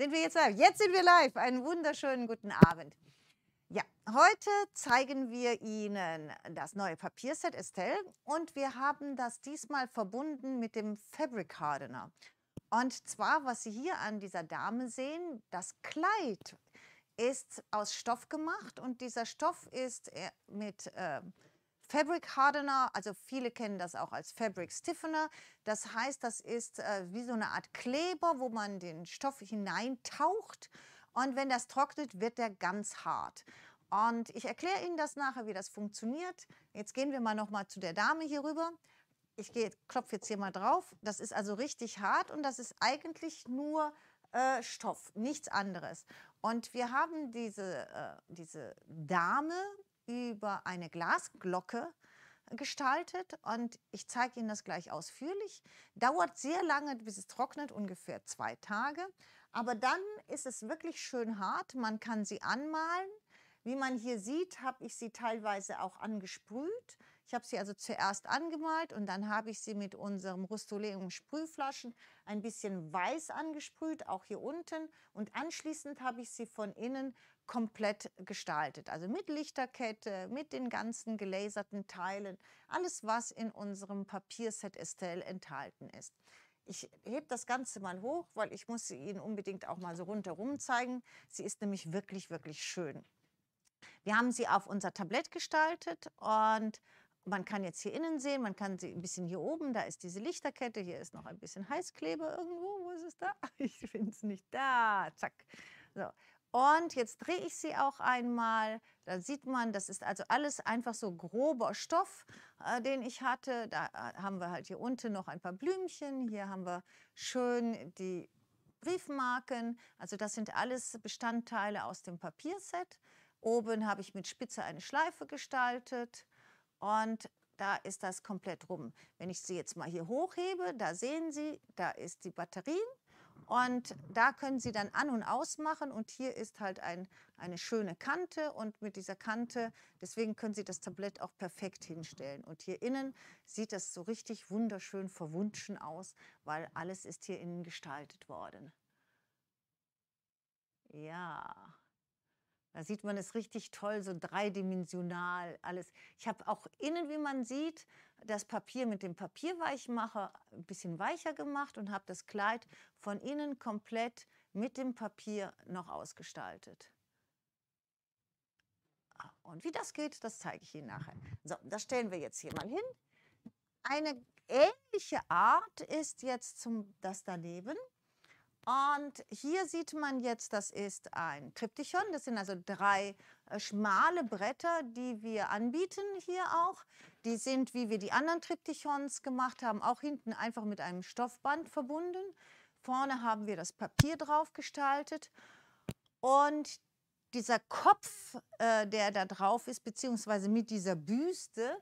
Sind wir jetzt live? Jetzt sind wir live. Einen wunderschönen guten Abend. Ja, heute zeigen wir Ihnen das neue Papierset Estelle und wir haben das diesmal verbunden mit dem Fabric Hardener. Und zwar, was Sie hier an dieser Dame sehen, das Kleid ist aus Stoff gemacht und dieser Stoff ist äh, mit äh, Fabric Hardener, also viele kennen das auch als Fabric Stiffener. Das heißt, das ist äh, wie so eine Art Kleber, wo man den Stoff hineintaucht und wenn das trocknet, wird der ganz hart. Und ich erkläre Ihnen das nachher, wie das funktioniert. Jetzt gehen wir mal noch mal zu der Dame hier rüber. Ich klopfe jetzt hier mal drauf. Das ist also richtig hart und das ist eigentlich nur äh, Stoff, nichts anderes. Und wir haben diese, äh, diese Dame über eine Glasglocke gestaltet und ich zeige Ihnen das gleich ausführlich. Dauert sehr lange, bis es trocknet, ungefähr zwei Tage. Aber dann ist es wirklich schön hart. Man kann sie anmalen. Wie man hier sieht, habe ich sie teilweise auch angesprüht. Ich habe sie also zuerst angemalt und dann habe ich sie mit unserem Rustoleum Sprühflaschen ein bisschen weiß angesprüht, auch hier unten. Und anschließend habe ich sie von innen komplett gestaltet. Also mit Lichterkette, mit den ganzen gelaserten Teilen, alles was in unserem Papierset Estelle enthalten ist. Ich hebe das Ganze mal hoch, weil ich muss sie Ihnen unbedingt auch mal so rundherum zeigen. Sie ist nämlich wirklich, wirklich schön. Wir haben sie auf unser Tablett gestaltet und man kann jetzt hier innen sehen, man kann sie ein bisschen hier oben, da ist diese Lichterkette, hier ist noch ein bisschen Heißkleber irgendwo, wo ist es da? Ich finde es nicht, da, zack. So, und jetzt drehe ich sie auch einmal. Da sieht man, das ist also alles einfach so grober Stoff, äh, den ich hatte. Da äh, haben wir halt hier unten noch ein paar Blümchen. Hier haben wir schön die Briefmarken. Also das sind alles Bestandteile aus dem Papierset. Oben habe ich mit Spitze eine Schleife gestaltet und da ist das komplett rum. Wenn ich sie jetzt mal hier hochhebe, da sehen Sie, da ist die Batterien und da können Sie dann an- und ausmachen. Und hier ist halt ein, eine schöne Kante. Und mit dieser Kante, deswegen können Sie das Tablett auch perfekt hinstellen. Und hier innen sieht das so richtig wunderschön verwunschen aus, weil alles ist hier innen gestaltet worden. Ja. Da sieht man es richtig toll, so dreidimensional alles. Ich habe auch innen, wie man sieht, das Papier mit dem Papierweichmacher ein bisschen weicher gemacht und habe das Kleid von innen komplett mit dem Papier noch ausgestaltet. Ah, und wie das geht, das zeige ich Ihnen nachher. So, das stellen wir jetzt hier mal hin. Eine ähnliche Art ist jetzt zum, das daneben. Und hier sieht man jetzt, das ist ein Triptychon. Das sind also drei äh, schmale Bretter, die wir anbieten hier auch. Die sind, wie wir die anderen Triptychons gemacht haben, auch hinten einfach mit einem Stoffband verbunden. Vorne haben wir das Papier drauf gestaltet. Und dieser Kopf, äh, der da drauf ist, beziehungsweise mit dieser Büste,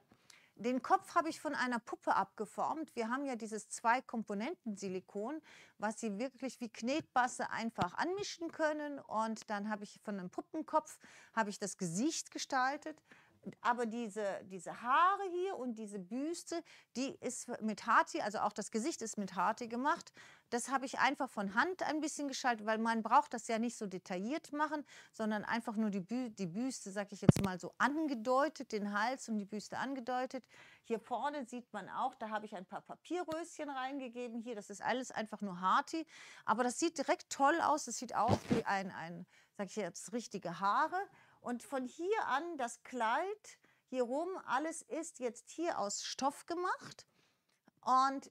den Kopf habe ich von einer Puppe abgeformt. Wir haben ja dieses Zwei-Komponenten-Silikon, was Sie wirklich wie Knetbasse einfach anmischen können. Und dann habe ich von einem Puppenkopf habe ich das Gesicht gestaltet aber diese, diese Haare hier und diese Büste, die ist mit Harti, also auch das Gesicht ist mit Harti gemacht. Das habe ich einfach von Hand ein bisschen geschaltet, weil man braucht das ja nicht so detailliert machen, sondern einfach nur die, Bü die Büste, sag ich jetzt mal so, angedeutet, den Hals und die Büste angedeutet. Hier vorne sieht man auch, da habe ich ein paar Papierröschen reingegeben. Hier, das ist alles einfach nur Harti. Aber das sieht direkt toll aus. Das sieht aus wie ein, ein sag ich jetzt, richtige Haare. Und von hier an das Kleid hier rum, alles ist jetzt hier aus Stoff gemacht. Und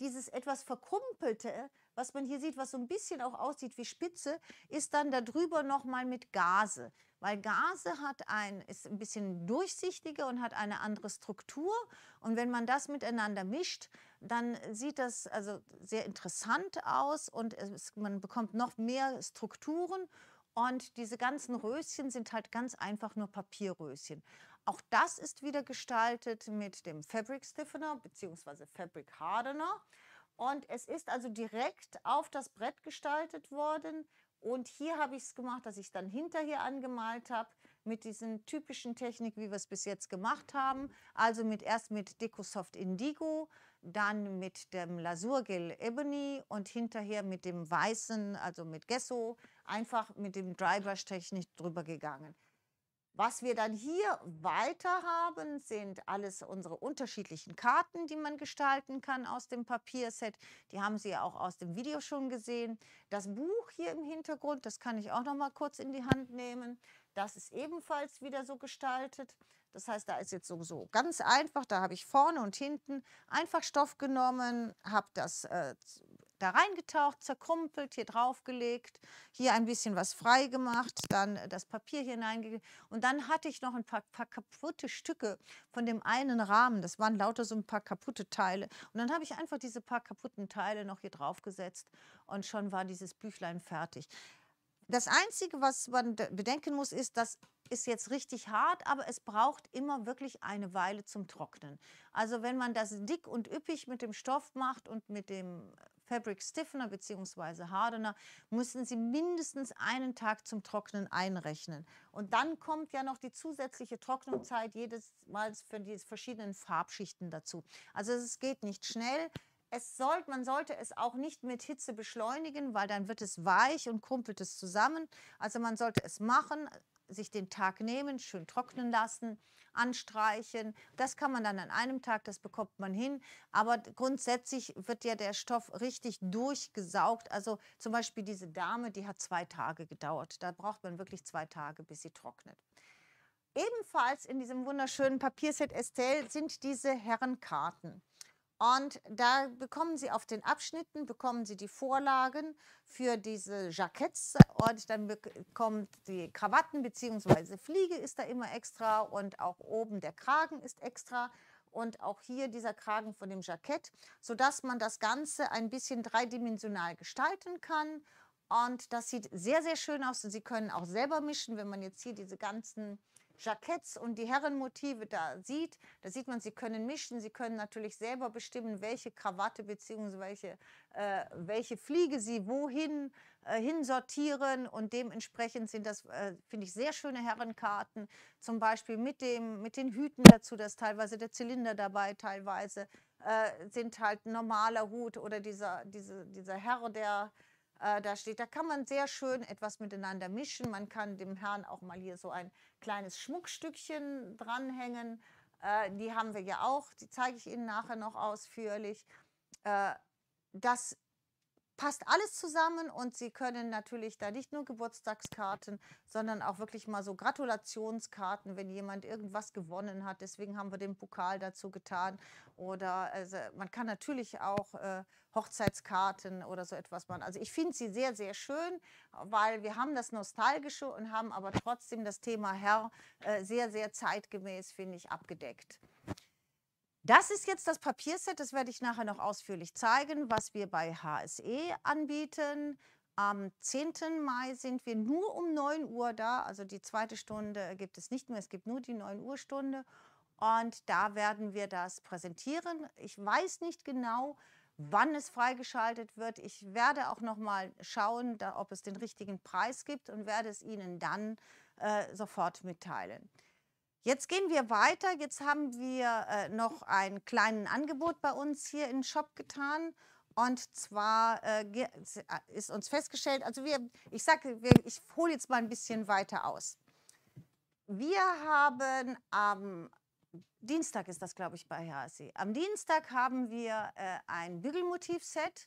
dieses etwas verkrumpelte, was man hier sieht, was so ein bisschen auch aussieht wie Spitze, ist dann darüber nochmal mit Gase. Weil Gase hat ein, ist ein bisschen durchsichtiger und hat eine andere Struktur. Und wenn man das miteinander mischt, dann sieht das also sehr interessant aus und es, man bekommt noch mehr Strukturen und diese ganzen Röschen sind halt ganz einfach nur Papierröschen. Auch das ist wieder gestaltet mit dem Fabric Stiffener bzw. Fabric Hardener. Und es ist also direkt auf das Brett gestaltet worden. Und hier habe ich es gemacht, dass ich dann hinterher angemalt habe mit diesen typischen Technik, wie wir es bis jetzt gemacht haben. Also mit, erst mit DecoSoft Indigo, dann mit dem Lasurgel Ebony und hinterher mit dem weißen, also mit Gesso einfach mit dem Drybrush-Technik drüber gegangen. Was wir dann hier weiter haben, sind alles unsere unterschiedlichen Karten, die man gestalten kann aus dem Papierset. Die haben Sie ja auch aus dem Video schon gesehen. Das Buch hier im Hintergrund, das kann ich auch noch mal kurz in die Hand nehmen. Das ist ebenfalls wieder so gestaltet. Das heißt, da ist jetzt so, so ganz einfach, da habe ich vorne und hinten einfach Stoff genommen, habe das äh, da reingetaucht, zerkrumpelt, hier draufgelegt, hier ein bisschen was freigemacht, dann äh, das Papier hier hineingegeben. Und dann hatte ich noch ein paar, paar, kaputte Stücke von dem einen Rahmen. Das waren lauter so ein paar kaputte Teile. Und dann habe ich einfach diese paar kaputten Teile noch hier draufgesetzt und schon war dieses Büchlein fertig. Das Einzige, was man bedenken muss, ist, dass ist jetzt richtig hart, aber es braucht immer wirklich eine Weile zum Trocknen. Also wenn man das dick und üppig mit dem Stoff macht und mit dem äh, Fabric Stiffener bzw. Hardener müssen Sie mindestens einen Tag zum Trocknen einrechnen. Und dann kommt ja noch die zusätzliche Trocknungszeit jedes Mal für die verschiedenen Farbschichten dazu. Also es geht nicht schnell. Es sollt, man sollte es auch nicht mit Hitze beschleunigen, weil dann wird es weich und kumpelt es zusammen. Also man sollte es machen, sich den Tag nehmen, schön trocknen lassen, anstreichen. Das kann man dann an einem Tag, das bekommt man hin. Aber grundsätzlich wird ja der Stoff richtig durchgesaugt. Also zum Beispiel diese Dame, die hat zwei Tage gedauert. Da braucht man wirklich zwei Tage, bis sie trocknet. Ebenfalls in diesem wunderschönen Papierset Estelle sind diese Herrenkarten. Und da bekommen Sie auf den Abschnitten, bekommen Sie die Vorlagen für diese Jacketts und dann kommt die Krawatten bzw. Fliege ist da immer extra und auch oben der Kragen ist extra und auch hier dieser Kragen von dem Jackett, sodass man das Ganze ein bisschen dreidimensional gestalten kann. Und das sieht sehr, sehr schön aus. und Sie können auch selber mischen, wenn man jetzt hier diese ganzen Jacketts und die Herrenmotive da sieht, da sieht man, sie können mischen, sie können natürlich selber bestimmen, welche Krawatte bzw. Welche, äh, welche Fliege sie wohin äh, hinsortieren und dementsprechend sind das, äh, finde ich, sehr schöne Herrenkarten, zum Beispiel mit, dem, mit den Hüten dazu, dass teilweise der Zylinder dabei, teilweise äh, sind halt normaler Hut oder dieser, diese, dieser Herr, der äh, da steht. Da kann man sehr schön etwas miteinander mischen. Man kann dem Herrn auch mal hier so ein kleines Schmuckstückchen dranhängen. Äh, die haben wir ja auch, die zeige ich Ihnen nachher noch ausführlich. Äh, das passt alles zusammen und Sie können natürlich da nicht nur Geburtstagskarten, sondern auch wirklich mal so Gratulationskarten, wenn jemand irgendwas gewonnen hat. Deswegen haben wir den Pokal dazu getan. Oder also man kann natürlich auch äh, Hochzeitskarten oder so etwas machen. Also ich finde sie sehr, sehr schön, weil wir haben das Nostalgische und haben aber trotzdem das Thema Herr äh, sehr, sehr zeitgemäß, finde ich, abgedeckt. Das ist jetzt das Papierset, das werde ich nachher noch ausführlich zeigen, was wir bei HSE anbieten. Am 10. Mai sind wir nur um 9 Uhr da, also die zweite Stunde gibt es nicht mehr, es gibt nur die 9 Uhr Stunde und da werden wir das präsentieren. Ich weiß nicht genau, wann es freigeschaltet wird. Ich werde auch noch mal schauen, da, ob es den richtigen Preis gibt und werde es Ihnen dann äh, sofort mitteilen. Jetzt gehen wir weiter. Jetzt haben wir äh, noch ein kleines Angebot bei uns hier im Shop getan. Und zwar äh, äh, ist uns festgestellt, also wir, ich sage, ich hole jetzt mal ein bisschen weiter aus. Wir haben am Dienstag ist das, glaube ich, bei HSE. Am Dienstag haben wir äh, ein Bügelmotivset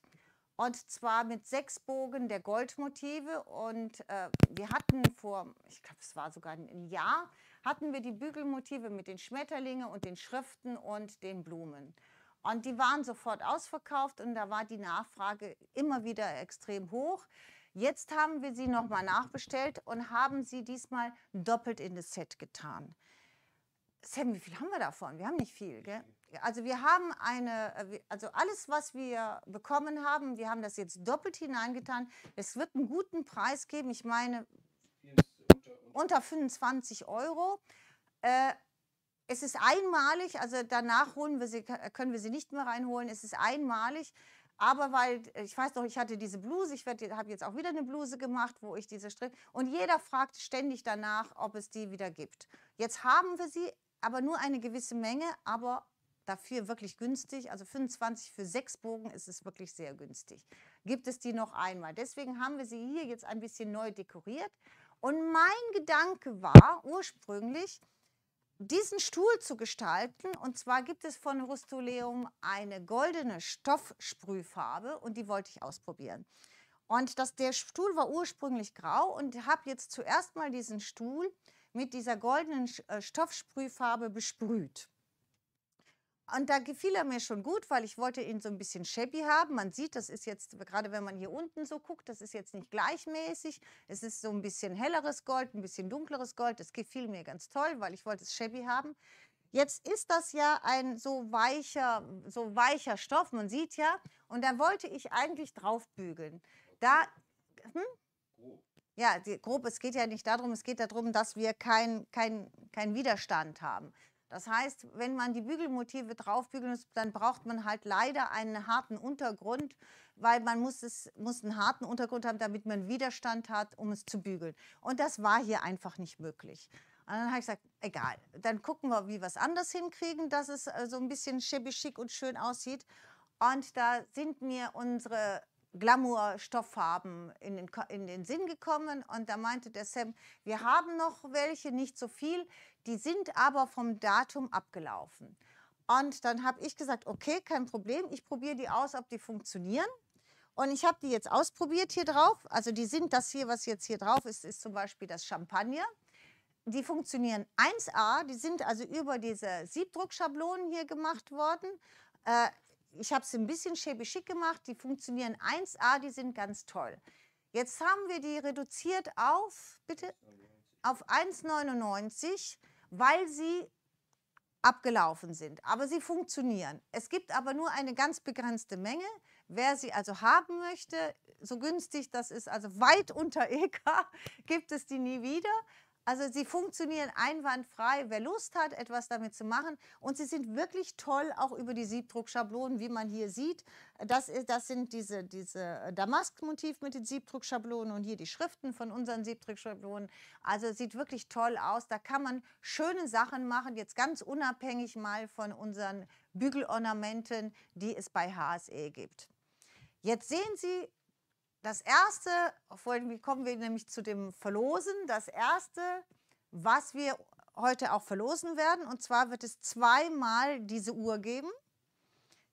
und zwar mit sechs Bogen der Goldmotive. Und äh, wir hatten vor, ich glaube, es war sogar ein Jahr, hatten wir die Bügelmotive mit den Schmetterlingen und den Schriften und den Blumen. Und die waren sofort ausverkauft und da war die Nachfrage immer wieder extrem hoch. Jetzt haben wir sie nochmal nachbestellt und haben sie diesmal doppelt in das Set getan. Sam, wie viel haben wir davon? Wir haben nicht viel, gell? Also wir haben eine, äh, also alles, was wir bekommen haben, wir haben das jetzt doppelt hineingetan. Es wird einen guten Preis geben. Ich meine, unter 25 Euro. Äh, es ist einmalig, also danach holen wir sie, können wir sie nicht mehr reinholen. Es ist einmalig. Aber weil, äh, ich weiß noch, ich hatte diese Bluse, ich habe jetzt auch wieder eine Bluse gemacht, wo ich diese Strick. Und jeder fragt ständig danach, ob es die wieder gibt. Jetzt haben wir sie, aber nur eine gewisse Menge, aber dafür wirklich günstig. Also 25 für sechs Bogen ist es wirklich sehr günstig. Gibt es die noch einmal. Deswegen haben wir sie hier jetzt ein bisschen neu dekoriert. Und mein Gedanke war ursprünglich, diesen Stuhl zu gestalten. Und zwar gibt es von Rustoleum eine goldene Stoffsprühfarbe und die wollte ich ausprobieren. Und das, der Stuhl war ursprünglich grau und habe jetzt zuerst mal diesen Stuhl mit dieser goldenen äh, Stoffsprühfarbe besprüht. Und da gefiel er mir schon gut, weil ich wollte ihn so ein bisschen shabby haben. Man sieht, das ist jetzt, gerade wenn man hier unten so guckt, das ist jetzt nicht gleichmäßig. Es ist so ein bisschen helleres Gold, ein bisschen dunkleres Gold. Das gefiel mir ganz toll, weil ich wollte es shabby haben. Jetzt ist das ja ein so weicher, so weicher Stoff, man sieht ja. Und da wollte ich eigentlich draufbügeln. Da, hm? Ja, die, grob, es geht ja nicht darum, es geht darum, dass wir keinen kein, kein Widerstand haben, das heißt, wenn man die Bügelmotive draufbügeln muss, dann braucht man halt leider einen harten Untergrund, weil man muss, es, muss einen harten Untergrund haben, damit man Widerstand hat, um es zu bügeln. Und das war hier einfach nicht möglich. Und dann habe ich gesagt, egal, dann gucken wir, wie wir es anders hinkriegen, dass es äh, so ein bisschen schick und schön aussieht. Und da sind mir unsere Glamour-Stofffarben in den, in den Sinn gekommen. Und da meinte der Sam, wir haben noch welche, nicht so viel, die sind aber vom Datum abgelaufen. Und dann habe ich gesagt, okay, kein Problem, ich probiere die aus, ob die funktionieren. Und ich habe die jetzt ausprobiert hier drauf. Also die sind das hier, was jetzt hier drauf ist, ist zum Beispiel das Champagner. Die funktionieren 1A, die sind also über diese Siebdruckschablonen hier gemacht worden. Äh, ich habe sie ein bisschen schäbischig gemacht, die funktionieren 1A, die sind ganz toll. Jetzt haben wir die reduziert auf, bitte, auf 1,99, weil sie abgelaufen sind. Aber sie funktionieren. Es gibt aber nur eine ganz begrenzte Menge. Wer sie also haben möchte, so günstig, das ist also weit unter EK, gibt es die nie wieder. Also sie funktionieren einwandfrei, wer Lust hat, etwas damit zu machen. Und sie sind wirklich toll, auch über die Siebdruckschablonen, wie man hier sieht. Das, das sind diese, diese äh, Damaskmotiv mit den Siebdruckschablonen und hier die Schriften von unseren Siebdruckschablonen. Also sieht wirklich toll aus. Da kann man schöne Sachen machen, jetzt ganz unabhängig mal von unseren Bügelornamenten, die es bei HSE gibt. Jetzt sehen Sie das erste, vorhin kommen wir nämlich zu dem Verlosen, das erste, was wir heute auch verlosen werden, und zwar wird es zweimal diese Uhr geben.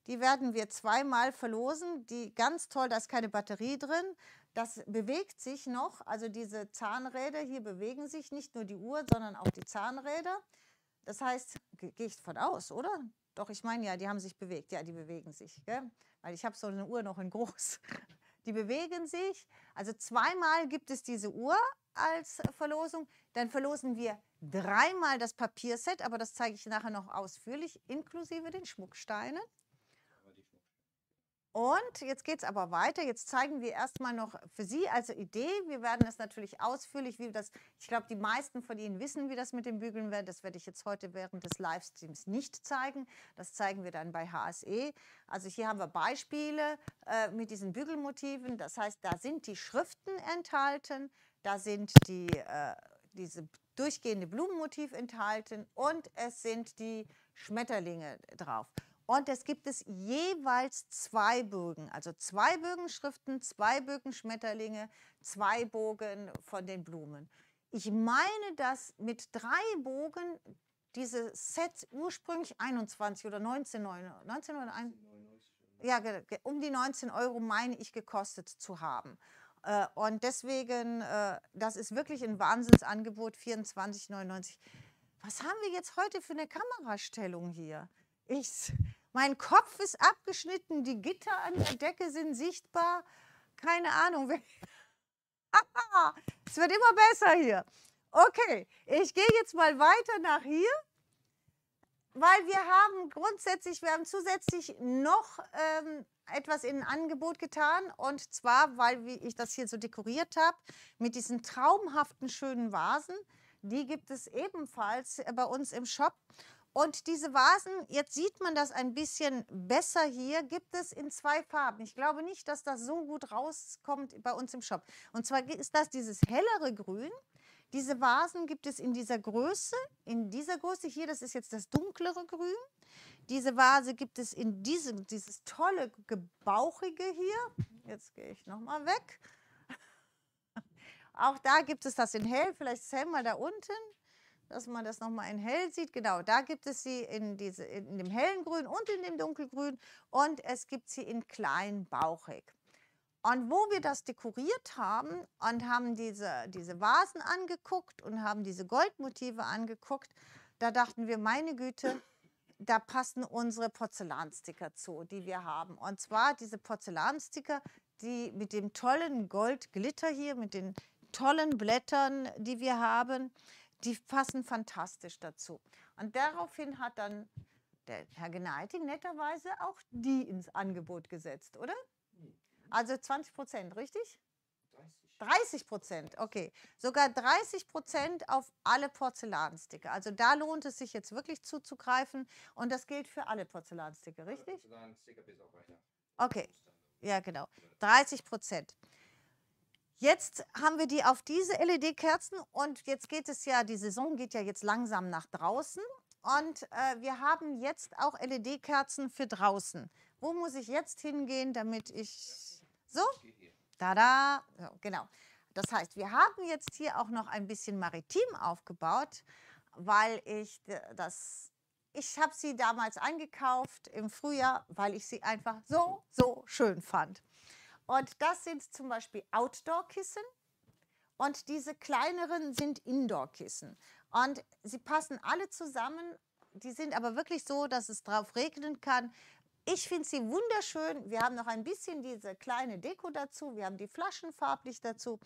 Die werden wir zweimal verlosen. Die ganz toll, da ist keine Batterie drin. Das bewegt sich noch, also diese Zahnräder hier bewegen sich, nicht nur die Uhr, sondern auch die Zahnräder. Das heißt, gehe ich von aus, oder? Doch, ich meine ja, die haben sich bewegt. Ja, die bewegen sich, gell? weil ich habe so eine Uhr noch in groß die bewegen sich. Also zweimal gibt es diese Uhr als Verlosung. Dann verlosen wir dreimal das Papierset, aber das zeige ich nachher noch ausführlich, inklusive den Schmucksteinen. Und jetzt geht es aber weiter. Jetzt zeigen wir erstmal noch für Sie also Idee. Wir werden das natürlich ausführlich, wie das, ich glaube, die meisten von Ihnen wissen, wie das mit dem Bügeln wird. Das werde ich jetzt heute während des Livestreams nicht zeigen. Das zeigen wir dann bei HSE. Also hier haben wir Beispiele äh, mit diesen Bügelmotiven. Das heißt, da sind die Schriften enthalten, da sind die, äh, diese durchgehende Blumenmotiv enthalten und es sind die Schmetterlinge drauf. Und es gibt es jeweils zwei Bögen, also zwei Bögenschriften, zwei Bögenschmetterlinge, zwei Bogen von den Blumen. Ich meine, dass mit drei Bogen dieses Set ursprünglich 21 oder 19, 19 oder 19, ja, um die 19 Euro meine ich gekostet zu haben. Äh, und deswegen, äh, das ist wirklich ein Wahnsinnsangebot, 24,99. Was haben wir jetzt heute für eine Kamerastellung hier? Ich, mein Kopf ist abgeschnitten, die Gitter an der Decke sind sichtbar. Keine Ahnung. es wird immer besser hier. Okay, ich gehe jetzt mal weiter nach hier, weil wir haben grundsätzlich, wir haben zusätzlich noch ähm, etwas in ein Angebot getan. Und zwar, weil ich das hier so dekoriert habe, mit diesen traumhaften schönen Vasen. Die gibt es ebenfalls äh, bei uns im Shop. Und diese Vasen, jetzt sieht man das ein bisschen besser hier, gibt es in zwei Farben. Ich glaube nicht, dass das so gut rauskommt bei uns im Shop. Und zwar ist das dieses hellere Grün. Diese Vasen gibt es in dieser Größe, in dieser Größe hier, das ist jetzt das dunklere Grün. Diese Vase gibt es in diesem, dieses tolle gebauchige hier. Jetzt gehe ich nochmal weg. Auch da gibt es das in hell, vielleicht ist mal da unten dass man das nochmal in hell sieht. Genau, da gibt es sie in, diese, in dem hellen Grün und in dem dunkelgrün und es gibt sie in klein bauchig. Und wo wir das dekoriert haben und haben diese, diese Vasen angeguckt und haben diese Goldmotive angeguckt, da dachten wir, meine Güte, da passen unsere Porzellansticker zu, die wir haben. Und zwar diese Porzellansticker, die mit dem tollen Goldglitter hier, mit den tollen Blättern, die wir haben die passen fantastisch dazu. Und daraufhin hat dann der Herr Geneiting netterweise auch die ins Angebot gesetzt, oder? Also 20 Prozent, richtig? 30 Prozent, okay. Sogar 30 Prozent auf alle Porzellansticker. Also da lohnt es sich jetzt wirklich zuzugreifen. Und das gilt für alle Porzellansticker, richtig? Porzellansticker bis auf Okay, ja genau. 30 Prozent. Jetzt haben wir die auf diese LED-Kerzen und jetzt geht es ja, die Saison geht ja jetzt langsam nach draußen und äh, wir haben jetzt auch LED-Kerzen für draußen. Wo muss ich jetzt hingehen, damit ich... So? Da, da. So, genau. Das heißt, wir haben jetzt hier auch noch ein bisschen maritim aufgebaut, weil ich das... Ich habe sie damals eingekauft im Frühjahr, weil ich sie einfach so, so schön fand. Und das sind zum Beispiel Outdoor-Kissen und diese kleineren sind Indoor-Kissen. Und sie passen alle zusammen. Die sind aber wirklich so, dass es drauf regnen kann. Ich finde sie wunderschön. Wir haben noch ein bisschen diese kleine Deko dazu. Wir haben die Flaschen farblich dazu.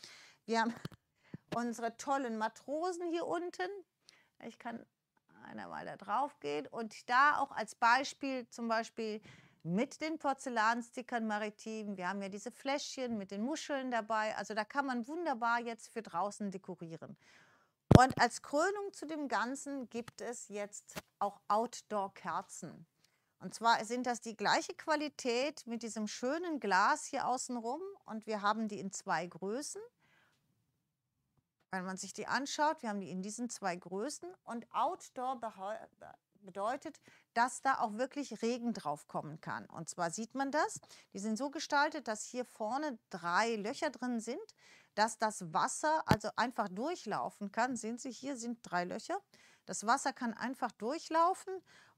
Wir haben unsere tollen Matrosen hier unten. Ich kann einer mal da drauf gehen. und da auch als Beispiel zum Beispiel mit den Porzellanstickern maritim. Wir haben ja diese Fläschchen mit den Muscheln dabei. Also da kann man wunderbar jetzt für draußen dekorieren. Und als Krönung zu dem Ganzen gibt es jetzt auch Outdoor-Kerzen. Und zwar sind das die gleiche Qualität mit diesem schönen Glas hier außenrum. Und wir haben die in zwei Größen. Wenn man sich die anschaut, wir haben die in diesen zwei Größen. Und Outdoor bedeutet, dass da auch wirklich Regen drauf kommen kann. Und zwar sieht man das. Die sind so gestaltet, dass hier vorne drei Löcher drin sind, dass das Wasser also einfach durchlaufen kann. Sehen Sie, hier sind drei Löcher. Das Wasser kann einfach durchlaufen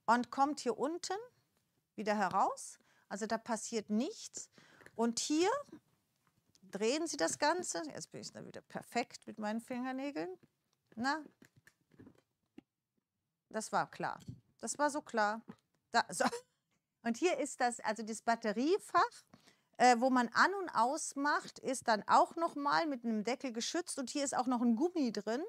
und kommt hier unten wieder heraus. Also da passiert nichts. Und hier drehen Sie das Ganze. Jetzt bin ich da wieder perfekt mit meinen Fingernägeln. Na, das war klar. Das war so klar. Da, so. Und hier ist das, also das Batteriefach, äh, wo man an- und ausmacht, ist dann auch nochmal mit einem Deckel geschützt. Und hier ist auch noch ein Gummi drin.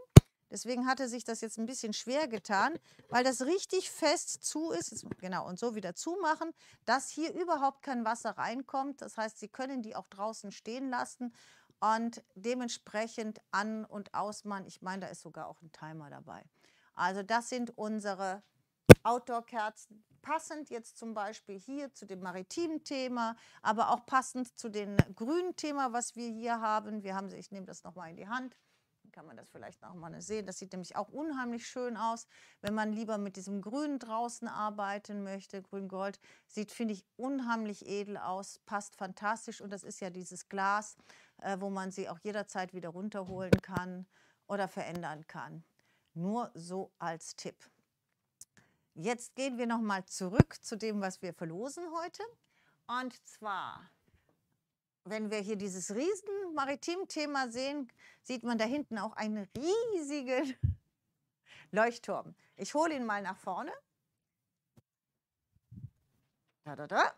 Deswegen hatte sich das jetzt ein bisschen schwer getan, weil das richtig fest zu ist. Genau, und so wieder zumachen, dass hier überhaupt kein Wasser reinkommt. Das heißt, Sie können die auch draußen stehen lassen und dementsprechend an- und ausmachen. Ich meine, da ist sogar auch ein Timer dabei. Also das sind unsere Outdoor-Kerzen, passend jetzt zum Beispiel hier zu dem maritimen Thema, aber auch passend zu dem grünen Thema, was wir hier haben. Wir haben, ich nehme das nochmal in die Hand, dann kann man das vielleicht nochmal sehen. Das sieht nämlich auch unheimlich schön aus, wenn man lieber mit diesem Grün draußen arbeiten möchte. Grün-Gold sieht, finde ich, unheimlich edel aus, passt fantastisch und das ist ja dieses Glas, äh, wo man sie auch jederzeit wieder runterholen kann oder verändern kann. Nur so als Tipp. Jetzt gehen wir nochmal zurück zu dem, was wir verlosen heute. Und zwar, wenn wir hier dieses riesen Maritim-Thema sehen, sieht man da hinten auch einen riesigen Leuchtturm. Ich hole ihn mal nach vorne. Da, da, da.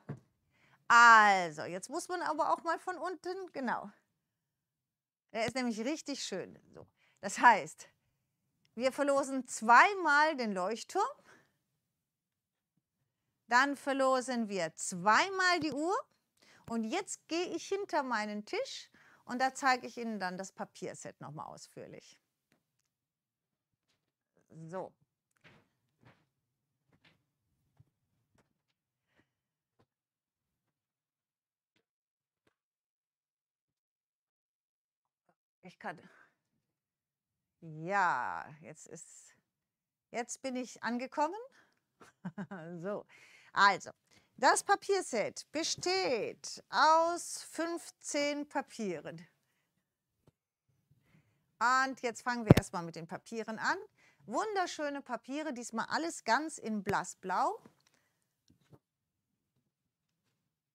Also, jetzt muss man aber auch mal von unten, genau. Er ist nämlich richtig schön. So. Das heißt, wir verlosen zweimal den Leuchtturm dann verlosen wir zweimal die Uhr. Und jetzt gehe ich hinter meinen Tisch und da zeige ich Ihnen dann das Papierset nochmal ausführlich. So. Ich kann. Ja, jetzt ist. Jetzt bin ich angekommen. so. Also, das Papierset besteht aus 15 Papieren. Und jetzt fangen wir erstmal mit den Papieren an. Wunderschöne Papiere, diesmal alles ganz in blassblau.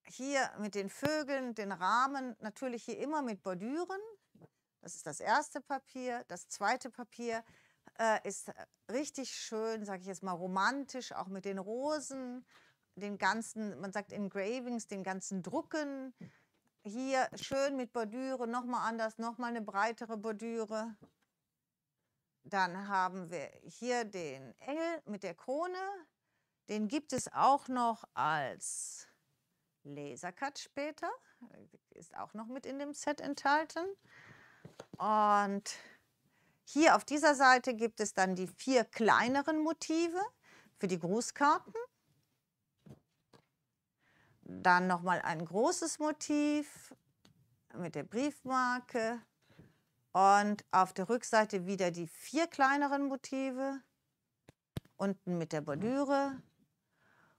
Hier mit den Vögeln, den Rahmen, natürlich hier immer mit Bordüren. Das ist das erste Papier. Das zweite Papier äh, ist richtig schön, sage ich jetzt mal romantisch, auch mit den Rosen den ganzen, man sagt Engravings, den ganzen Drucken. Hier schön mit Bordüre, nochmal anders, nochmal eine breitere Bordüre. Dann haben wir hier den Engel mit der Krone. Den gibt es auch noch als Lasercut später. Ist auch noch mit in dem Set enthalten. Und hier auf dieser Seite gibt es dann die vier kleineren Motive für die Grußkarten. Dann nochmal ein großes Motiv mit der Briefmarke. Und auf der Rückseite wieder die vier kleineren Motive. Unten mit der Bordüre.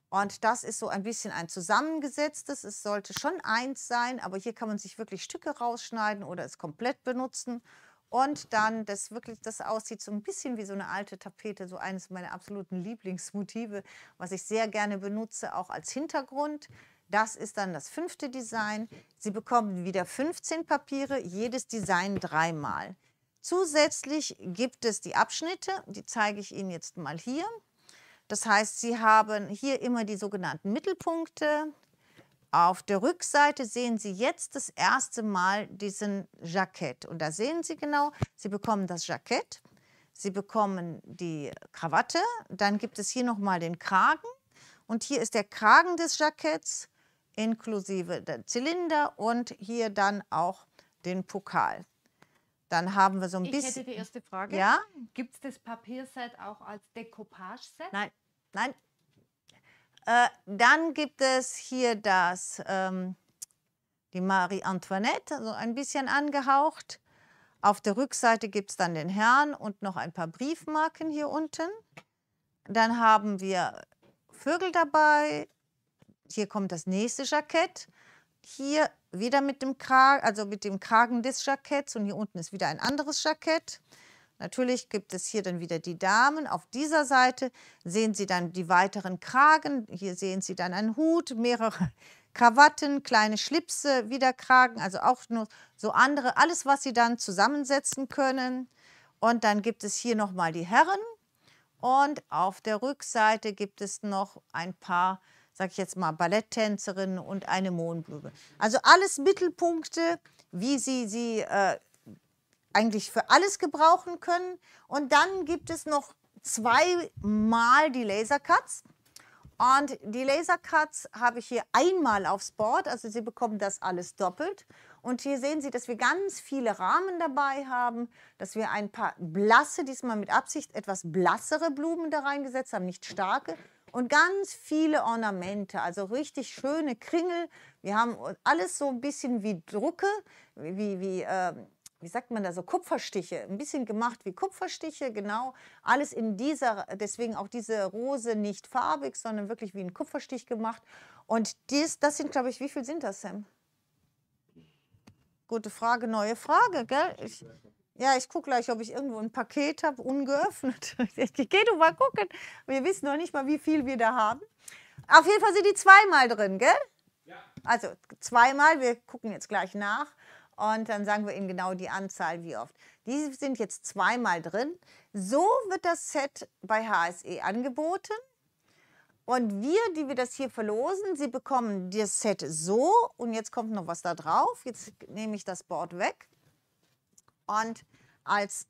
Und das ist so ein bisschen ein zusammengesetztes. Es sollte schon eins sein, aber hier kann man sich wirklich Stücke rausschneiden oder es komplett benutzen. Und dann, das wirklich, das aussieht so ein bisschen wie so eine alte Tapete, so eines meiner absoluten Lieblingsmotive, was ich sehr gerne benutze, auch als Hintergrund. Das ist dann das fünfte Design. Sie bekommen wieder 15 Papiere, jedes Design dreimal. Zusätzlich gibt es die Abschnitte, die zeige ich Ihnen jetzt mal hier. Das heißt, Sie haben hier immer die sogenannten Mittelpunkte. Auf der Rückseite sehen Sie jetzt das erste Mal diesen Jackett. Und da sehen Sie genau, Sie bekommen das Jackett, Sie bekommen die Krawatte, dann gibt es hier nochmal den Kragen. Und hier ist der Kragen des Jacketts inklusive der Zylinder und hier dann auch den Pokal. Dann haben wir so ein ich bisschen. Ich hätte die erste Frage. Ja? Gibt es das Papierset auch als dekopage set Nein, nein. Äh, dann gibt es hier das, ähm, die Marie Antoinette, so also ein bisschen angehaucht. Auf der Rückseite gibt es dann den Herrn und noch ein paar Briefmarken hier unten. Dann haben wir Vögel dabei, hier kommt das nächste Jackett. Hier wieder mit dem Kragen, also mit dem Kragen des Jacketts und hier unten ist wieder ein anderes Jackett. Natürlich gibt es hier dann wieder die Damen. Auf dieser Seite sehen Sie dann die weiteren Kragen. Hier sehen Sie dann einen Hut, mehrere Krawatten, kleine Schlipse, wieder Kragen, also auch nur so andere, alles, was Sie dann zusammensetzen können. Und dann gibt es hier nochmal die Herren. Und auf der Rückseite gibt es noch ein paar sag ich jetzt mal, Balletttänzerin und eine Mohnblume. Also alles Mittelpunkte, wie sie sie äh, eigentlich für alles gebrauchen können. Und dann gibt es noch zweimal die Lasercuts. Und die Lasercuts habe ich hier einmal aufs Board, also Sie bekommen das alles doppelt. Und hier sehen Sie, dass wir ganz viele Rahmen dabei haben, dass wir ein paar blasse, diesmal mit Absicht etwas blassere Blumen da reingesetzt haben, nicht starke, und ganz viele Ornamente, also richtig schöne Kringel. Wir haben alles so ein bisschen wie Drucke, wie, wie, äh, wie sagt man da so, Kupferstiche, ein bisschen gemacht wie Kupferstiche, genau. Alles in dieser, deswegen auch diese Rose nicht farbig, sondern wirklich wie ein Kupferstich gemacht. Und dies, das sind, glaube ich, wie viel sind das, Sam? Gute Frage, neue Frage, gell? Ich, ja, ich gucke gleich, ob ich irgendwo ein Paket habe, ungeöffnet. Ich gehe du mal gucken. Wir wissen noch nicht mal, wie viel wir da haben. Auf jeden Fall sind die zweimal drin, gell? Ja. Also zweimal, wir gucken jetzt gleich nach. Und dann sagen wir Ihnen genau die Anzahl, wie oft. Die sind jetzt zweimal drin. So wird das Set bei HSE angeboten. Und wir, die wir das hier verlosen, Sie bekommen das Set so. Und jetzt kommt noch was da drauf. Jetzt nehme ich das Board weg und als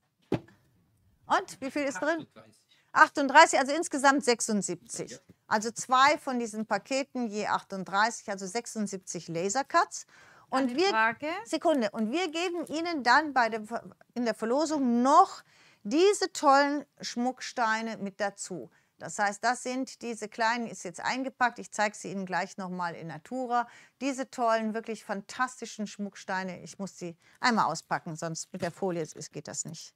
und wie viel ist 38. drin? 38, also insgesamt 76. Also zwei von diesen Paketen je 38, also 76 Lasercuts. Und wir Sekunde und wir geben Ihnen dann bei dem, in der Verlosung noch diese tollen Schmucksteine mit dazu. Das heißt, das sind diese kleinen, ist jetzt eingepackt, ich zeige sie Ihnen gleich nochmal in Natura. Diese tollen, wirklich fantastischen Schmucksteine, ich muss sie einmal auspacken, sonst mit der Folie geht das nicht.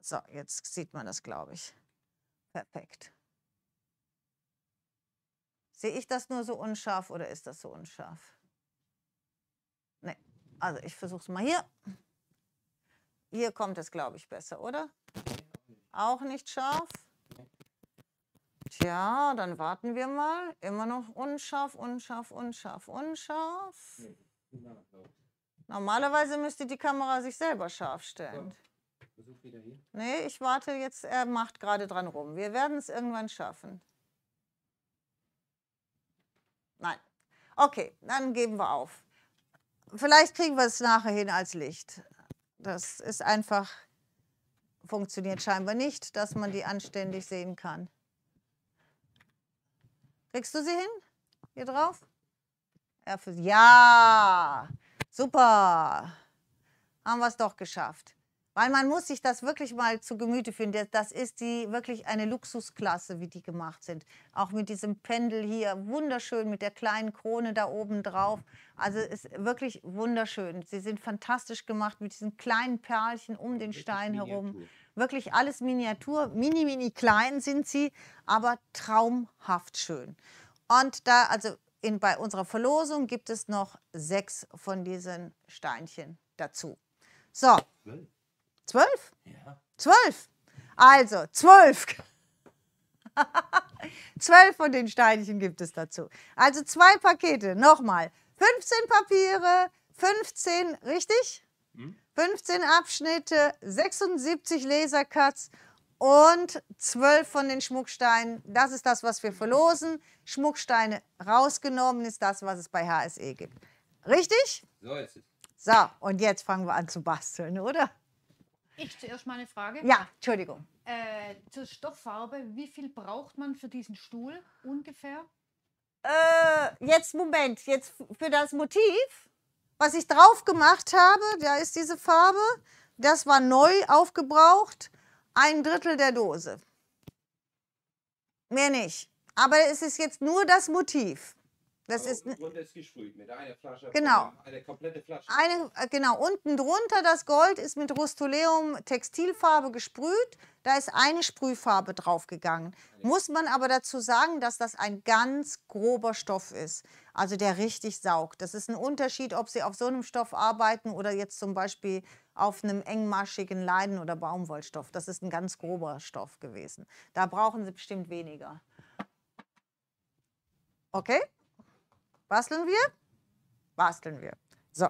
So, jetzt sieht man das, glaube ich. Perfekt. Sehe ich das nur so unscharf oder ist das so unscharf? Nee, also ich versuche es mal hier. Hier kommt es, glaube ich, besser, oder? Auch nicht scharf. Tja, dann warten wir mal. Immer noch unscharf, unscharf, unscharf, unscharf. Normalerweise müsste die Kamera sich selber scharf stellen. Nee, ich warte jetzt, er macht gerade dran rum. Wir werden es irgendwann schaffen. Nein. Okay, dann geben wir auf. Vielleicht kriegen wir es nachher hin als Licht. Das ist einfach, funktioniert scheinbar nicht, dass man die anständig sehen kann. Kriegst du sie hin? Hier drauf? Ja, für, ja super. Haben wir es doch geschafft. Weil man muss sich das wirklich mal zu Gemüte führen. Das ist die wirklich eine Luxusklasse, wie die gemacht sind. Auch mit diesem Pendel hier, wunderschön, mit der kleinen Krone da oben drauf. Also ist wirklich wunderschön. Sie sind fantastisch gemacht mit diesen kleinen Perlchen um den Stein herum. Wirklich alles Miniatur, mini, mini klein sind sie, aber traumhaft schön. Und da, also in, bei unserer Verlosung gibt es noch sechs von diesen Steinchen dazu. So. Zwölf? Zwölf? Ja. Zwölf. Also, zwölf. zwölf von den Steinchen gibt es dazu. Also zwei Pakete, nochmal. 15 Papiere, 15, richtig? Hm? 15 Abschnitte, 76 Lasercuts und 12 von den Schmucksteinen. Das ist das, was wir verlosen. Schmucksteine rausgenommen ist das, was es bei HSE gibt. Richtig? So ist es. So, und jetzt fangen wir an zu basteln, oder? Ich zuerst mal eine Frage. Ja, Entschuldigung. Äh, zur Stofffarbe, wie viel braucht man für diesen Stuhl ungefähr? Äh, jetzt, Moment, jetzt für das Motiv? was ich drauf gemacht habe, da ist diese Farbe, das war neu aufgebraucht, ein Drittel der Dose. Mehr nicht. Aber es ist jetzt nur das Motiv. Das ist drunter ist gesprüht mit einer Flasche. Genau. Eine komplette Flasche. Eine, äh, genau. Unten drunter das Gold ist mit Rustoleum Textilfarbe gesprüht. Da ist eine Sprühfarbe draufgegangen. Muss man aber dazu sagen, dass das ein ganz grober Stoff ist. Also der richtig saugt. Das ist ein Unterschied, ob Sie auf so einem Stoff arbeiten oder jetzt zum Beispiel auf einem engmaschigen Leinen- oder Baumwollstoff. Das ist ein ganz grober Stoff gewesen. Da brauchen Sie bestimmt weniger. Okay? Basteln wir? Basteln wir. So.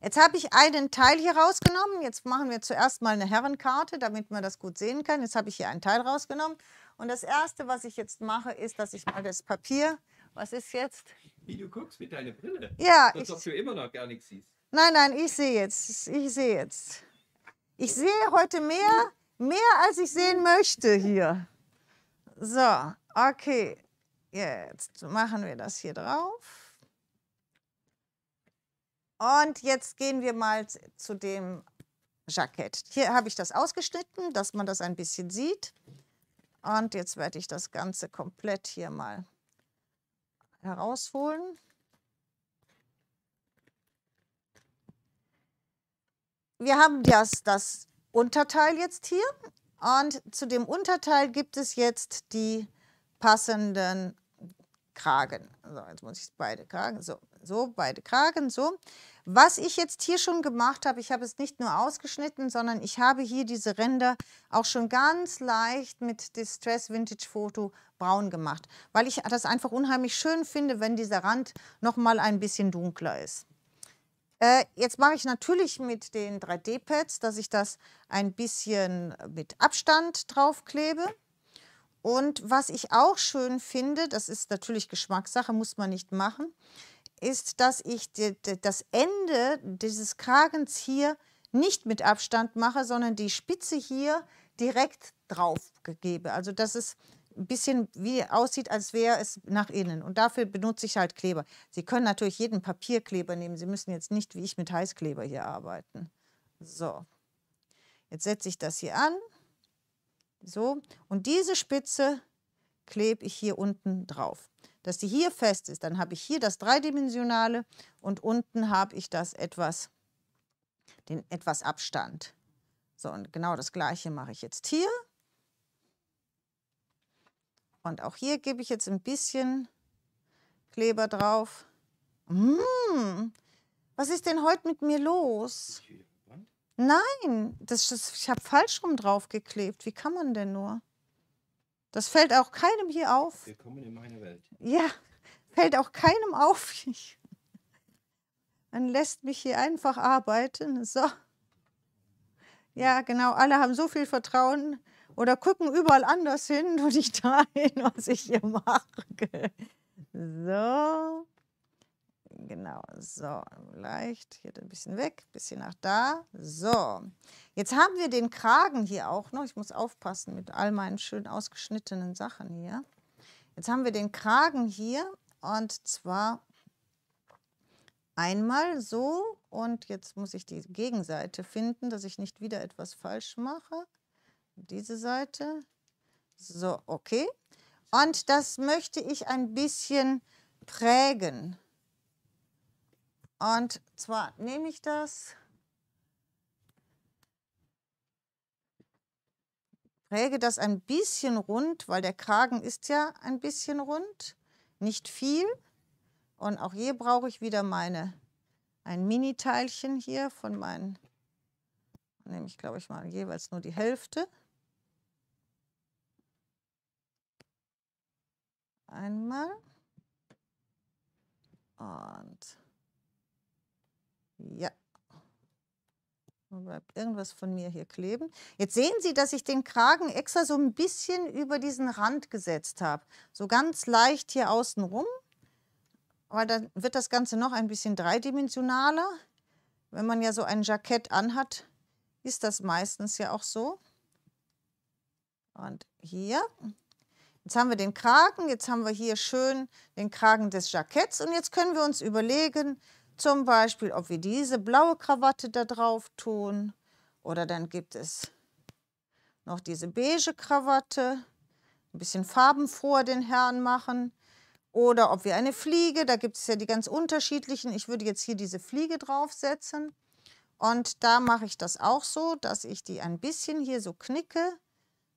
Jetzt habe ich einen Teil hier rausgenommen. Jetzt machen wir zuerst mal eine Herrenkarte, damit man das gut sehen kann. Jetzt habe ich hier einen Teil rausgenommen. Und das Erste, was ich jetzt mache, ist, dass ich mal das Papier... Was ist jetzt? Wie du guckst mit deiner Brille. Ja. Dass ich, doch du immer noch gar nichts siehst. Nein, nein, ich sehe jetzt. Ich sehe jetzt. Ich sehe heute mehr, mehr als ich sehen möchte hier. So, okay. Jetzt machen wir das hier drauf. Und jetzt gehen wir mal zu dem Jackett. Hier habe ich das ausgeschnitten, dass man das ein bisschen sieht. Und jetzt werde ich das Ganze komplett hier mal herausholen. Wir haben das, das Unterteil jetzt hier und zu dem Unterteil gibt es jetzt die passenden Kragen. So, jetzt muss ich beide Kragen, so, so, beide Kragen, so. Was ich jetzt hier schon gemacht habe, ich habe es nicht nur ausgeschnitten, sondern ich habe hier diese Ränder auch schon ganz leicht mit Distress Vintage Foto braun gemacht, weil ich das einfach unheimlich schön finde, wenn dieser Rand nochmal ein bisschen dunkler ist. Äh, jetzt mache ich natürlich mit den 3D-Pads, dass ich das ein bisschen mit Abstand draufklebe. Und was ich auch schön finde, das ist natürlich Geschmackssache, muss man nicht machen, ist, dass ich das Ende dieses Kragens hier nicht mit Abstand mache, sondern die Spitze hier direkt drauf gebe. Also dass es ein bisschen wie aussieht, als wäre es nach innen. Und dafür benutze ich halt Kleber. Sie können natürlich jeden Papierkleber nehmen. Sie müssen jetzt nicht wie ich mit Heißkleber hier arbeiten. So, jetzt setze ich das hier an. So, und diese Spitze klebe ich hier unten drauf, dass die hier fest ist. Dann habe ich hier das dreidimensionale und unten habe ich das etwas, den etwas Abstand. So, und genau das gleiche mache ich jetzt hier. Und auch hier gebe ich jetzt ein bisschen Kleber drauf. Mmh, was ist denn heute mit mir los? Ich Nein, das ist, ich habe falsch rum draufgeklebt. Wie kann man denn nur? Das fällt auch keinem hier auf. Willkommen in meine Welt. Ja, fällt auch keinem auf. Man lässt mich hier einfach arbeiten. So. Ja, genau. Alle haben so viel Vertrauen oder gucken überall anders hin, nur nicht dahin, was ich hier mache. So. Genau, so, leicht hier ein bisschen weg, ein bisschen nach da. So, jetzt haben wir den Kragen hier auch noch. Ich muss aufpassen mit all meinen schön ausgeschnittenen Sachen hier. Jetzt haben wir den Kragen hier und zwar einmal so und jetzt muss ich die Gegenseite finden, dass ich nicht wieder etwas falsch mache. Diese Seite. So, okay. Und das möchte ich ein bisschen prägen. Und zwar nehme ich das, präge das ein bisschen rund, weil der Kragen ist ja ein bisschen rund, nicht viel. Und auch hier brauche ich wieder meine, ein Mini-Teilchen hier von meinen, nehme ich glaube ich mal jeweils nur die Hälfte. Einmal. Und ja. bleibt irgendwas von mir hier kleben. Jetzt sehen Sie, dass ich den Kragen extra so ein bisschen über diesen Rand gesetzt habe. So ganz leicht hier außen rum. Weil dann wird das Ganze noch ein bisschen dreidimensionaler. Wenn man ja so ein Jackett anhat, ist das meistens ja auch so. Und hier. Jetzt haben wir den Kragen, jetzt haben wir hier schön den Kragen des Jacketts und jetzt können wir uns überlegen, zum Beispiel, ob wir diese blaue Krawatte da drauf tun. Oder dann gibt es noch diese beige Krawatte. Ein bisschen farbenfroher den Herrn machen. Oder ob wir eine Fliege, da gibt es ja die ganz unterschiedlichen. Ich würde jetzt hier diese Fliege draufsetzen. Und da mache ich das auch so, dass ich die ein bisschen hier so knicke.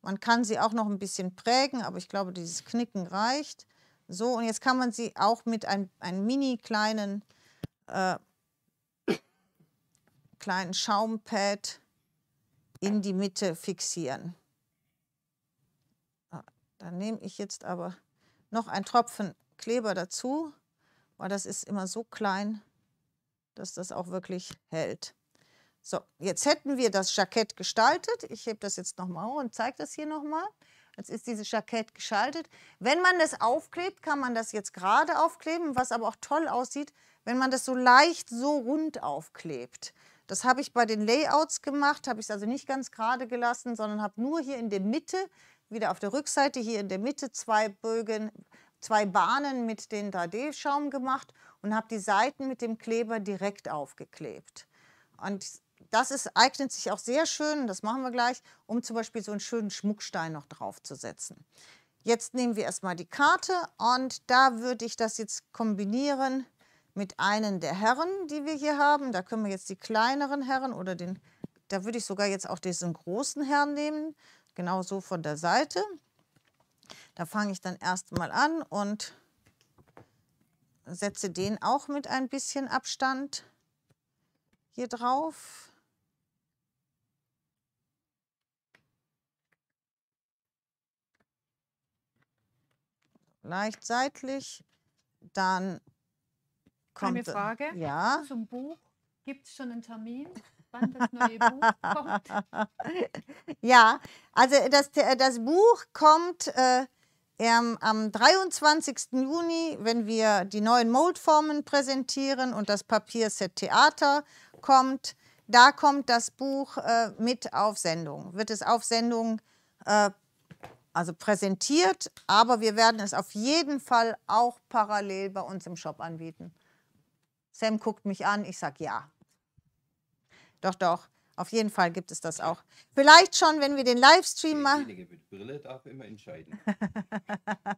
Man kann sie auch noch ein bisschen prägen, aber ich glaube, dieses Knicken reicht. So, und jetzt kann man sie auch mit einem, einem mini kleinen äh, kleinen Schaumpad in die Mitte fixieren. Ah, dann nehme ich jetzt aber noch einen Tropfen Kleber dazu, weil das ist immer so klein, dass das auch wirklich hält. So, jetzt hätten wir das Jackett gestaltet. Ich hebe das jetzt nochmal hoch und zeige das hier nochmal. Jetzt ist dieses Jackett geschaltet. Wenn man das aufklebt, kann man das jetzt gerade aufkleben. Was aber auch toll aussieht, wenn man das so leicht so rund aufklebt. Das habe ich bei den Layouts gemacht, habe ich es also nicht ganz gerade gelassen, sondern habe nur hier in der Mitte, wieder auf der Rückseite, hier in der Mitte zwei Bögen, zwei Bahnen mit den 3D-Schaum gemacht und habe die Seiten mit dem Kleber direkt aufgeklebt. Und das ist, eignet sich auch sehr schön, das machen wir gleich, um zum Beispiel so einen schönen Schmuckstein noch draufzusetzen. Jetzt nehmen wir erstmal die Karte und da würde ich das jetzt kombinieren mit einem der Herren, die wir hier haben. Da können wir jetzt die kleineren Herren oder den, da würde ich sogar jetzt auch diesen großen Herrn nehmen, genau so von der Seite. Da fange ich dann erstmal an und setze den auch mit ein bisschen Abstand hier drauf. Leicht seitlich. Dann kommt. Eine äh, Frage ja? zum Buch. Gibt es schon einen Termin? Wann das neue Buch kommt? ja, also äh, das, äh, das Buch kommt äh, am 23. Juni, wenn wir die neuen Moldformen präsentieren und das Papierset Theater kommt. Da kommt das Buch äh, mit auf Sendung. Wird es auf Sendung äh, also präsentiert, aber wir werden es auf jeden Fall auch parallel bei uns im Shop anbieten. Sam guckt mich an, ich sage ja. Doch, doch. Auf jeden Fall gibt es das auch. Vielleicht schon, wenn wir den Livestream machen. Derjenige mit Brille darf immer entscheiden.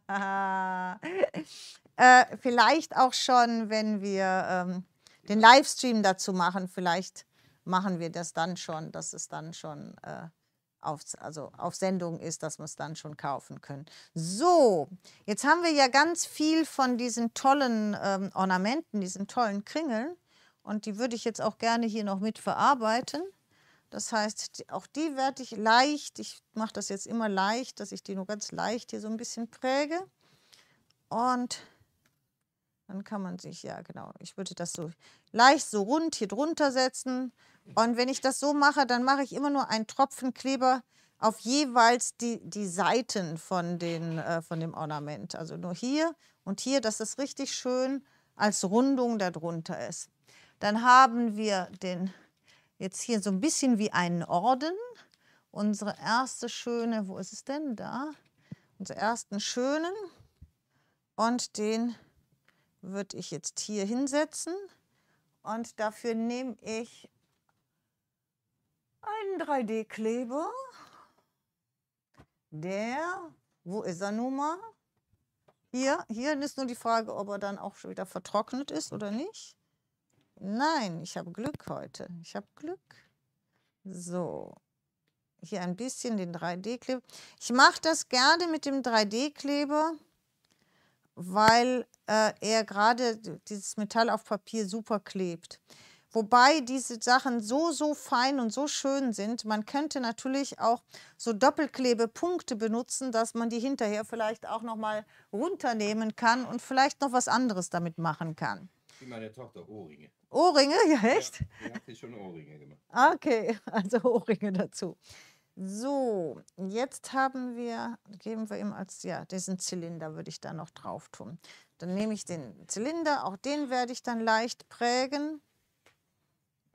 äh, vielleicht auch schon, wenn wir ähm, den Livestream dazu machen. Vielleicht machen wir das dann schon. dass es dann schon äh, auf, also auf Sendung ist, dass wir es dann schon kaufen können. So, jetzt haben wir ja ganz viel von diesen tollen ähm, Ornamenten, diesen tollen Kringeln. Und die würde ich jetzt auch gerne hier noch mit verarbeiten. Das heißt, auch die werde ich leicht, ich mache das jetzt immer leicht, dass ich die nur ganz leicht hier so ein bisschen präge. Und dann kann man sich, ja genau, ich würde das so leicht so rund hier drunter setzen und wenn ich das so mache, dann mache ich immer nur einen Tropfen Kleber auf jeweils die, die Seiten von, den, äh, von dem Ornament. Also nur hier und hier, dass es richtig schön als Rundung darunter ist. Dann haben wir den jetzt hier so ein bisschen wie einen Orden. Unsere erste schöne, wo ist es denn? Da. Unsere ersten schönen. Und den würde ich jetzt hier hinsetzen. Und dafür nehme ich ein 3D-Kleber, der, wo ist er nun mal? Hier, hier ist nur die Frage, ob er dann auch schon wieder vertrocknet ist oder nicht. Nein, ich habe Glück heute. Ich habe Glück. So, hier ein bisschen den 3D-Kleber. Ich mache das gerne mit dem 3D-Kleber, weil äh, er gerade dieses Metall auf Papier super klebt. Wobei diese Sachen so, so fein und so schön sind. Man könnte natürlich auch so Doppelklebepunkte benutzen, dass man die hinterher vielleicht auch nochmal runternehmen kann und vielleicht noch was anderes damit machen kann. Wie meine Tochter, Ohrringe. Ohrringe? Ja, echt? Ja, hat sie schon Ohrringe gemacht. Okay, also Ohrringe dazu. So, jetzt haben wir, geben wir ihm als, ja, diesen Zylinder würde ich da noch drauf tun. Dann nehme ich den Zylinder, auch den werde ich dann leicht prägen.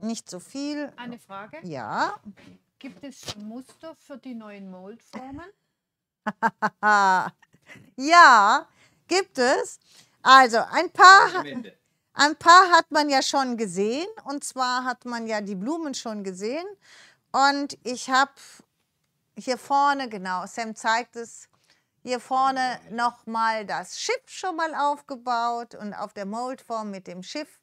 Nicht so viel. Eine Frage? Ja. Gibt es schon Muster für die neuen Moldformen? ja, gibt es. Also ein paar, ein paar hat man ja schon gesehen. Und zwar hat man ja die Blumen schon gesehen. Und ich habe hier vorne, genau, Sam zeigt es, hier vorne nochmal das Schiff schon mal aufgebaut und auf der Moldform mit dem Schiff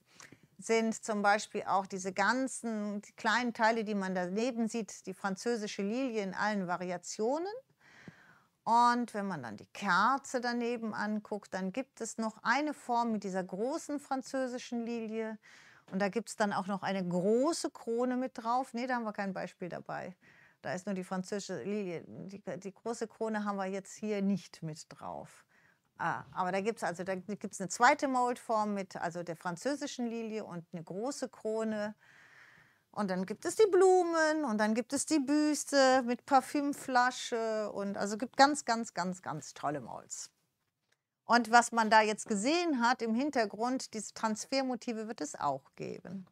sind zum Beispiel auch diese ganzen die kleinen Teile, die man daneben sieht, die französische Lilie in allen Variationen. Und wenn man dann die Kerze daneben anguckt, dann gibt es noch eine Form mit dieser großen französischen Lilie. Und da gibt es dann auch noch eine große Krone mit drauf. Nee, da haben wir kein Beispiel dabei. Da ist nur die französische Lilie. Die, die große Krone haben wir jetzt hier nicht mit drauf. Ah, aber da gibt es also eine zweite Moldform mit also der französischen Lilie und eine große Krone. Und dann gibt es die Blumen und dann gibt es die Büste mit Parfümflasche und also gibt ganz, ganz, ganz, ganz tolle Molds. Und was man da jetzt gesehen hat im Hintergrund, diese Transfermotive wird es auch geben.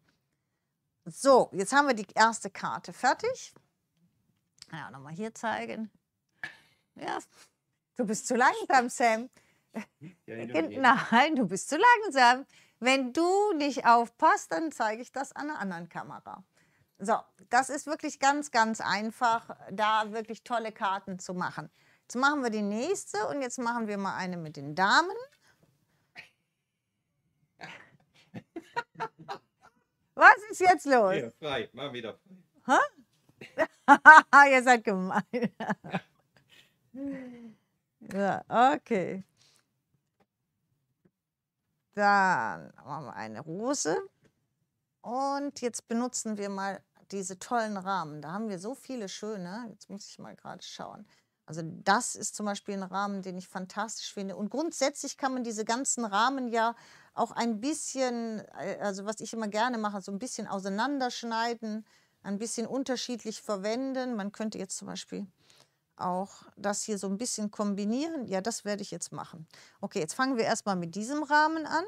So, jetzt haben wir die erste Karte fertig. Ja, nochmal hier zeigen. Ja, du bist zu langsam, Sam. Ja, Nein, genau, du bist zu langsam. Wenn du nicht aufpasst, dann zeige ich das an einer anderen Kamera. So, das ist wirklich ganz, ganz einfach, da wirklich tolle Karten zu machen. Jetzt machen wir die nächste und jetzt machen wir mal eine mit den Damen. Was ist jetzt los? Wieder frei, mal wieder frei. Ihr seid gemein. ja, okay. Dann machen wir eine Rose. Und jetzt benutzen wir mal diese tollen Rahmen. Da haben wir so viele schöne. Jetzt muss ich mal gerade schauen. Also das ist zum Beispiel ein Rahmen, den ich fantastisch finde. Und grundsätzlich kann man diese ganzen Rahmen ja auch ein bisschen, äh, also was ich immer gerne mache, so ein bisschen auseinanderschneiden, ein bisschen unterschiedlich verwenden. Man könnte jetzt zum Beispiel auch das hier so ein bisschen kombinieren. Ja, das werde ich jetzt machen. Okay, jetzt fangen wir erstmal mit diesem Rahmen an.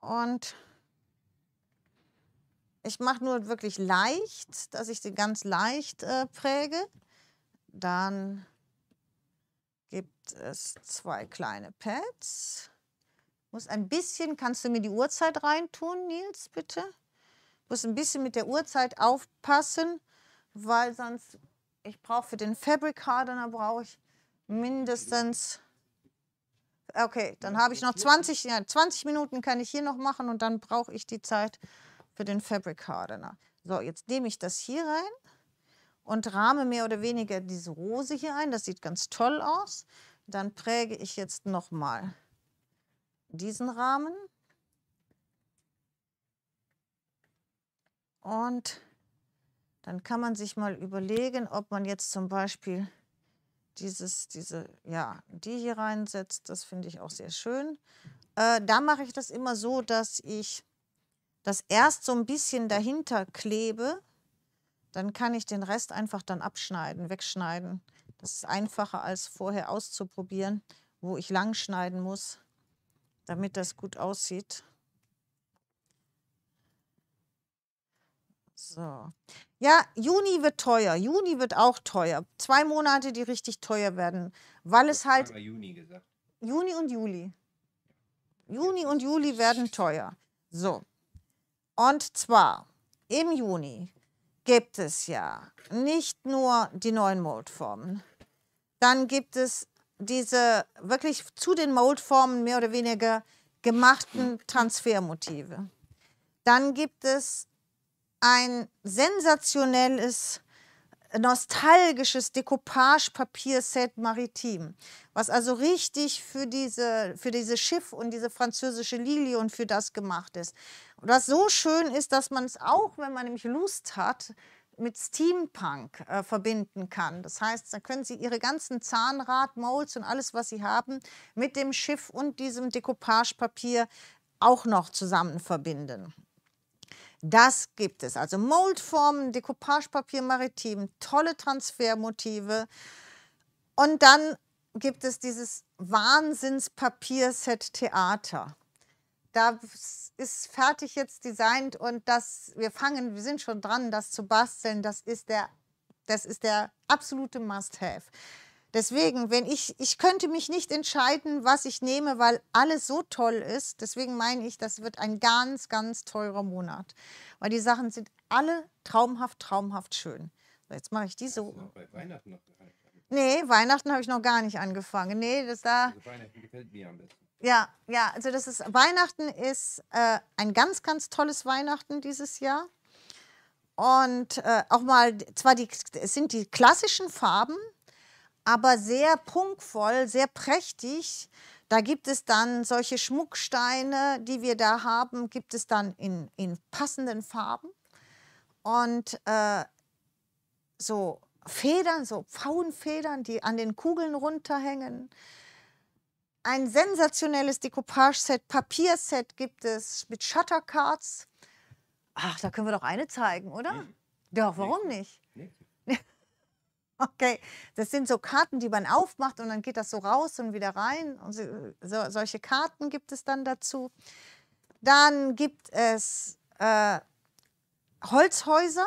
Und ich mache nur wirklich leicht, dass ich den ganz leicht äh, präge. Dann gibt es zwei kleine Pads. Muss ein bisschen, kannst du mir die Uhrzeit reintun, Nils, bitte? Muss ein bisschen mit der Uhrzeit aufpassen, weil sonst ich brauche für den Fabric Hardener brauche ich mindestens Okay, dann habe ich noch 20, ja, 20 Minuten kann ich hier noch machen und dann brauche ich die Zeit für den Fabric Hardener. So, jetzt nehme ich das hier rein und rahme mehr oder weniger diese Rose hier ein. Das sieht ganz toll aus. Dann präge ich jetzt nochmal diesen Rahmen. Und dann kann man sich mal überlegen, ob man jetzt zum Beispiel dieses, diese, ja, die hier reinsetzt. Das finde ich auch sehr schön. Äh, da mache ich das immer so, dass ich das erst so ein bisschen dahinter klebe. Dann kann ich den Rest einfach dann abschneiden, wegschneiden. Das ist einfacher als vorher auszuprobieren, wo ich lang schneiden muss, damit das gut aussieht. So. Ja, Juni wird teuer. Juni wird auch teuer. Zwei Monate, die richtig teuer werden, weil es halt. Juni gesagt. Juni und Juli. Juni und Juli werden teuer. So. Und zwar im Juni gibt es ja nicht nur die neuen Moldformen. Dann gibt es diese wirklich zu den Moldformen mehr oder weniger gemachten Transfermotive. Dann gibt es ein sensationelles nostalgisches decoupage set maritim, was also richtig für diese, für dieses Schiff und diese französische Lilie und für das gemacht ist. Und was so schön ist, dass man es auch, wenn man nämlich Lust hat, mit Steampunk äh, verbinden kann. Das heißt, da können Sie Ihre ganzen Zahnradmolds und alles, was Sie haben, mit dem Schiff und diesem Decoupage-Papier auch noch zusammen verbinden. Das gibt es. Also Moldformen, Decoupagepapier maritim, tolle Transfermotive. Und dann gibt es dieses Wahnsinnspapierset Theater. Das ist fertig jetzt designt und das, wir fangen, wir sind schon dran, das zu basteln. Das ist der, das ist der absolute Must-Have. Deswegen, wenn ich, ich könnte mich nicht entscheiden, was ich nehme, weil alles so toll ist. Deswegen meine ich, das wird ein ganz, ganz teurer Monat. Weil die Sachen sind alle traumhaft, traumhaft schön. So, jetzt mache ich die so. Noch bei Weihnachten noch Nee, Weihnachten habe ich noch gar nicht angefangen. Nee, das da. Also Weihnachten gefällt mir am besten. Ja, ja, also das ist Weihnachten ist äh, ein ganz, ganz tolles Weihnachten dieses Jahr. Und äh, auch mal, zwar die, es sind die klassischen Farben, aber sehr prunkvoll, sehr prächtig. Da gibt es dann solche Schmucksteine, die wir da haben, gibt es dann in, in passenden Farben. Und äh, so Federn, so Pfauenfedern, die an den Kugeln runterhängen. Ein sensationelles Decoupage-Set, Papierset gibt es mit Shuttercards. Ach, da können wir doch eine zeigen, oder? Nee. Doch, warum nee. nicht? Nee. Okay, das sind so Karten, die man aufmacht und dann geht das so raus und wieder rein. Und so, solche Karten gibt es dann dazu. Dann gibt es äh, Holzhäuser,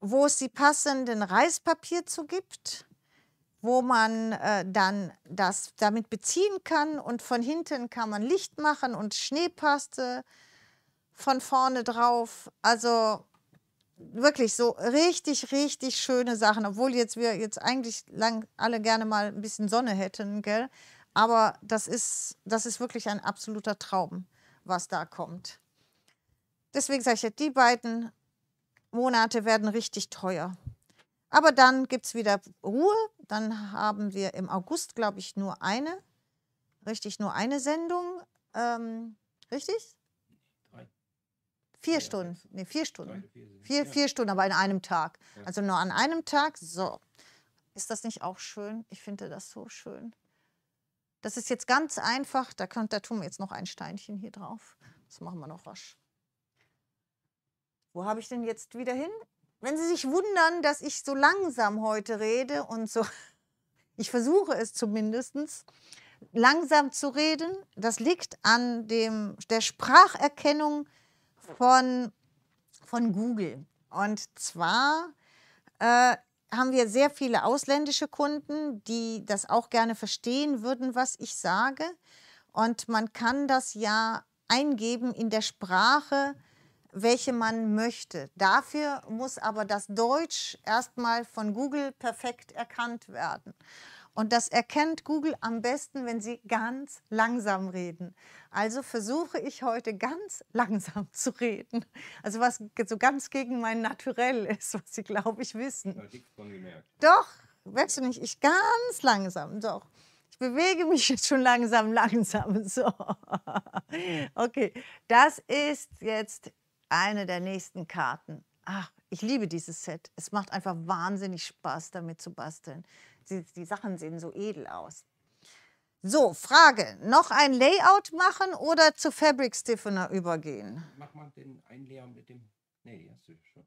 wo es die passenden Reispapier zu gibt, wo man äh, dann das damit beziehen kann und von hinten kann man Licht machen und Schneepaste von vorne drauf. Also wirklich so richtig, richtig schöne Sachen, obwohl jetzt wir jetzt eigentlich lang alle gerne mal ein bisschen Sonne hätten, gell? Aber das ist, das ist wirklich ein absoluter Traum, was da kommt. Deswegen sage ich jetzt, die beiden Monate werden richtig teuer. Aber dann gibt es wieder Ruhe. Dann haben wir im August, glaube ich, nur eine, richtig nur eine Sendung. Ähm, richtig? Vier Stunden, nee, vier Stunden. Vier, vier Stunden, aber in einem Tag. Also nur an einem Tag, so. Ist das nicht auch schön? Ich finde das so schön. Das ist jetzt ganz einfach. Da, könnt, da tun wir jetzt noch ein Steinchen hier drauf. Das machen wir noch rasch. Wo habe ich denn jetzt wieder hin? Wenn Sie sich wundern, dass ich so langsam heute rede und so, ich versuche es zumindest, langsam zu reden, das liegt an dem, der Spracherkennung von, von Google. Und zwar äh, haben wir sehr viele ausländische Kunden, die das auch gerne verstehen würden, was ich sage. Und man kann das ja eingeben in der Sprache, welche man möchte. Dafür muss aber das Deutsch erstmal von Google perfekt erkannt werden. Und das erkennt Google am besten, wenn Sie ganz langsam reden. Also versuche ich heute ganz langsam zu reden. Also was so ganz gegen mein Naturell ist, was Sie, glaube ich, wissen. Doch, wechsel nicht. Ich ganz langsam, doch. Ich bewege mich jetzt schon langsam, langsam. So. Okay, das ist jetzt eine der nächsten Karten. Ach, ich liebe dieses Set. Es macht einfach wahnsinnig Spaß, damit zu basteln die, die Sachen sehen so edel aus. So, Frage. Noch ein Layout machen oder zu Fabric Stiffener übergehen? Mach mal den Einlehrer mit dem... Nee, hast du schon.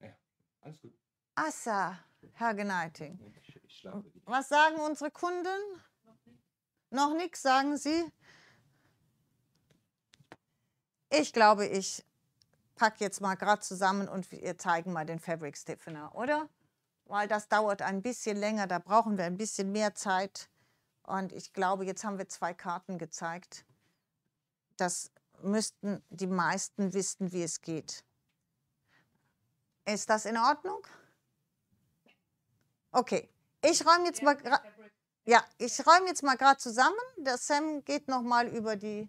Ah ja, alles gut. Assa, Herr Geneiting. Was sagen unsere Kunden? Noch nichts, sagen sie? Ich glaube, ich packe jetzt mal gerade zusammen und wir zeigen mal den Fabric Stiffener, oder? Ja weil das dauert ein bisschen länger, da brauchen wir ein bisschen mehr Zeit. Und ich glaube, jetzt haben wir zwei Karten gezeigt. Das müssten die meisten wissen, wie es geht. Ist das in Ordnung? Okay, ich räume jetzt mal ja, ich räume jetzt mal gerade zusammen. Der Sam geht noch mal über die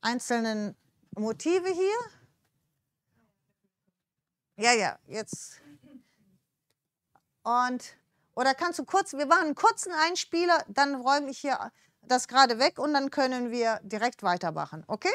einzelnen Motive hier. Ja, ja, jetzt und oder kannst du kurz, wir machen einen kurzen Einspieler, dann räume ich hier das gerade weg und dann können wir direkt weitermachen, okay?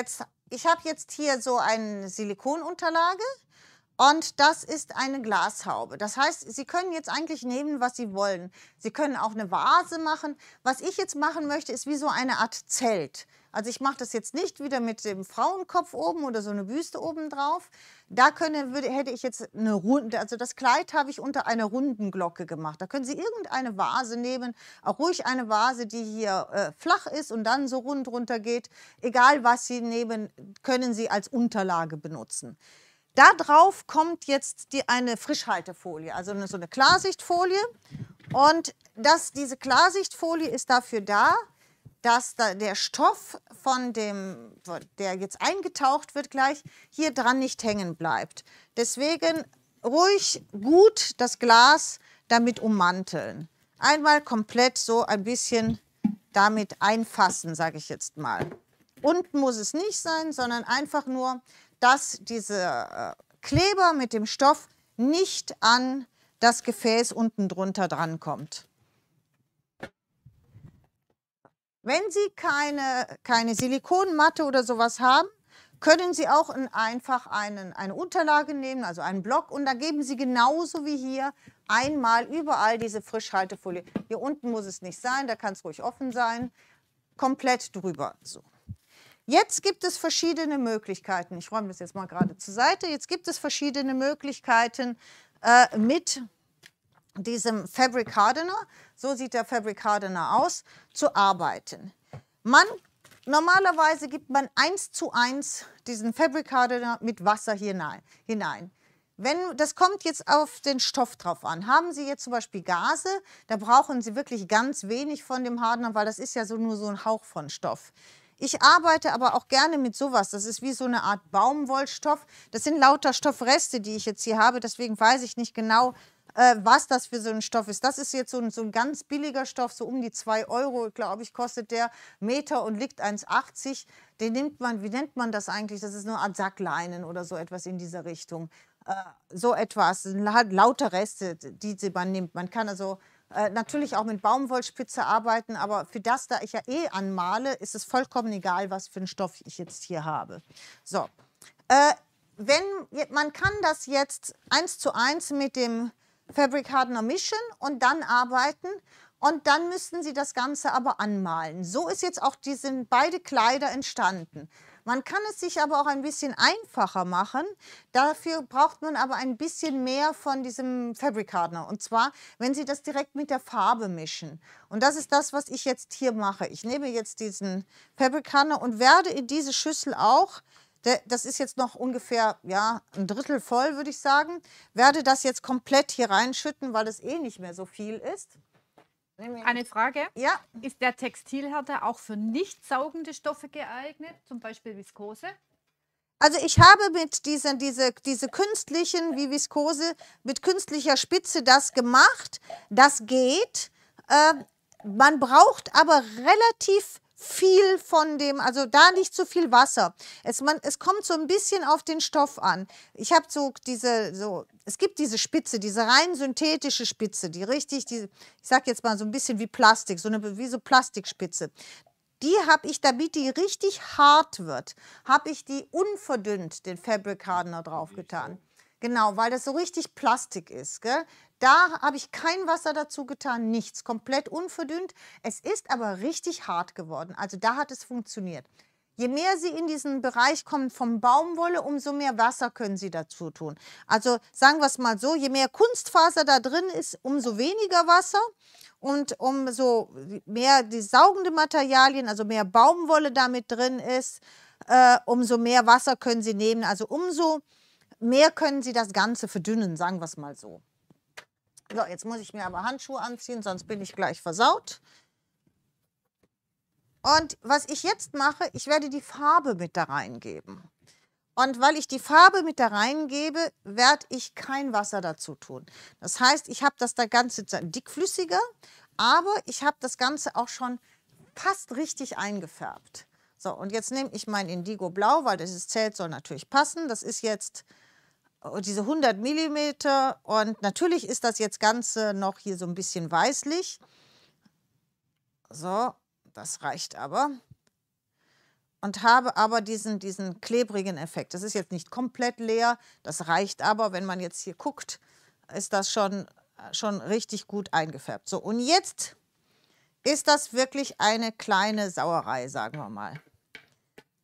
jetzt, ich habe jetzt hier so eine Silikonunterlage. Und das ist eine Glashaube. Das heißt, Sie können jetzt eigentlich nehmen, was Sie wollen. Sie können auch eine Vase machen. Was ich jetzt machen möchte, ist wie so eine Art Zelt. Also ich mache das jetzt nicht wieder mit dem Frauenkopf oben oder so eine Büste oben drauf. Da könnte, würde, hätte ich jetzt eine Runde, also das Kleid habe ich unter einer runden Glocke gemacht. Da können Sie irgendeine Vase nehmen, auch ruhig eine Vase, die hier äh, flach ist und dann so rund runter geht. Egal was Sie nehmen, können Sie als Unterlage benutzen. Da drauf kommt jetzt die, eine Frischhaltefolie, also eine, so eine Klarsichtfolie. Und das, diese Klarsichtfolie ist dafür da, dass da der Stoff von dem, der jetzt eingetaucht wird gleich, hier dran nicht hängen bleibt. Deswegen ruhig gut das Glas damit ummanteln. Einmal komplett so ein bisschen damit einfassen, sage ich jetzt mal. Unten muss es nicht sein, sondern einfach nur dass dieser äh, Kleber mit dem Stoff nicht an das Gefäß unten drunter drankommt. Wenn Sie keine, keine Silikonmatte oder sowas haben, können Sie auch einfach einen, eine Unterlage nehmen, also einen Block, und da geben Sie genauso wie hier einmal überall diese Frischhaltefolie. Hier unten muss es nicht sein, da kann es ruhig offen sein, komplett drüber. So. Jetzt gibt es verschiedene Möglichkeiten. Ich räume das jetzt mal gerade zur Seite. Jetzt gibt es verschiedene Möglichkeiten äh, mit diesem Fabric Hardener, so sieht der Fabric Hardener aus, zu arbeiten. Man, normalerweise gibt man eins zu eins diesen Fabric Hardener mit Wasser hinein. Wenn, das kommt jetzt auf den Stoff drauf an. Haben Sie jetzt zum Beispiel Gase, da brauchen Sie wirklich ganz wenig von dem Hardener, weil das ist ja so nur so ein Hauch von Stoff. Ich arbeite aber auch gerne mit sowas. Das ist wie so eine Art Baumwollstoff. Das sind lauter Stoffreste, die ich jetzt hier habe. Deswegen weiß ich nicht genau, äh, was das für so ein Stoff ist. Das ist jetzt so ein, so ein ganz billiger Stoff, so um die 2 Euro, glaube ich, kostet der Meter und liegt 1,80. Den nimmt man, wie nennt man das eigentlich? Das ist eine Art Sackleinen oder so etwas in dieser Richtung. Äh, so etwas, lauter Reste, die man nimmt. Man kann also äh, natürlich auch mit Baumwollspitze arbeiten, aber für das, da ich ja eh anmale, ist es vollkommen egal, was für einen Stoff ich jetzt hier habe. So, äh, wenn, man kann das jetzt eins zu eins mit dem Fabric Hardener mischen und dann arbeiten und dann müssten Sie das Ganze aber anmalen. So ist jetzt auch, die sind beide Kleider entstanden. Man kann es sich aber auch ein bisschen einfacher machen. Dafür braucht man aber ein bisschen mehr von diesem Fabric Hardener. Und zwar, wenn Sie das direkt mit der Farbe mischen. Und das ist das, was ich jetzt hier mache. Ich nehme jetzt diesen Fabric Hardener und werde in diese Schüssel auch das ist jetzt noch ungefähr ja, ein Drittel voll, würde ich sagen. Werde das jetzt komplett hier reinschütten, weil es eh nicht mehr so viel ist. Eine Frage. Ja. Ist der Textilhärter auch für nicht saugende Stoffe geeignet, zum Beispiel Viskose? Also ich habe mit dieser, diese, diese künstlichen, wie Viskose, mit künstlicher Spitze das gemacht. Das geht. Äh, man braucht aber relativ viel von dem, also da nicht zu so viel Wasser. Es, man, es kommt so ein bisschen auf den Stoff an. Ich habe so diese, so, es gibt diese Spitze, diese rein synthetische Spitze, die richtig, die, ich sag jetzt mal so ein bisschen wie Plastik, so eine, wie so Plastikspitze. Die habe ich, damit die richtig hart wird, habe ich die unverdünnt, den Fabric Hardener draufgetan. Genau, weil das so richtig Plastik ist. Gell? Da habe ich kein Wasser dazu getan, nichts, komplett unverdünnt. Es ist aber richtig hart geworden, also da hat es funktioniert. Je mehr Sie in diesen Bereich kommen vom Baumwolle, umso mehr Wasser können Sie dazu tun. Also sagen wir es mal so, je mehr Kunstfaser da drin ist, umso weniger Wasser und umso mehr die saugenden Materialien, also mehr Baumwolle damit drin ist, äh, umso mehr Wasser können Sie nehmen. Also umso Mehr können Sie das Ganze verdünnen, sagen wir es mal so. So, jetzt muss ich mir aber Handschuhe anziehen, sonst bin ich gleich versaut. Und was ich jetzt mache, ich werde die Farbe mit da reingeben. Und weil ich die Farbe mit da reingebe, werde ich kein Wasser dazu tun. Das heißt, ich habe das da Ganze dickflüssiger, aber ich habe das Ganze auch schon fast richtig eingefärbt. So, und jetzt nehme ich mein Indigo Blau, weil das Zelt soll natürlich passen. Das ist jetzt diese 100 Millimeter und natürlich ist das jetzt Ganze noch hier so ein bisschen weißlich. So, das reicht aber. Und habe aber diesen, diesen klebrigen Effekt. Das ist jetzt nicht komplett leer, das reicht aber, wenn man jetzt hier guckt, ist das schon, schon richtig gut eingefärbt. So, und jetzt ist das wirklich eine kleine Sauerei, sagen wir mal.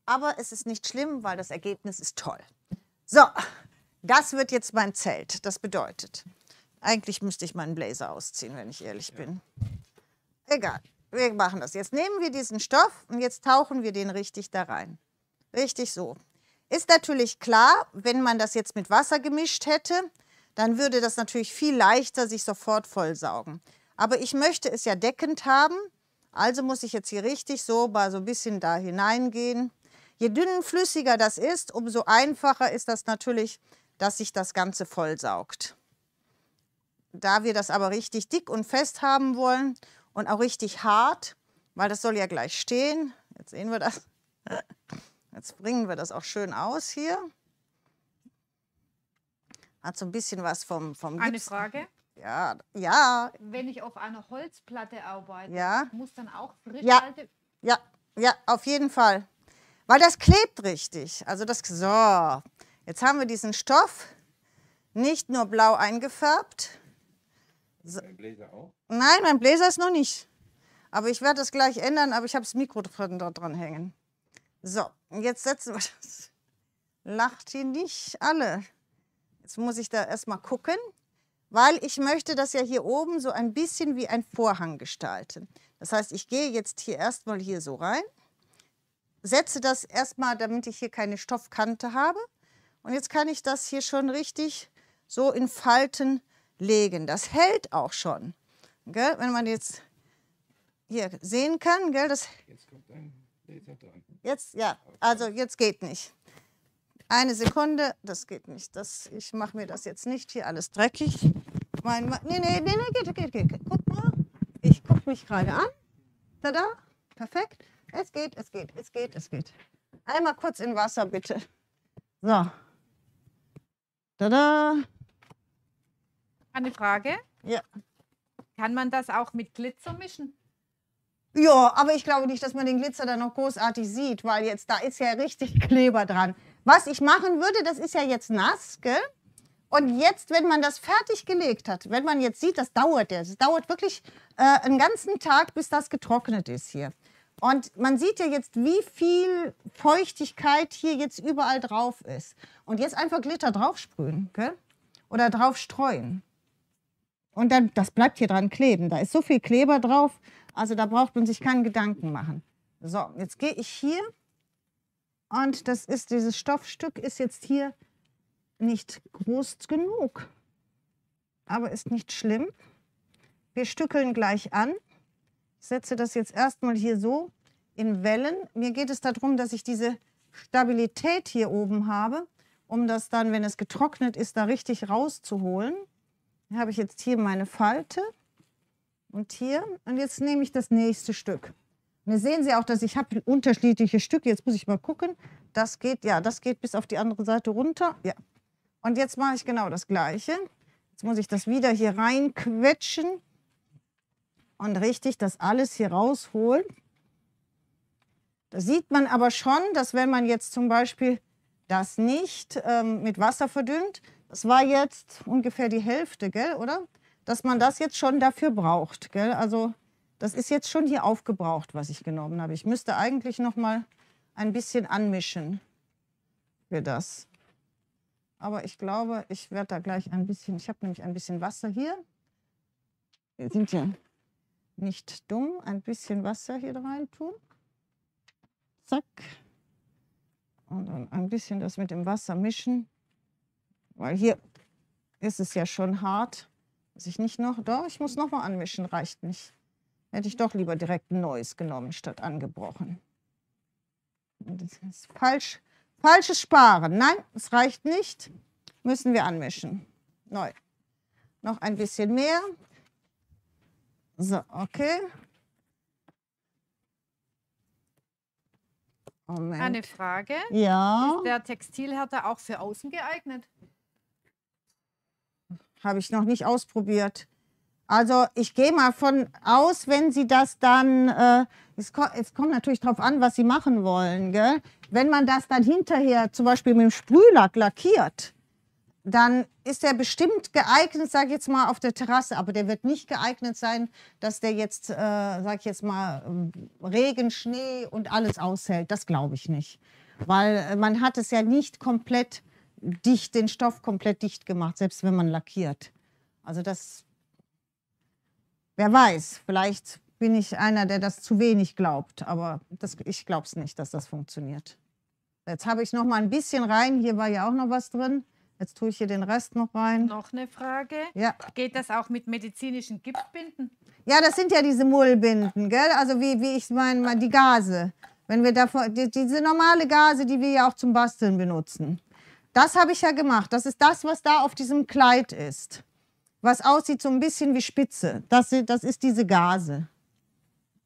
Aber es ist nicht schlimm, weil das Ergebnis ist toll. So, das wird jetzt mein Zelt. Das bedeutet, eigentlich müsste ich meinen Blazer ausziehen, wenn ich ehrlich bin. Egal, wir machen das. Jetzt nehmen wir diesen Stoff und jetzt tauchen wir den richtig da rein. Richtig so. Ist natürlich klar, wenn man das jetzt mit Wasser gemischt hätte, dann würde das natürlich viel leichter sich sofort vollsaugen. Aber ich möchte es ja deckend haben, also muss ich jetzt hier richtig so mal so ein bisschen da hineingehen. Je dünnflüssiger das ist, umso einfacher ist das natürlich dass sich das Ganze vollsaugt. Da wir das aber richtig dick und fest haben wollen und auch richtig hart, weil das soll ja gleich stehen. Jetzt sehen wir das. Jetzt bringen wir das auch schön aus hier. Hat so ein bisschen was vom, vom Eine Frage? Ja, ja. Wenn ich auf einer Holzplatte arbeite, ja. muss dann auch frisch ja. Alte ja, ja, auf jeden Fall. Weil das klebt richtig. Also das, so, Jetzt haben wir diesen Stoff nicht nur blau eingefärbt. Mein Bläser auch? Nein, mein Bläser ist noch nicht. Aber ich werde das gleich ändern, aber ich habe das Mikro dran, dran hängen. So, jetzt setzen wir das. Lacht hier nicht alle. Jetzt muss ich da erstmal gucken, weil ich möchte das ja hier oben so ein bisschen wie ein Vorhang gestalten. Das heißt, ich gehe jetzt hier erstmal hier so rein, setze das erstmal, damit ich hier keine Stoffkante habe und jetzt kann ich das hier schon richtig so in Falten legen. Das hält auch schon. Gell? Wenn man jetzt hier sehen kann, gell? Das jetzt kommt ein Laser dran. Jetzt, ja, also jetzt geht nicht. Eine Sekunde, das geht nicht. Das, ich mache mir das jetzt nicht hier alles dreckig. Mein nee, nee, nee, nee, geht, geht, geht. Guck mal, ich gucke mich gerade an. Tada, perfekt. Es geht, es geht, es geht, es geht. Einmal kurz in Wasser, bitte. So. Tada! Eine Frage? Ja. Kann man das auch mit Glitzer mischen? Ja, aber ich glaube nicht, dass man den Glitzer dann noch großartig sieht, weil jetzt da ist ja richtig Kleber dran. Was ich machen würde, das ist ja jetzt nass, gell? Und jetzt, wenn man das fertig gelegt hat, wenn man jetzt sieht, das dauert ja, es dauert wirklich äh, einen ganzen Tag, bis das getrocknet ist hier. Und man sieht ja jetzt, wie viel Feuchtigkeit hier jetzt überall drauf ist. Und jetzt einfach Glitter draufsprühen, gell? Oder drauf streuen. Und dann, das bleibt hier dran kleben. Da ist so viel Kleber drauf, also da braucht man sich keinen Gedanken machen. So, jetzt gehe ich hier und das ist, dieses Stoffstück ist jetzt hier nicht groß genug. Aber ist nicht schlimm. Wir stückeln gleich an setze das jetzt erstmal hier so in Wellen. Mir geht es darum, dass ich diese Stabilität hier oben habe, um das dann, wenn es getrocknet ist, da richtig rauszuholen. Dann habe ich jetzt hier meine Falte und hier. Und jetzt nehme ich das nächste Stück. Und jetzt sehen Sie auch, dass ich habe unterschiedliche Stücke. Jetzt muss ich mal gucken. Das geht, ja, das geht bis auf die andere Seite runter. Ja. Und jetzt mache ich genau das Gleiche. Jetzt muss ich das wieder hier reinquetschen und richtig das alles hier rausholen. Da sieht man aber schon, dass wenn man jetzt zum Beispiel das nicht ähm, mit Wasser verdünnt, das war jetzt ungefähr die Hälfte, gell, oder? Dass man das jetzt schon dafür braucht, gell? Also das ist jetzt schon hier aufgebraucht, was ich genommen habe. Ich müsste eigentlich noch mal ein bisschen anmischen für das. Aber ich glaube, ich werde da gleich ein bisschen, ich habe nämlich ein bisschen Wasser hier. Wir sind ja nicht dumm, ein bisschen Wasser hier rein tun. Zack. Und dann ein bisschen das mit dem Wasser mischen, weil hier ist es ja schon hart. Dass ich nicht noch, doch, ich muss nochmal anmischen, reicht nicht. Hätte ich doch lieber direkt ein neues genommen, statt angebrochen. Das ist falsch. Falsches Sparen. Nein, es reicht nicht. Müssen wir anmischen. Neu. Noch ein bisschen mehr. So, okay. Moment. Eine Frage. Ja. Ist der Textilhärter auch für außen geeignet? Habe ich noch nicht ausprobiert. Also ich gehe mal von aus, wenn Sie das dann, äh, es, ko es, kommt natürlich darauf an, was Sie machen wollen, gell? wenn man das dann hinterher zum Beispiel mit dem Sprühlack lackiert, dann ist er bestimmt geeignet, sage ich jetzt mal, auf der Terrasse. Aber der wird nicht geeignet sein, dass der jetzt, äh, sage ich jetzt mal, ähm, Regen, Schnee und alles aushält. Das glaube ich nicht. Weil äh, man hat es ja nicht komplett dicht, den Stoff komplett dicht gemacht, selbst wenn man lackiert. Also das, wer weiß, vielleicht bin ich einer, der das zu wenig glaubt. Aber das, ich glaube es nicht, dass das funktioniert. Jetzt habe ich noch mal ein bisschen rein. Hier war ja auch noch was drin. Jetzt tue ich hier den Rest noch rein. Noch eine Frage. Ja. Geht das auch mit medizinischen Gipsbinden? Ja, das sind ja diese Mullbinden, gell? Also wie, wie ich meine, die Gase. Wenn wir davon, die, diese normale Gase, die wir ja auch zum Basteln benutzen. Das habe ich ja gemacht. Das ist das, was da auf diesem Kleid ist. Was aussieht so ein bisschen wie Spitze. Das, das ist diese Gase.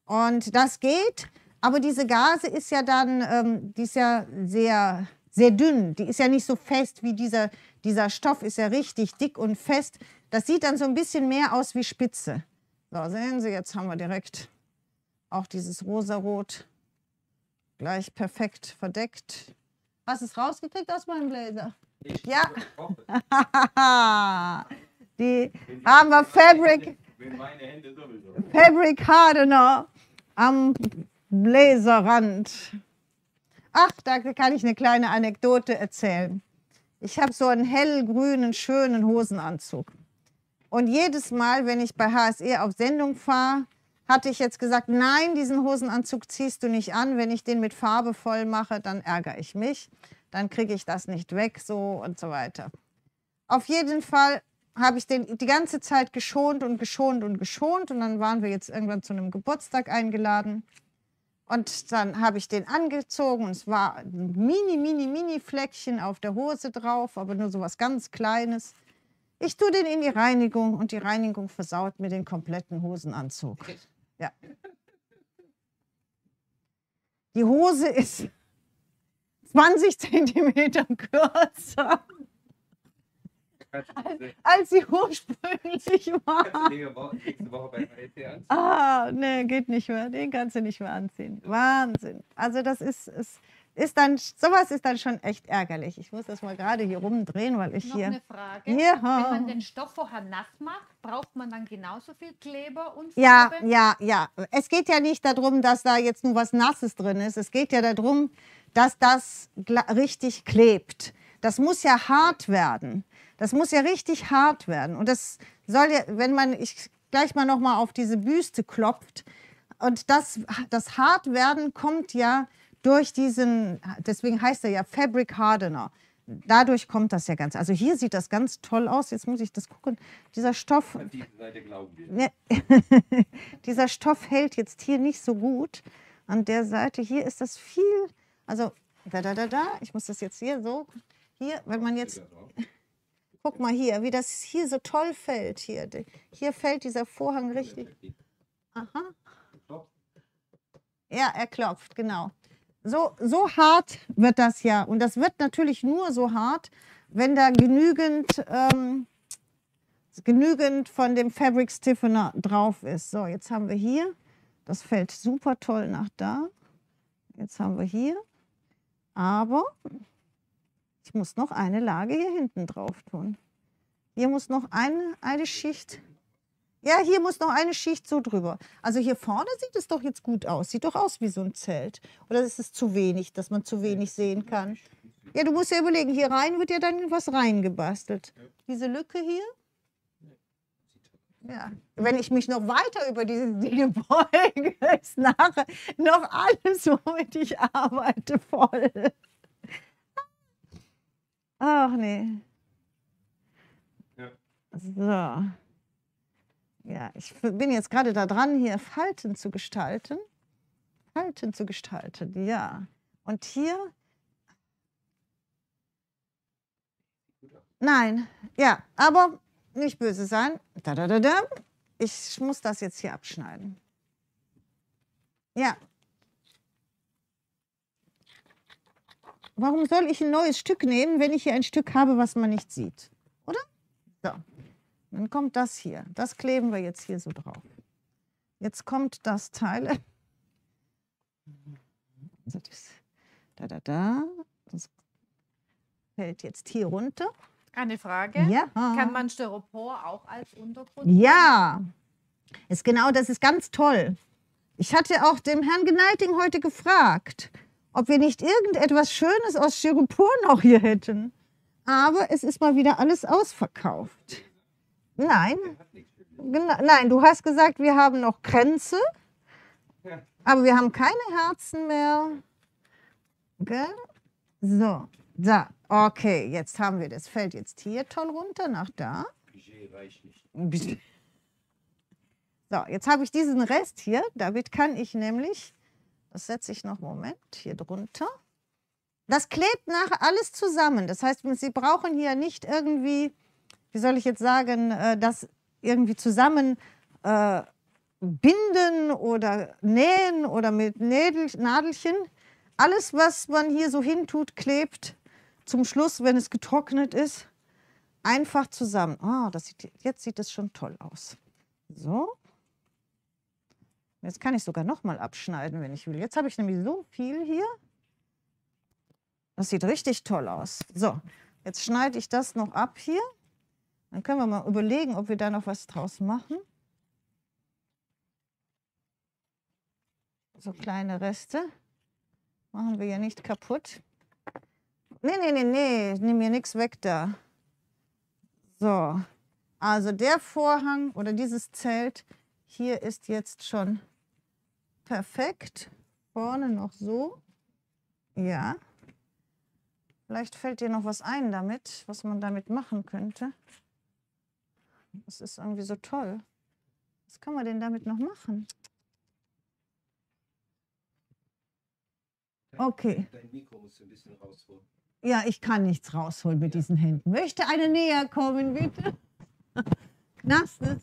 Und das geht, aber diese Gase ist ja dann, ähm, die ist ja sehr sehr dünn. Die ist ja nicht so fest wie dieser, dieser Stoff, ist ja richtig dick und fest. Das sieht dann so ein bisschen mehr aus wie Spitze. So, sehen Sie, jetzt haben wir direkt auch dieses rosarot gleich perfekt verdeckt. Hast du es rausgekriegt aus meinem Bläser? ja. Die haben wir Fabric, Fabric Hardener am Bläserrand. Ach, da kann ich eine kleine Anekdote erzählen. Ich habe so einen hellgrünen, schönen Hosenanzug. Und jedes Mal, wenn ich bei HSE auf Sendung fahre, hatte ich jetzt gesagt, nein, diesen Hosenanzug ziehst du nicht an. Wenn ich den mit Farbe voll mache, dann ärgere ich mich. Dann kriege ich das nicht weg, so und so weiter. Auf jeden Fall habe ich den die ganze Zeit geschont und geschont und geschont. Und dann waren wir jetzt irgendwann zu einem Geburtstag eingeladen. Und dann habe ich den angezogen und es war ein mini, mini, mini Fleckchen auf der Hose drauf, aber nur so was ganz Kleines. Ich tue den in die Reinigung und die Reinigung versaut mir den kompletten Hosenanzug. Ja. Die Hose ist 20 Zentimeter kürzer als, sie ursprünglich war. Nächste Woche bei anziehen. Ah, nee, geht nicht mehr. Den kannst du nicht mehr anziehen. Wahnsinn. Also das ist, ist, ist dann, sowas ist dann schon echt ärgerlich. Ich muss das mal gerade hier rumdrehen, weil ich Noch hier... eine Frage. Ja. Wenn man den Stoff vorher nass macht, braucht man dann genauso viel Kleber und Farbe? Ja, ja, ja. Es geht ja nicht darum, dass da jetzt nur was Nasses drin ist. Es geht ja darum, dass das richtig klebt. Das muss ja hart werden. Das muss ja richtig hart werden. Und das soll ja, wenn man ich gleich mal noch mal auf diese Büste klopft. Und das, das Hartwerden kommt ja durch diesen, deswegen heißt er ja Fabric Hardener. Dadurch kommt das ja ganz. Also hier sieht das ganz toll aus. Jetzt muss ich das gucken. Dieser Stoff. An diese Seite glauben wir. dieser Stoff hält jetzt hier nicht so gut. An der Seite hier ist das viel. Also da da da da. Ich muss das jetzt hier so. Hier, wenn man jetzt. Guck mal hier, wie das hier so toll fällt. Hier, hier fällt dieser Vorhang richtig. Aha. Ja, er klopft, genau. So, so hart wird das ja. Und das wird natürlich nur so hart, wenn da genügend, ähm, genügend von dem Fabric Stiffener drauf ist. So, jetzt haben wir hier. Das fällt super toll nach da. Jetzt haben wir hier. Aber ich muss noch eine Lage hier hinten drauf tun. Hier muss noch eine, eine Schicht. Ja, hier muss noch eine Schicht so drüber. Also hier vorne sieht es doch jetzt gut aus. Sieht doch aus wie so ein Zelt. Oder ist es zu wenig, dass man zu wenig sehen kann? Ja, du musst ja überlegen, hier rein wird ja dann was reingebastelt. Diese Lücke hier. Ja, wenn ich mich noch weiter über diese Dinge beuge, ist nachher noch alles, womit ich arbeite, voll. Ach nee. Ja. So. Ja, ich bin jetzt gerade da dran, hier Falten zu gestalten. Falten zu gestalten, ja. Und hier. Nein, ja, aber nicht böse sein. Da, da, da, da. Ich muss das jetzt hier abschneiden. Ja, Warum soll ich ein neues Stück nehmen, wenn ich hier ein Stück habe, was man nicht sieht? Oder? So. Dann kommt das hier. Das kleben wir jetzt hier so drauf. Jetzt kommt das Teil. Da, da, da. Das fällt jetzt hier runter. Eine Frage. Ja. Kann man Styropor auch als Untergrund? Ja. Ist genau, das ist ganz toll. Ich hatte auch dem Herrn Geneiting heute gefragt, ob wir nicht irgendetwas Schönes aus Styropor noch hier hätten. Aber es ist mal wieder alles ausverkauft. Nein, nein, du hast gesagt, wir haben noch Kränze, aber wir haben keine Herzen mehr. Gell? So, da. Okay, jetzt haben wir das. Fällt jetzt hier toll runter nach da. So, jetzt habe ich diesen Rest hier. Damit kann ich nämlich das setze ich noch, einen Moment, hier drunter. Das klebt nachher alles zusammen. Das heißt, Sie brauchen hier nicht irgendwie, wie soll ich jetzt sagen, äh, das irgendwie zusammen äh, binden oder nähen oder mit Nadelchen. Alles, was man hier so hintut, klebt zum Schluss, wenn es getrocknet ist, einfach zusammen. oh, das sieht, jetzt sieht es schon toll aus. So. Jetzt kann ich sogar noch mal abschneiden, wenn ich will. Jetzt habe ich nämlich so viel hier. Das sieht richtig toll aus. So, jetzt schneide ich das noch ab hier. Dann können wir mal überlegen, ob wir da noch was draus machen. So kleine Reste machen wir ja nicht kaputt. Nee, nee, nee, nee, nimm mir nichts weg da. So, also der Vorhang oder dieses Zelt hier ist jetzt schon perfekt. Vorne noch so. Ja. Vielleicht fällt dir noch was ein damit, was man damit machen könnte. Das ist irgendwie so toll. Was kann man denn damit noch machen? Okay. Dein Mikro muss ein bisschen rausholen. Ja, ich kann nichts rausholen mit ja. diesen Händen. Möchte eine näher kommen, bitte? Knast es.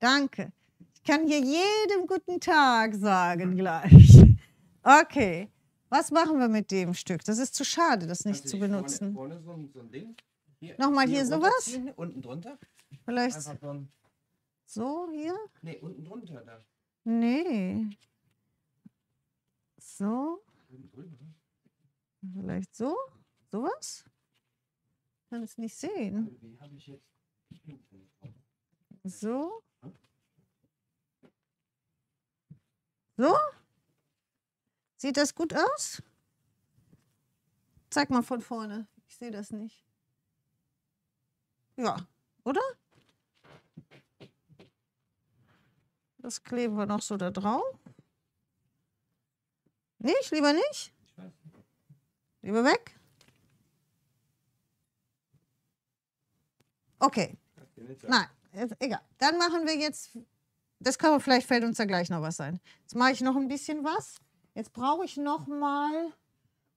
Danke. Ich kann hier jedem guten Tag sagen mhm. gleich. Okay. Was machen wir mit dem Stück? Das ist zu schade, das nicht also zu benutzen. Vorne, vorne so hier, Nochmal hier, hier sowas? Unten drunter? Vielleicht. So, so hier? Nee, unten drunter da. Nee. So. Vielleicht so? Sowas? Ich kann es nicht sehen. Also, so. So? Sieht das gut aus? Zeig mal von vorne. Ich sehe das nicht. Ja, oder? Das kleben wir noch so da drauf. Nicht? Lieber nicht? Lieber weg? Okay. Nein, egal. Dann machen wir jetzt das kann man, vielleicht fällt uns da gleich noch was ein. Jetzt mache ich noch ein bisschen was. Jetzt brauche ich noch mal,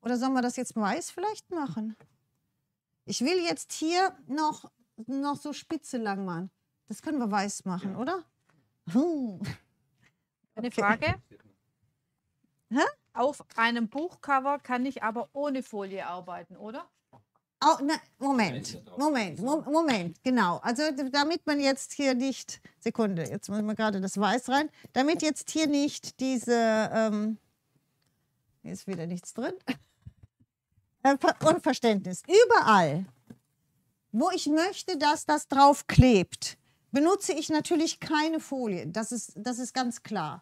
oder sollen wir das jetzt weiß vielleicht machen? Ich will jetzt hier noch, noch so spitze lang machen. Das können wir weiß machen, oder? Hm. Eine okay. Frage? Hä? Auf einem Buchcover kann ich aber ohne Folie arbeiten, oder? Oh, na, ne, Moment, Moment, Moment, genau. Also damit man jetzt hier nicht, Sekunde, jetzt muss man gerade das Weiß rein, damit jetzt hier nicht diese, ähm, hier ist wieder nichts drin, äh, Unverständnis. Überall, wo ich möchte, dass das drauf klebt, benutze ich natürlich keine Folie, das ist, das ist ganz klar.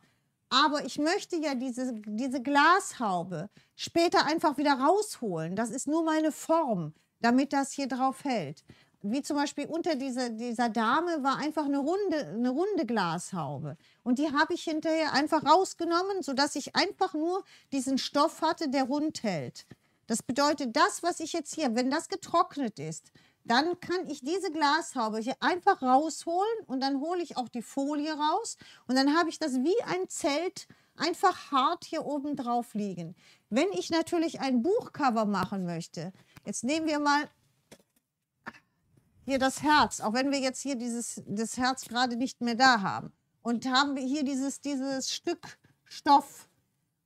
Aber ich möchte ja diese, diese Glashaube später einfach wieder rausholen. Das ist nur meine Form damit das hier drauf hält. Wie zum Beispiel unter dieser, dieser Dame war einfach eine runde, eine runde Glashaube. Und die habe ich hinterher einfach rausgenommen, sodass ich einfach nur diesen Stoff hatte, der rund hält. Das bedeutet, das, was ich jetzt hier, wenn das getrocknet ist, dann kann ich diese Glashaube hier einfach rausholen und dann hole ich auch die Folie raus und dann habe ich das wie ein Zelt einfach hart hier oben drauf liegen. Wenn ich natürlich ein Buchcover machen möchte, Jetzt nehmen wir mal hier das Herz, auch wenn wir jetzt hier dieses das Herz gerade nicht mehr da haben. Und haben wir hier dieses, dieses Stück Stoff.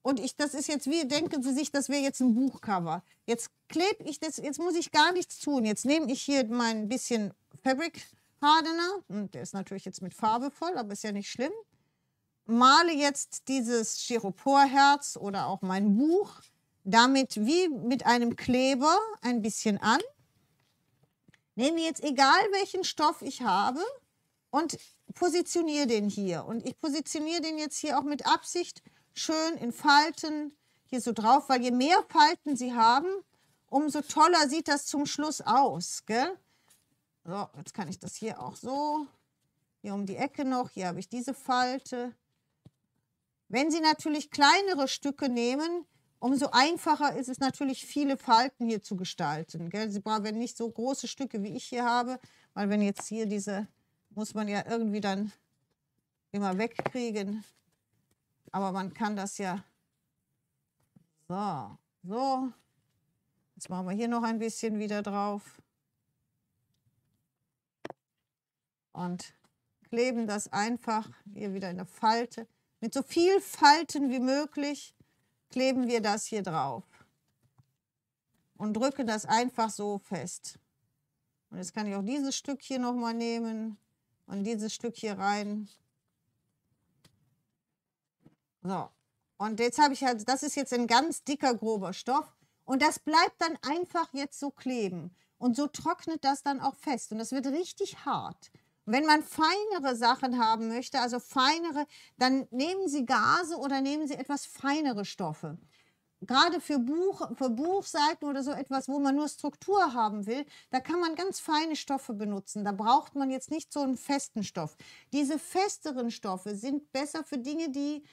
Und ich, das ist jetzt, wie denken Sie sich, das wäre jetzt ein Buchcover. Jetzt klebe ich das, jetzt muss ich gar nichts tun. Jetzt nehme ich hier mein bisschen Fabric Hardener. Und der ist natürlich jetzt mit Farbe voll, aber ist ja nicht schlimm. Male jetzt dieses Chiropor-Herz oder auch mein Buch damit wie mit einem Kleber ein bisschen an. Nehme jetzt egal welchen Stoff ich habe und positioniere den hier. Und ich positioniere den jetzt hier auch mit Absicht schön in Falten hier so drauf, weil je mehr Falten Sie haben, umso toller sieht das zum Schluss aus. Gell? So, jetzt kann ich das hier auch so, hier um die Ecke noch, hier habe ich diese Falte. Wenn Sie natürlich kleinere Stücke nehmen, umso einfacher ist es natürlich, viele Falten hier zu gestalten. Gell? Sie brauchen nicht so große Stücke, wie ich hier habe, weil wenn jetzt hier diese, muss man ja irgendwie dann immer wegkriegen. Aber man kann das ja so, so. Jetzt machen wir hier noch ein bisschen wieder drauf. Und kleben das einfach hier wieder in eine Falte. Mit so viel Falten wie möglich kleben wir das hier drauf und drücke das einfach so fest. Und jetzt kann ich auch dieses Stück hier nochmal nehmen und dieses Stück hier rein. So, und jetzt habe ich halt, das ist jetzt ein ganz dicker, grober Stoff. Und das bleibt dann einfach jetzt so kleben. Und so trocknet das dann auch fest. Und das wird richtig hart. Wenn man feinere Sachen haben möchte, also feinere, dann nehmen Sie Gase oder nehmen Sie etwas feinere Stoffe. Gerade für, Buch, für Buchseiten oder so etwas, wo man nur Struktur haben will, da kann man ganz feine Stoffe benutzen. Da braucht man jetzt nicht so einen festen Stoff. Diese festeren Stoffe sind besser für Dinge, die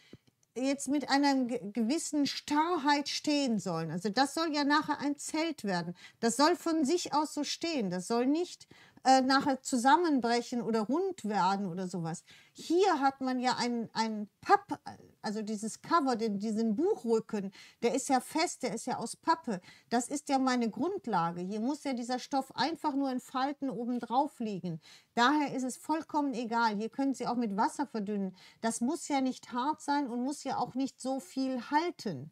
jetzt mit einer gewissen Starrheit stehen sollen. Also das soll ja nachher ein Zelt werden. Das soll von sich aus so stehen. Das soll nicht äh, nachher zusammenbrechen oder rund werden oder sowas. Hier hat man ja einen, einen Papp, also dieses Cover, den, diesen Buchrücken, der ist ja fest, der ist ja aus Pappe. Das ist ja meine Grundlage. Hier muss ja dieser Stoff einfach nur in Falten oben drauf liegen. Daher ist es vollkommen egal. Hier können Sie auch mit Wasser verdünnen. Das muss ja nicht hart sein und muss ja auch nicht so viel halten.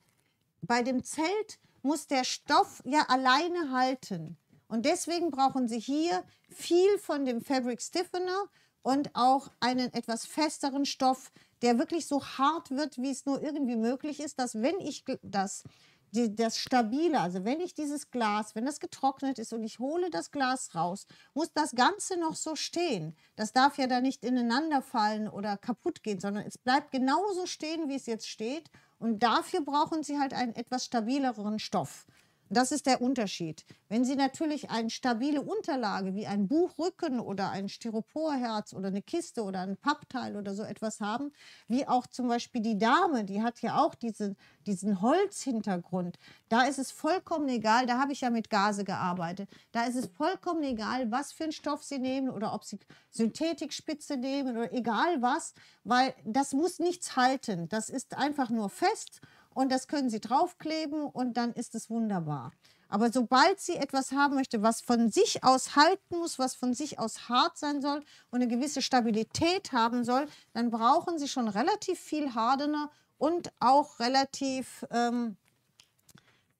Bei dem Zelt muss der Stoff ja alleine halten. Und deswegen brauchen Sie hier viel von dem Fabric Stiffener und auch einen etwas festeren Stoff, der wirklich so hart wird, wie es nur irgendwie möglich ist, dass wenn ich das, die, das Stabile, also wenn ich dieses Glas, wenn das getrocknet ist und ich hole das Glas raus, muss das Ganze noch so stehen. Das darf ja da nicht ineinander fallen oder kaputt gehen, sondern es bleibt genauso stehen, wie es jetzt steht. Und dafür brauchen Sie halt einen etwas stabileren Stoff. Das ist der Unterschied. Wenn Sie natürlich eine stabile Unterlage wie ein Buchrücken oder ein Styroporherz oder eine Kiste oder ein Pappteil oder so etwas haben, wie auch zum Beispiel die Dame, die hat ja auch diesen, diesen Holzhintergrund, da ist es vollkommen egal, da habe ich ja mit Gase gearbeitet, da ist es vollkommen egal, was für einen Stoff Sie nehmen oder ob Sie Synthetikspitze nehmen oder egal was, weil das muss nichts halten. Das ist einfach nur fest und das können Sie draufkleben und dann ist es wunderbar. Aber sobald sie etwas haben möchte, was von sich aus halten muss, was von sich aus hart sein soll und eine gewisse Stabilität haben soll, dann brauchen sie schon relativ viel Hardener und auch relativ ähm,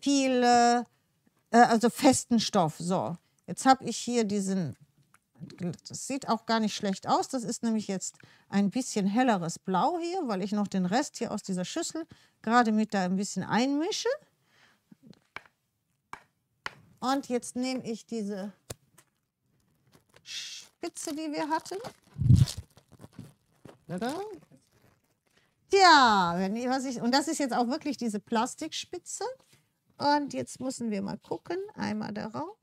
viel, äh, äh also festen Stoff. So, jetzt habe ich hier diesen das sieht auch gar nicht schlecht aus. Das ist nämlich jetzt ein bisschen helleres Blau hier, weil ich noch den Rest hier aus dieser Schüssel gerade mit da ein bisschen einmische. Und jetzt nehme ich diese Spitze, die wir hatten. Ja, wenn, was ich, und das ist jetzt auch wirklich diese Plastikspitze. Und jetzt müssen wir mal gucken. Einmal darauf,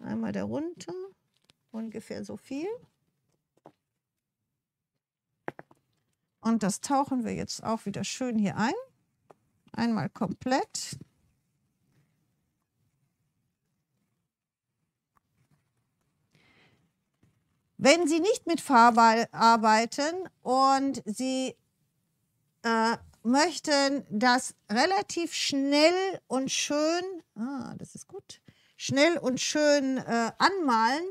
einmal darunter ungefähr so viel. Und das tauchen wir jetzt auch wieder schön hier ein. Einmal komplett. Wenn Sie nicht mit Farbe arbeiten und Sie äh, möchten das relativ schnell und schön, ah, das ist gut, schnell und schön äh, anmalen,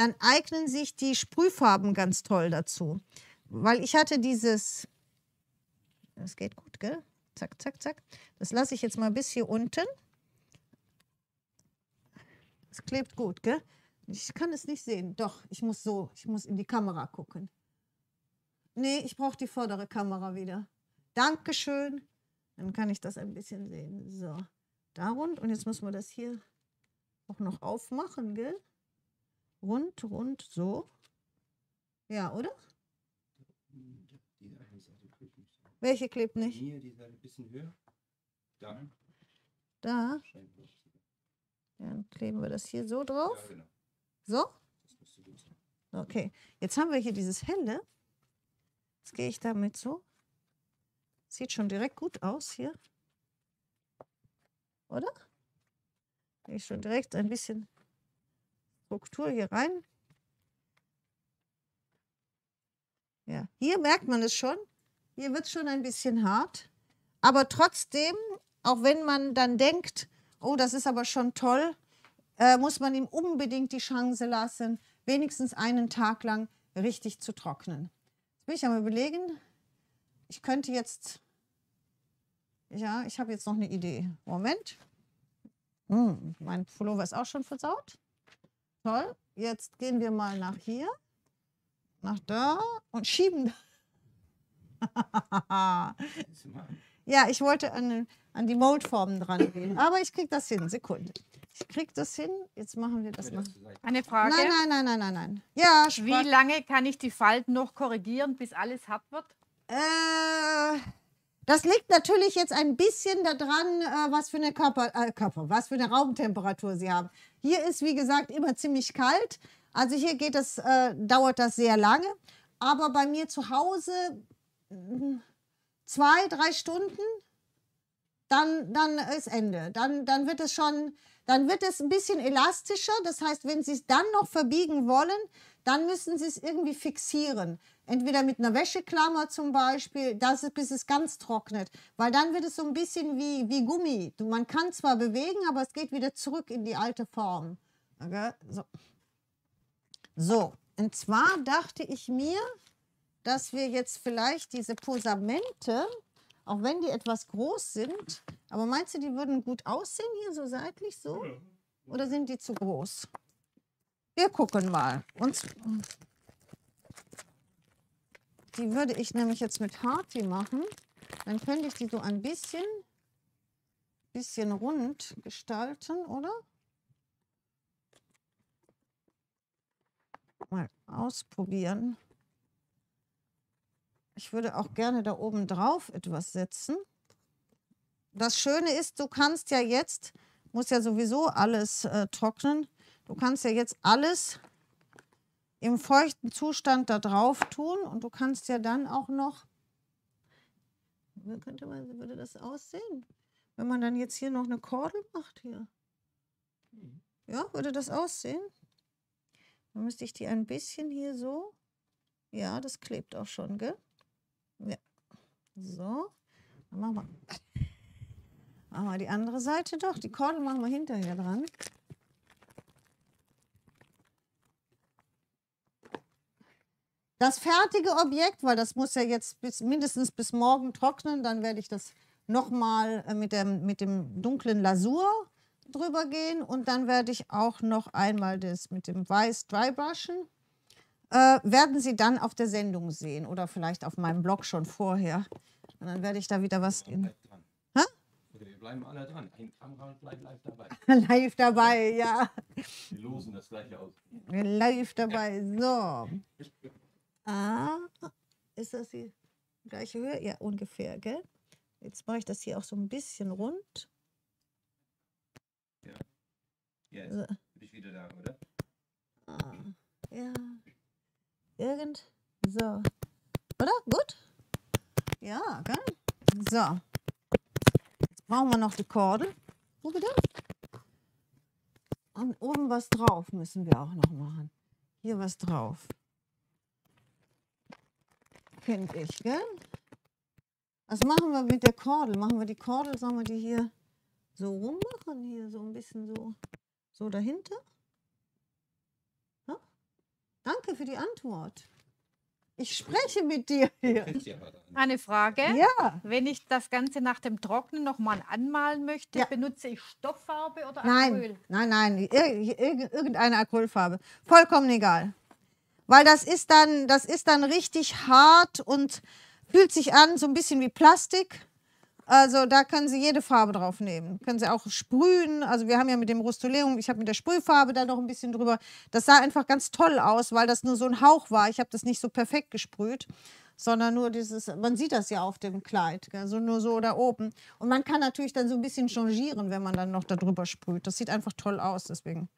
dann eignen sich die Sprühfarben ganz toll dazu. Weil ich hatte dieses, das geht gut, gell? Zack, zack, zack. Das lasse ich jetzt mal bis hier unten. Es klebt gut, gell? Ich kann es nicht sehen. Doch, ich muss so, ich muss in die Kamera gucken. Nee, ich brauche die vordere Kamera wieder. Dankeschön. Dann kann ich das ein bisschen sehen. So, da rund. Und jetzt müssen wir das hier auch noch aufmachen, gell? Rund, rund, so. Ja, oder? Die Seite klebt nicht. Welche klebt nicht? Hier, die Seite ein bisschen höher. Da. Da. Dann kleben wir das hier so drauf. Ja, genau. So? Okay, jetzt haben wir hier dieses helle. Jetzt gehe ich damit so. Sieht schon direkt gut aus hier. Oder? Gehe ich schon direkt ein bisschen Struktur hier rein. Ja, hier merkt man es schon. Hier wird es schon ein bisschen hart. Aber trotzdem, auch wenn man dann denkt, oh, das ist aber schon toll, äh, muss man ihm unbedingt die Chance lassen, wenigstens einen Tag lang richtig zu trocknen. Jetzt will ich einmal überlegen, ich könnte jetzt, ja, ich habe jetzt noch eine Idee. Moment. Hm, mein Pullover ist auch schon versaut. Toll. Jetzt gehen wir mal nach hier, nach da und schieben. ja, ich wollte an, an die Moldformen dran gehen, aber ich kriege das hin. Sekunde. Ich kriege das hin. Jetzt machen wir das mal. Eine Frage. Nein, nein, nein, nein, nein, nein. Ja, Wie lange kann ich die Falten noch korrigieren, bis alles hart wird? Äh das liegt natürlich jetzt ein bisschen daran, äh, was für eine Körper, äh, Körper, was für eine Raumtemperatur Sie haben. Hier ist wie gesagt immer ziemlich kalt, also hier geht das, äh, dauert das sehr lange. Aber bei mir zu Hause hm, zwei, drei Stunden, dann, dann ist Ende. Dann, dann wird es schon, dann wird es ein bisschen elastischer. Das heißt, wenn Sie es dann noch verbiegen wollen, dann müssen Sie es irgendwie fixieren. Entweder mit einer Wäscheklammer zum Beispiel, dass bis es ganz trocknet. Weil dann wird es so ein bisschen wie, wie Gummi. Man kann zwar bewegen, aber es geht wieder zurück in die alte Form. Okay? So. so, und zwar dachte ich mir, dass wir jetzt vielleicht diese Posamente, auch wenn die etwas groß sind, aber meinst du, die würden gut aussehen hier so seitlich so? Oder sind die zu groß? Wir gucken mal. Und die würde ich nämlich jetzt mit Harti machen. Dann könnte ich die so ein bisschen, bisschen rund gestalten, oder? Mal ausprobieren. Ich würde auch gerne da oben drauf etwas setzen. Das Schöne ist, du kannst ja jetzt, muss ja sowieso alles äh, trocknen, Du kannst ja jetzt alles im feuchten Zustand da drauf tun und du kannst ja dann auch noch, wie könnte man, würde das aussehen, wenn man dann jetzt hier noch eine Kordel macht hier? Mhm. Ja, würde das aussehen? Dann müsste ich die ein bisschen hier so, ja, das klebt auch schon, gell? Ja, so, dann machen wir, machen wir die andere Seite doch, die Kordel machen wir hinterher dran. Das fertige Objekt, weil das muss ja jetzt bis, mindestens bis morgen trocknen, dann werde ich das nochmal äh, mit, der, mit dem dunklen Lasur drüber gehen und dann werde ich auch noch einmal das mit dem Weiß drybrushen. Äh, werden Sie dann auf der Sendung sehen oder vielleicht auf meinem Blog schon vorher. Und dann werde ich da wieder was in. Wir bleiben alle dran. Ein Kamera bleibt live dabei. live dabei, ja. Wir losen das gleiche aus. Live dabei, so. Ah, ist das die gleiche Höhe? Ja, ungefähr, gell? Jetzt mache ich das hier auch so ein bisschen rund. Ja. Ja, jetzt so. bin ich wieder da, oder? Ah, ja. Irgend. So. Oder? Gut? Ja, gell? So. Jetzt brauchen wir noch die Kordel. Wo bitte? Und oben was drauf müssen wir auch noch machen. Hier was drauf finde ich. Gell? Was machen wir mit der Kordel? Machen wir die Kordel, sollen wir die hier so rummachen? Hier so ein bisschen so, so dahinter? Ja? Danke für die Antwort. Ich spreche mit dir hier. Eine Frage. Ja. Wenn ich das Ganze nach dem Trocknen nochmal anmalen möchte, ja. benutze ich Stofffarbe oder Acryl? Nein, nein, nein. irgendeine Acrylfarbe. Vollkommen egal weil das ist dann, das ist dann richtig hart und fühlt sich an so ein bisschen wie Plastik. Also da können Sie jede Farbe drauf nehmen. Können Sie auch sprühen. Also wir haben ja mit dem Rustoleum, ich habe mit der Sprühfarbe da noch ein bisschen drüber. Das sah einfach ganz toll aus, weil das nur so ein Hauch war. Ich habe das nicht so perfekt gesprüht, sondern nur dieses, man sieht das ja auf dem Kleid, also nur so da oben. Und man kann natürlich dann so ein bisschen changieren, wenn man dann noch darüber sprüht. Das sieht einfach toll aus, deswegen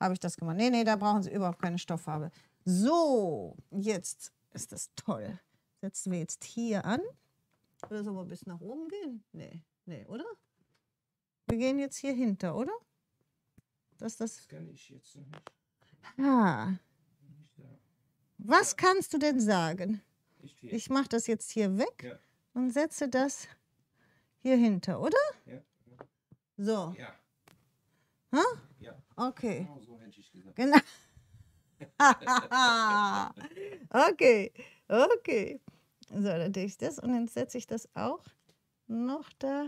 habe ich das gemacht. Nee, nee, da brauchen Sie überhaupt keine Stofffarbe. So, jetzt ist das toll. Setzen wir jetzt hier an. Oder sollen wir bis nach oben gehen? Nee, nee, oder? Wir gehen jetzt hier hinter, oder? Dass das, das kann ich jetzt nicht. Ah. Was kannst du denn sagen? Ich mache das jetzt hier weg ja. und setze das hier hinter, oder? Ja. So. Ja. Ha? Ja. Okay. Genau so hätte ich gesagt. Genau. okay, okay. So, dann tue ich das und dann setze ich das auch noch da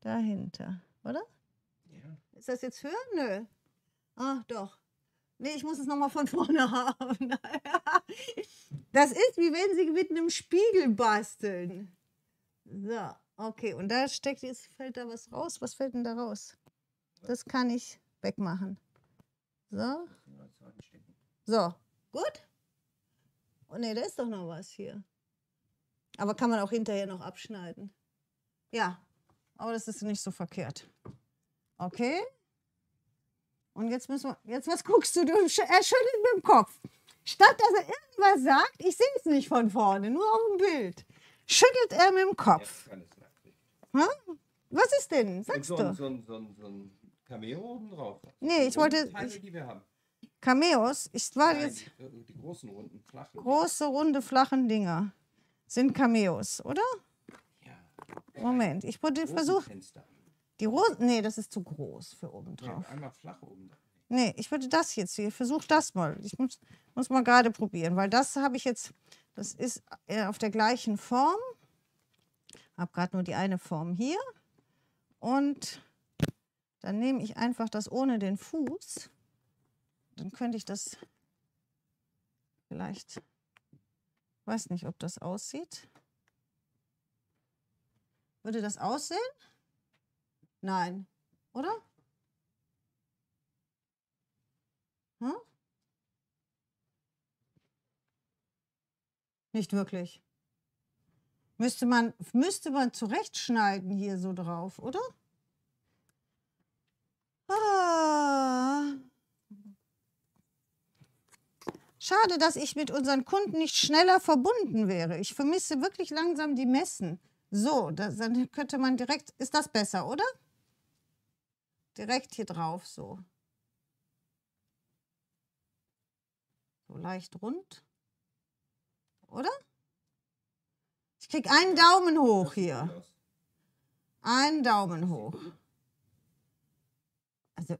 dahinter, oder? Ja. Ist das jetzt höher? Nö. Ach, doch. Nee, ich muss es nochmal von vorne haben. das ist, wie wenn sie mit einem Spiegel basteln. So, okay. Und da steckt jetzt, fällt da was raus. Was fällt denn da raus? Das kann ich wegmachen. So. So, gut. Oh ne, da ist doch noch was hier. Aber kann man auch hinterher noch abschneiden. Ja, aber das ist nicht so verkehrt. Okay. Und jetzt müssen wir, jetzt was guckst du? Du er schüttelt mit dem Kopf. Statt dass er irgendwas sagt, ich sehe es nicht von vorne, nur auf dem Bild, schüttelt er mit dem Kopf. Hm? Was ist denn? Sagst so, du? So, so, so ein Cameo oben drauf. Nee, ich wollte. Teile, die wir haben. Cameos, ich war Nein, jetzt. Die, großen runden, flachen. Große, runde, flachen Dinger sind Cameos, oder? Ja. Moment, ich versuchen. Die Rosen. Nee, das ist zu groß für oben drauf. Ja, einmal flach oben drauf. Nee, ich würde das jetzt hier. Versuch das mal. Ich muss, muss mal gerade probieren, weil das habe ich jetzt. Das ist äh, auf der gleichen Form. Habe gerade nur die eine Form hier. Und dann nehme ich einfach das ohne den Fuß. Dann könnte ich das vielleicht, weiß nicht, ob das aussieht. Würde das aussehen? Nein, oder? Hm? Nicht wirklich. Müsste man, müsste man zurechtschneiden hier so drauf, oder? Schade, dass ich mit unseren Kunden nicht schneller verbunden wäre. Ich vermisse wirklich langsam die Messen. So, das, dann könnte man direkt, ist das besser, oder? Direkt hier drauf, so. So leicht rund, oder? Ich krieg einen Daumen hoch hier. Einen Daumen hoch. Also.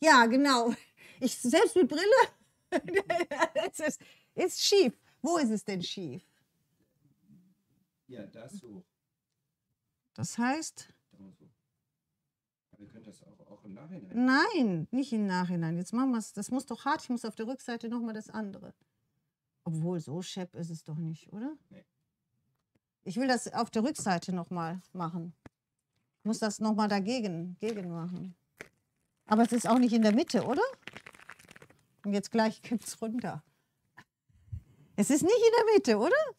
Ja, genau. Ich selbst mit Brille, es ist, ist schief. Wo ist es denn schief? Ja, das so. Das heißt? Wir können das auch, auch im Nachhinein. Nein, nicht im Nachhinein. Jetzt machen wir es. Das muss doch hart. Ich muss auf der Rückseite nochmal das andere. Obwohl, so schepp ist es doch nicht, oder? Nee. Ich will das auf der Rückseite nochmal machen. Ich muss das nochmal dagegen gegen machen. Aber es ist auch nicht in der Mitte, oder? und jetzt gleich gibt es runter. Es ist nicht in der Mitte, oder?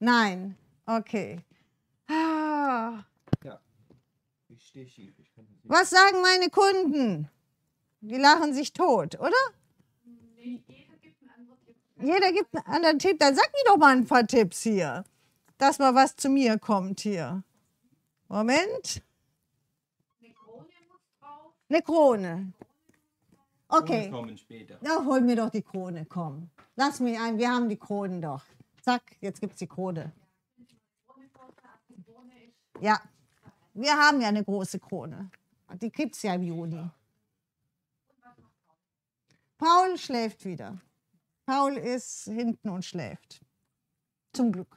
Nein. Okay. Ah. Ja. Ich stehe schief. Ich kann nicht. Was sagen meine Kunden? Die lachen sich tot, oder? jeder gibt einen anderen Tipp. Jeder gibt einen anderen Tipp. Dann sag mir doch mal ein paar Tipps hier, dass mal was zu mir kommt hier. Moment. Eine Krone muss drauf. Eine Krone. Okay. Kommen später. Da hol mir doch die Krone, komm. Lass mich ein, wir haben die Kronen doch. Zack, jetzt gibt's die Krone. Ja, wir haben ja eine große Krone. Die gibt's ja im Juni. Paul schläft wieder. Paul ist hinten und schläft. Zum Glück.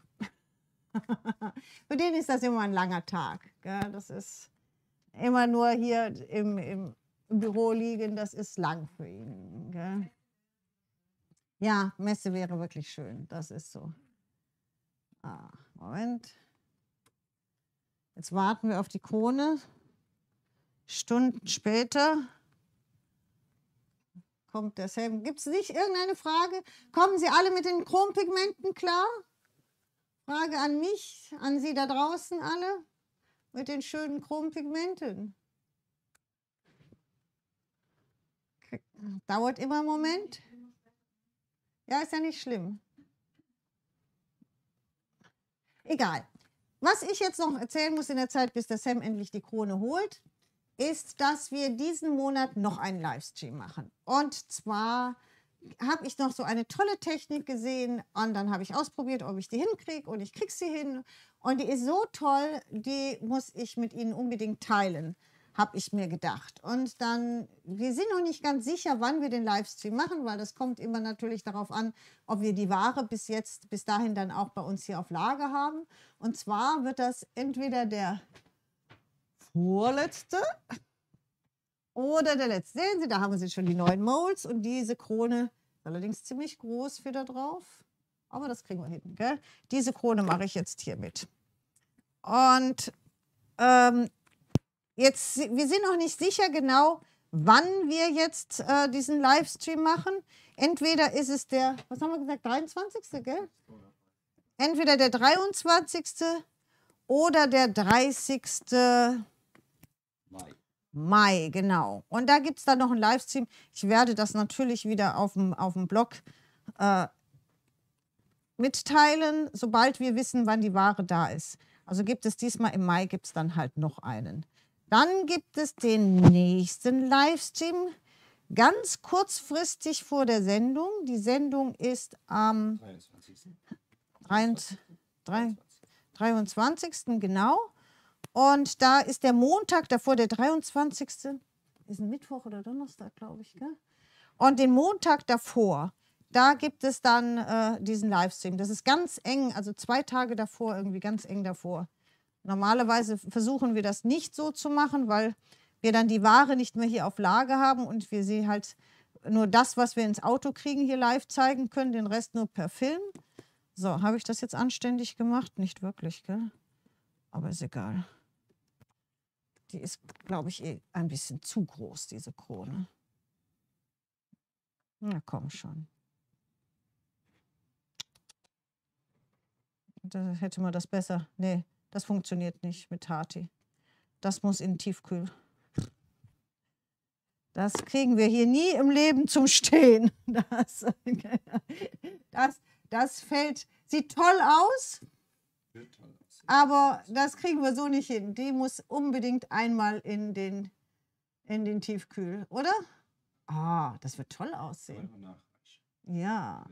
Für den ist das immer ein langer Tag. Gell? Das ist immer nur hier im, im im Büro liegen, das ist lang für ihn. Gell? Ja, Messe wäre wirklich schön, das ist so. Ah, Moment. Jetzt warten wir auf die Krone. Stunden später kommt der Sam. Gibt es nicht irgendeine Frage? Kommen Sie alle mit den Chrompigmenten klar? Frage an mich, an Sie da draußen alle, mit den schönen Chrompigmenten. dauert immer einen Moment. Ja, ist ja nicht schlimm. Egal. Was ich jetzt noch erzählen muss in der Zeit, bis der Sam endlich die Krone holt, ist, dass wir diesen Monat noch einen Livestream machen. Und zwar habe ich noch so eine tolle Technik gesehen und dann habe ich ausprobiert, ob ich die hinkriege und ich kriege sie hin. Und die ist so toll, die muss ich mit Ihnen unbedingt teilen habe ich mir gedacht. Und dann, wir sind noch nicht ganz sicher, wann wir den Livestream machen, weil das kommt immer natürlich darauf an, ob wir die Ware bis jetzt, bis dahin dann auch bei uns hier auf Lage haben. Und zwar wird das entweder der vorletzte oder der letzte. Sehen Sie, da haben Sie schon die neuen Molds und diese Krone, allerdings ziemlich groß für da drauf. Aber das kriegen wir hin, gell? Diese Krone mache ich jetzt hier mit. Und ähm, Jetzt, wir sind noch nicht sicher genau, wann wir jetzt äh, diesen Livestream machen. Entweder ist es der, was haben wir gesagt, 23. Gell? Entweder der 23. oder der 30. Mai. Mai, genau. Und da gibt es dann noch einen Livestream. Ich werde das natürlich wieder auf dem, Blog äh, mitteilen, sobald wir wissen, wann die Ware da ist. Also gibt es diesmal im Mai, gibt es dann halt noch einen. Dann gibt es den nächsten Livestream ganz kurzfristig vor der Sendung. Die Sendung ist am 23. 23. 23. genau. Und da ist der Montag davor, der 23. ist ein Mittwoch oder Donnerstag, glaube ich. Gell? Und den Montag davor, da gibt es dann äh, diesen Livestream. Das ist ganz eng, also zwei Tage davor, irgendwie ganz eng davor. Normalerweise versuchen wir das nicht so zu machen, weil wir dann die Ware nicht mehr hier auf Lage haben und wir sie halt nur das, was wir ins Auto kriegen, hier live zeigen können, den Rest nur per Film. So, habe ich das jetzt anständig gemacht? Nicht wirklich, gell? Aber ist egal. Die ist, glaube ich, eh ein bisschen zu groß, diese Krone. Na komm schon. Da hätte man das besser. Nee, das funktioniert nicht mit Hati. Das muss in den Tiefkühl. Das kriegen wir hier nie im Leben zum Stehen. Das, das, das fällt, sieht toll aus, aber das kriegen wir so nicht hin. Die muss unbedingt einmal in den, in den Tiefkühl, oder? Ah, das wird toll aussehen. Ja,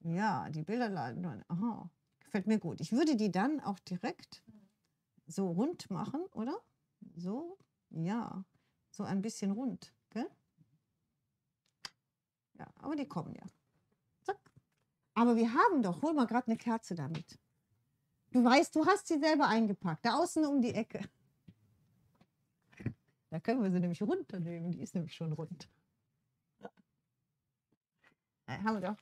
ja, die Bilder laden. Aha, gefällt mir gut. Ich würde die dann auch direkt so rund machen, oder? So, ja, so ein bisschen rund, gell? Ja, aber die kommen ja. Zack. Aber wir haben doch, hol mal gerade eine Kerze damit. Du weißt, du hast sie selber eingepackt, da außen um die Ecke. Da können wir sie nämlich runternehmen, die ist nämlich schon rund. Da äh, haben wir doch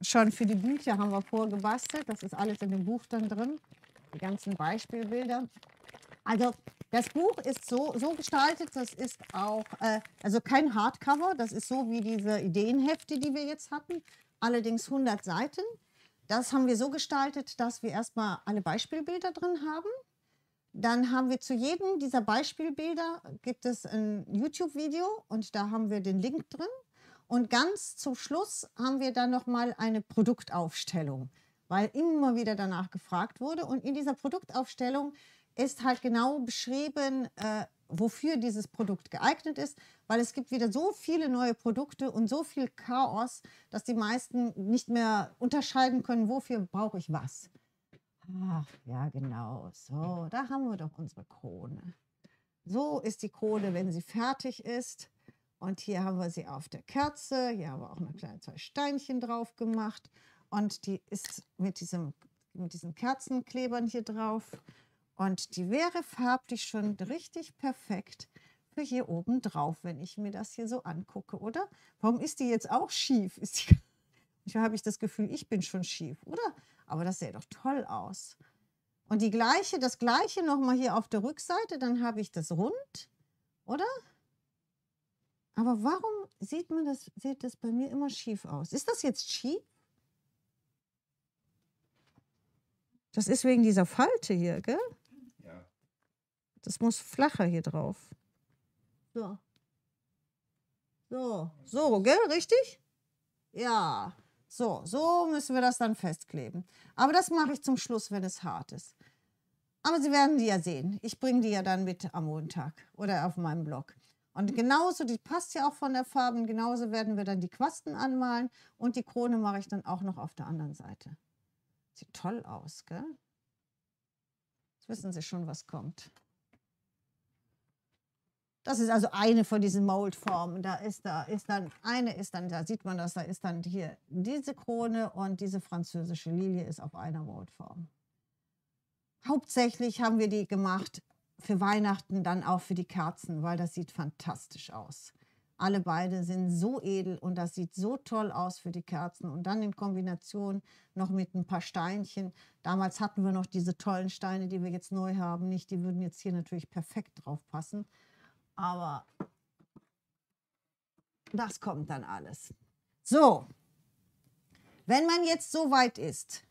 schon für die Bücher haben wir vorgebastelt, das ist alles in dem Buch dann drin die ganzen Beispielbilder. Also das Buch ist so, so gestaltet, das ist auch, äh, also kein Hardcover, das ist so wie diese Ideenhefte, die wir jetzt hatten, allerdings 100 Seiten. Das haben wir so gestaltet, dass wir erstmal alle Beispielbilder drin haben. Dann haben wir zu jedem dieser Beispielbilder gibt es ein YouTube-Video und da haben wir den Link drin. Und ganz zum Schluss haben wir dann nochmal eine Produktaufstellung weil immer wieder danach gefragt wurde. Und in dieser Produktaufstellung ist halt genau beschrieben, äh, wofür dieses Produkt geeignet ist, weil es gibt wieder so viele neue Produkte und so viel Chaos, dass die meisten nicht mehr unterscheiden können, wofür brauche ich was. Ach ja, genau. So, da haben wir doch unsere Krone. So ist die Krone, wenn sie fertig ist. Und hier haben wir sie auf der Kerze. Hier haben wir auch noch kleine zwei Steinchen drauf gemacht. Und die ist mit, diesem, mit diesen Kerzenklebern hier drauf. Und die wäre farblich schon richtig perfekt für hier oben drauf, wenn ich mir das hier so angucke, oder? Warum ist die jetzt auch schief? Ist die Manchmal habe ich das Gefühl, ich bin schon schief, oder? Aber das sähe doch toll aus. Und die gleiche, das gleiche nochmal hier auf der Rückseite, dann habe ich das rund, oder? Aber warum sieht man das, sieht das bei mir immer schief aus? Ist das jetzt schief? Das ist wegen dieser Falte hier, gell? Ja. Das muss flacher hier drauf. So. So, so, gell? Richtig? Ja. So, so müssen wir das dann festkleben. Aber das mache ich zum Schluss, wenn es hart ist. Aber Sie werden die ja sehen. Ich bringe die ja dann mit am Montag oder auf meinem Blog. Und genauso, die passt ja auch von der Farbe, genauso werden wir dann die Quasten anmalen und die Krone mache ich dann auch noch auf der anderen Seite. Sieht toll aus, gell? Jetzt wissen Sie schon, was kommt. Das ist also eine von diesen Moldformen. Da ist da ist dann eine ist dann da sieht man das, da ist dann hier diese Krone und diese französische Lilie ist auf einer Moldform. Hauptsächlich haben wir die gemacht für Weihnachten, dann auch für die Kerzen, weil das sieht fantastisch aus. Alle beide sind so edel und das sieht so toll aus für die Kerzen. Und dann in Kombination noch mit ein paar Steinchen. Damals hatten wir noch diese tollen Steine, die wir jetzt neu haben. Nicht, die würden jetzt hier natürlich perfekt drauf passen. Aber das kommt dann alles. So, wenn man jetzt so weit ist,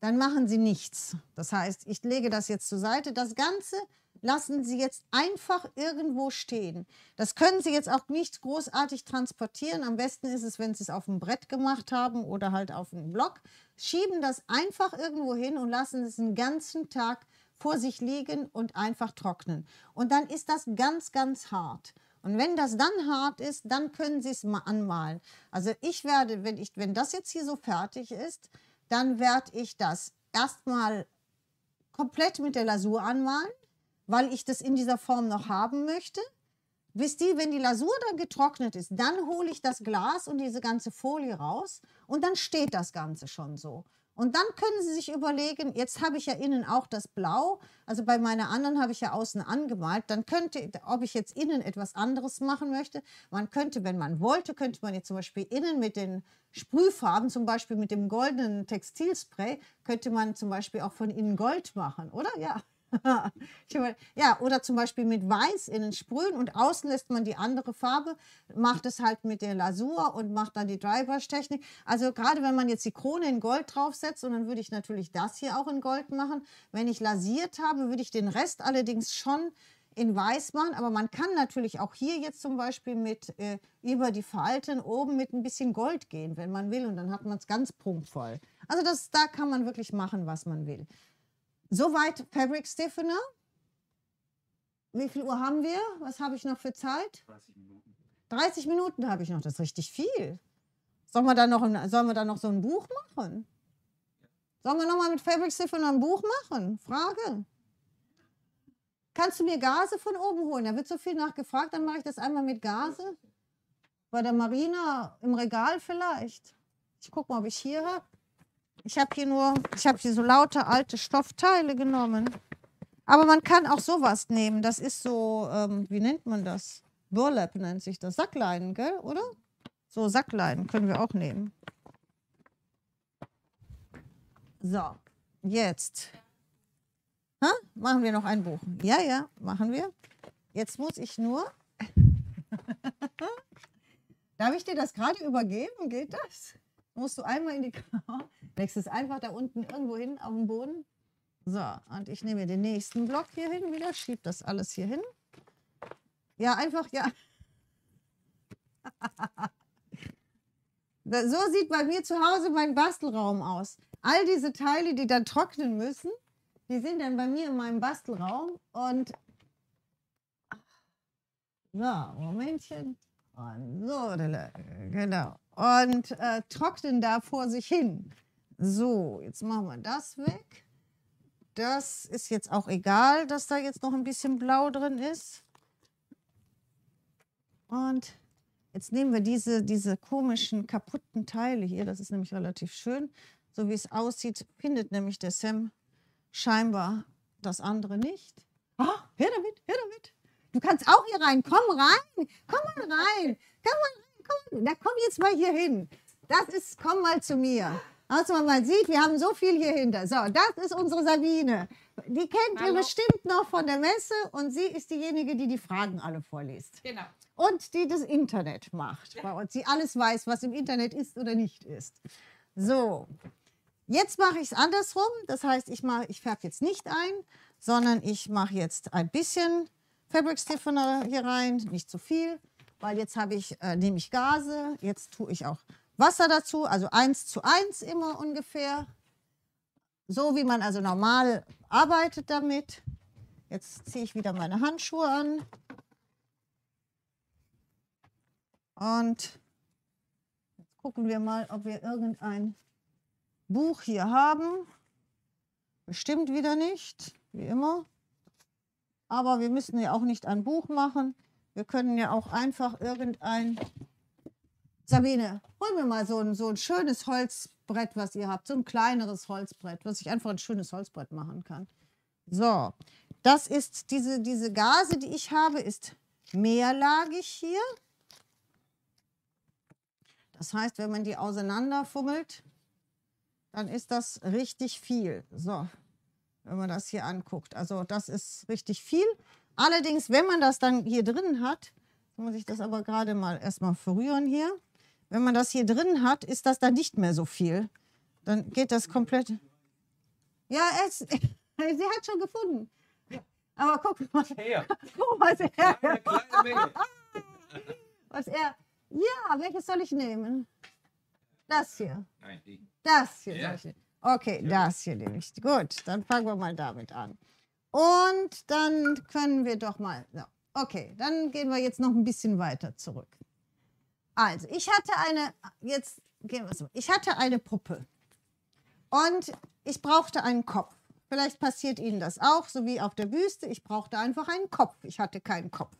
dann machen Sie nichts. Das heißt, ich lege das jetzt zur Seite. Das Ganze lassen Sie jetzt einfach irgendwo stehen. Das können Sie jetzt auch nicht großartig transportieren. Am besten ist es, wenn Sie es auf dem Brett gemacht haben oder halt auf dem Block. Schieben das einfach irgendwo hin und lassen es den ganzen Tag vor sich liegen und einfach trocknen. Und dann ist das ganz, ganz hart. Und wenn das dann hart ist, dann können Sie es mal anmalen. Also ich werde, wenn, ich, wenn das jetzt hier so fertig ist, dann werde ich das erstmal komplett mit der Lasur anmalen weil ich das in dieser Form noch haben möchte. Wisst ihr, wenn die Lasur dann getrocknet ist, dann hole ich das Glas und diese ganze Folie raus und dann steht das Ganze schon so. Und dann können Sie sich überlegen, jetzt habe ich ja innen auch das Blau, also bei meiner anderen habe ich ja außen angemalt, dann könnte, ob ich jetzt innen etwas anderes machen möchte, man könnte, wenn man wollte, könnte man jetzt zum Beispiel innen mit den Sprühfarben, zum Beispiel mit dem goldenen Textilspray, könnte man zum Beispiel auch von innen Gold machen, oder? Ja. ja, oder zum Beispiel mit Weiß innen sprühen und außen lässt man die andere Farbe, macht es halt mit der Lasur und macht dann die Drybrush-Technik. Also gerade wenn man jetzt die Krone in Gold draufsetzt und dann würde ich natürlich das hier auch in Gold machen. Wenn ich lasiert habe, würde ich den Rest allerdings schon in Weiß machen, aber man kann natürlich auch hier jetzt zum Beispiel mit äh, über die Falten oben mit ein bisschen Gold gehen, wenn man will und dann hat man es ganz prunkvoll. Also das, da kann man wirklich machen, was man will. Soweit Fabric Stiffener. Wie viel Uhr haben wir? Was habe ich noch für Zeit? 30 Minuten. 30 Minuten habe ich noch, das ist richtig viel. Sollen wir da noch, sollen wir da noch so ein Buch machen? Sollen wir nochmal mit Fabric Stiffener ein Buch machen? Frage. Kannst du mir Gase von oben holen? Da wird so viel nachgefragt, dann mache ich das einmal mit Gase. Bei der Marina im Regal vielleicht. Ich gucke mal, ob ich hier habe. Ich habe hier nur, ich habe hier so laute alte Stoffteile genommen. Aber man kann auch sowas nehmen. Das ist so, ähm, wie nennt man das? Burlap nennt sich das. Sackleinen, gell? Oder? So, Sackleinen können wir auch nehmen. So, jetzt. Ha? Machen wir noch ein Buch. Ja, ja, machen wir. Jetzt muss ich nur. Darf ich dir das gerade übergeben? Geht das? musst du einmal in die Kamera, legst es einfach da unten irgendwo hin auf den Boden. So, und ich nehme den nächsten Block hier hin wieder, schiebe das alles hier hin. Ja, einfach, ja. so sieht bei mir zu Hause mein Bastelraum aus. All diese Teile, die dann trocknen müssen, die sind dann bei mir in meinem Bastelraum. Und so, Momentchen. Und so, genau und äh, trocknen da vor sich hin. So, jetzt machen wir das weg. Das ist jetzt auch egal, dass da jetzt noch ein bisschen Blau drin ist. Und jetzt nehmen wir diese, diese komischen kaputten Teile hier. Das ist nämlich relativ schön. So wie es aussieht, findet nämlich der Sam scheinbar das andere nicht. Ah, oh, her damit, her damit. Du kannst auch hier rein. Komm rein. Komm mal rein. Komm mal rein komm, na komm jetzt mal hier hin. Das ist, komm mal zu mir. Also man mal sieht, wir haben so viel hier hinter. So, das ist unsere Sabine. Die kennt Hallo. ihr bestimmt noch von der Messe und sie ist diejenige, die die Fragen alle vorliest. Genau. Und die das Internet macht ja. bei uns, die alles weiß, was im Internet ist oder nicht ist. So, jetzt mache ich es andersrum. Das heißt, ich, ich färbe jetzt nicht ein, sondern ich mache jetzt ein bisschen Fabric Stiffener hier rein, nicht zu viel weil jetzt habe ich, äh, nehme ich Gase, jetzt tue ich auch Wasser dazu, also 1 zu 1 immer ungefähr. So wie man also normal arbeitet damit. Jetzt ziehe ich wieder meine Handschuhe an. Und jetzt gucken wir mal, ob wir irgendein Buch hier haben. Bestimmt wieder nicht, wie immer. Aber wir müssen ja auch nicht ein Buch machen. Wir können ja auch einfach irgendein. Sabine, hol mir mal so ein, so ein schönes Holzbrett, was ihr habt. So ein kleineres Holzbrett, was ich einfach ein schönes Holzbrett machen kann. So, das ist diese, diese Gase, die ich habe, ist mehrlagig hier. Das heißt, wenn man die auseinanderfummelt, dann ist das richtig viel. So, wenn man das hier anguckt. Also das ist richtig viel. Allerdings, wenn man das dann hier drin hat, muss ich das aber gerade mal erstmal verrühren hier. Wenn man das hier drin hat, ist das dann nicht mehr so viel. Dann geht das komplett. Ja, es, sie hat schon gefunden. Aber guck mal. Her. Guck mal, was er. was er. Ja, welches soll ich nehmen? Das hier. Nein, die. Das hier. Ja. Okay, das hier nehme ich. Gut, dann fangen wir mal damit an. Und dann können wir doch mal. So. Okay, dann gehen wir jetzt noch ein bisschen weiter zurück. Also, ich hatte eine, jetzt gehen wir so. Ich hatte eine Puppe und ich brauchte einen Kopf. Vielleicht passiert Ihnen das auch, so wie auf der Wüste. Ich brauchte einfach einen Kopf. Ich hatte keinen Kopf.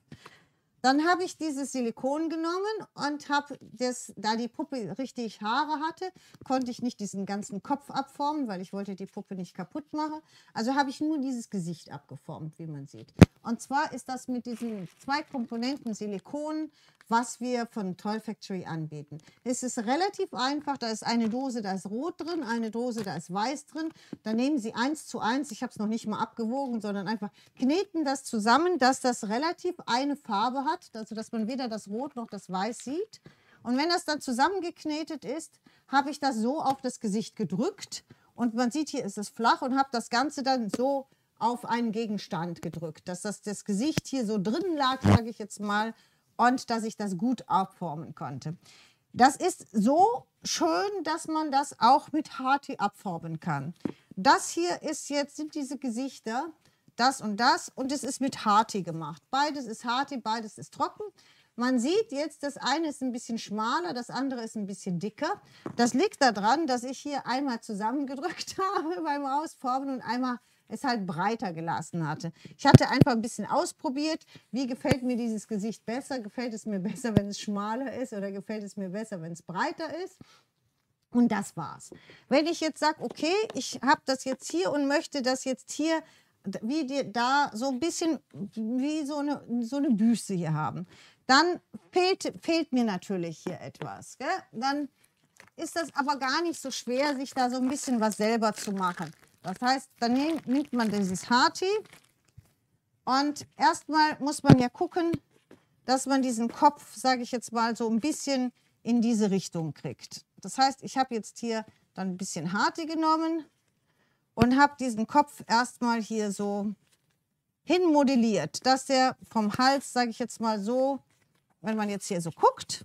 Dann habe ich dieses Silikon genommen und habe das, da die Puppe richtig Haare hatte, konnte ich nicht diesen ganzen Kopf abformen, weil ich wollte die Puppe nicht kaputt machen. Also habe ich nur dieses Gesicht abgeformt, wie man sieht. Und zwar ist das mit diesen zwei Komponenten Silikon, was wir von Toy Factory anbieten. Es ist relativ einfach, da ist eine Dose, da ist rot drin, eine Dose, da ist weiß drin. Da nehmen Sie eins zu eins, ich habe es noch nicht mal abgewogen, sondern einfach kneten das zusammen, dass das relativ eine Farbe hat hat, also dass man weder das Rot noch das Weiß sieht. Und wenn das dann zusammengeknetet ist, habe ich das so auf das Gesicht gedrückt und man sieht, hier ist es flach und habe das Ganze dann so auf einen Gegenstand gedrückt, dass das, das Gesicht hier so drin lag, sage ich jetzt mal, und dass ich das gut abformen konnte. Das ist so schön, dass man das auch mit HT abformen kann. Das hier ist jetzt, sind diese Gesichter, das und das und es ist mit Harti gemacht. Beides ist Harti, beides ist trocken. Man sieht jetzt, das eine ist ein bisschen schmaler, das andere ist ein bisschen dicker. Das liegt daran, dass ich hier einmal zusammengedrückt habe beim Ausformen und einmal es halt breiter gelassen hatte. Ich hatte einfach ein bisschen ausprobiert, wie gefällt mir dieses Gesicht besser? Gefällt es mir besser, wenn es schmaler ist oder gefällt es mir besser, wenn es breiter ist? Und das war's. Wenn ich jetzt sage, okay, ich habe das jetzt hier und möchte das jetzt hier wie die da so ein bisschen wie so eine, so eine Büste hier haben. Dann fehlt, fehlt mir natürlich hier etwas. Gell? Dann ist das aber gar nicht so schwer, sich da so ein bisschen was selber zu machen. Das heißt, dann nimmt man dieses Harti und erstmal muss man ja gucken, dass man diesen Kopf, sage ich jetzt mal, so ein bisschen in diese Richtung kriegt. Das heißt, ich habe jetzt hier dann ein bisschen Harti genommen und habe diesen Kopf erstmal hier so hinmodelliert, dass der vom Hals, sage ich jetzt mal so, wenn man jetzt hier so guckt,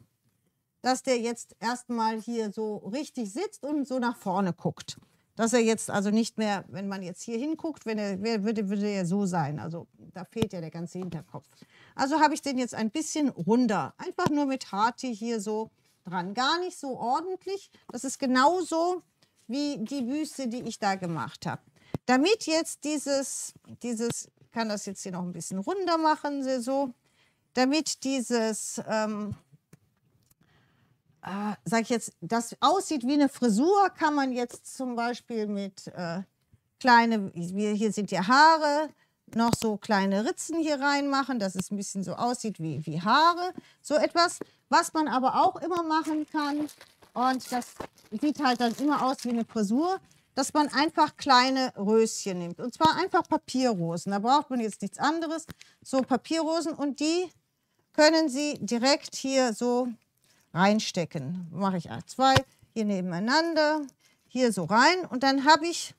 dass der jetzt erstmal hier so richtig sitzt und so nach vorne guckt. Dass er jetzt also nicht mehr, wenn man jetzt hier hinguckt, wenn er, würde, würde er so sein. Also da fehlt ja der ganze Hinterkopf. Also habe ich den jetzt ein bisschen runder, einfach nur mit Harti hier so dran. Gar nicht so ordentlich. Das ist genauso, wie die Wüste, die ich da gemacht habe. Damit jetzt dieses, dieses, ich kann das jetzt hier noch ein bisschen runder machen, so, damit dieses, ähm, äh, sag ich jetzt, das aussieht wie eine Frisur, kann man jetzt zum Beispiel mit äh, kleine, hier sind ja Haare, noch so kleine Ritzen hier reinmachen, dass es ein bisschen so aussieht wie, wie Haare, so etwas. Was man aber auch immer machen kann, und das sieht halt dann immer aus wie eine Frisur, dass man einfach kleine Röschen nimmt. Und zwar einfach Papierrosen. Da braucht man jetzt nichts anderes. So Papierrosen und die können Sie direkt hier so reinstecken. Mache ich A2 hier nebeneinander, hier so rein. Und dann habe ich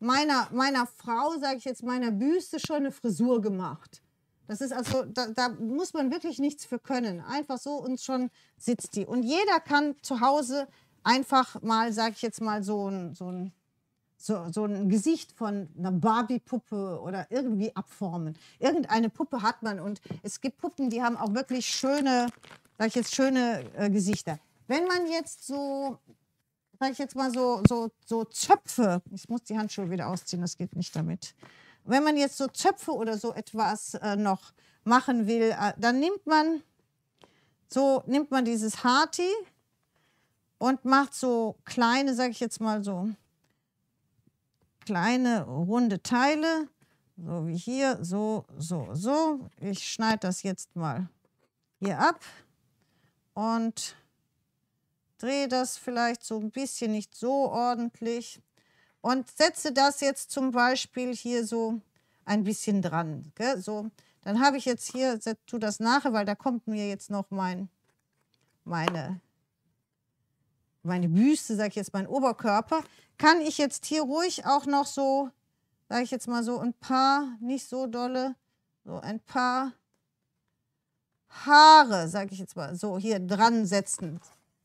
meiner, meiner Frau, sage ich jetzt, meiner Büste schon eine Frisur gemacht. Das ist also, da, da, muss man wirklich nichts für können. Einfach so und schon sitzt die. Und jeder kann zu Hause einfach mal, sag ich jetzt mal, so ein, so ein, so, so ein Gesicht von einer Barbie-Puppe oder irgendwie abformen. Irgendeine Puppe hat man und es gibt Puppen, die haben auch wirklich schöne, sag ich jetzt, schöne äh, Gesichter. Wenn man jetzt so sage ich jetzt mal so, so, so Zöpfe. Ich muss die Handschuhe wieder ausziehen, das geht nicht damit. Wenn man jetzt so Zöpfe oder so etwas äh, noch machen will, äh, dann nimmt man so nimmt man dieses Harti und macht so kleine, sage ich jetzt mal so kleine runde Teile, so wie hier, so, so, so. Ich schneide das jetzt mal hier ab und drehe das vielleicht so ein bisschen nicht so ordentlich und setze das jetzt zum Beispiel hier so ein bisschen dran. Gell? So, dann habe ich jetzt hier, tu das nachher, weil da kommt mir jetzt noch mein, meine, meine Büste, sage ich jetzt, mein Oberkörper. Kann ich jetzt hier ruhig auch noch so, sage ich jetzt mal so ein paar, nicht so dolle, so ein paar Haare, sage ich jetzt mal, so hier dran setzen.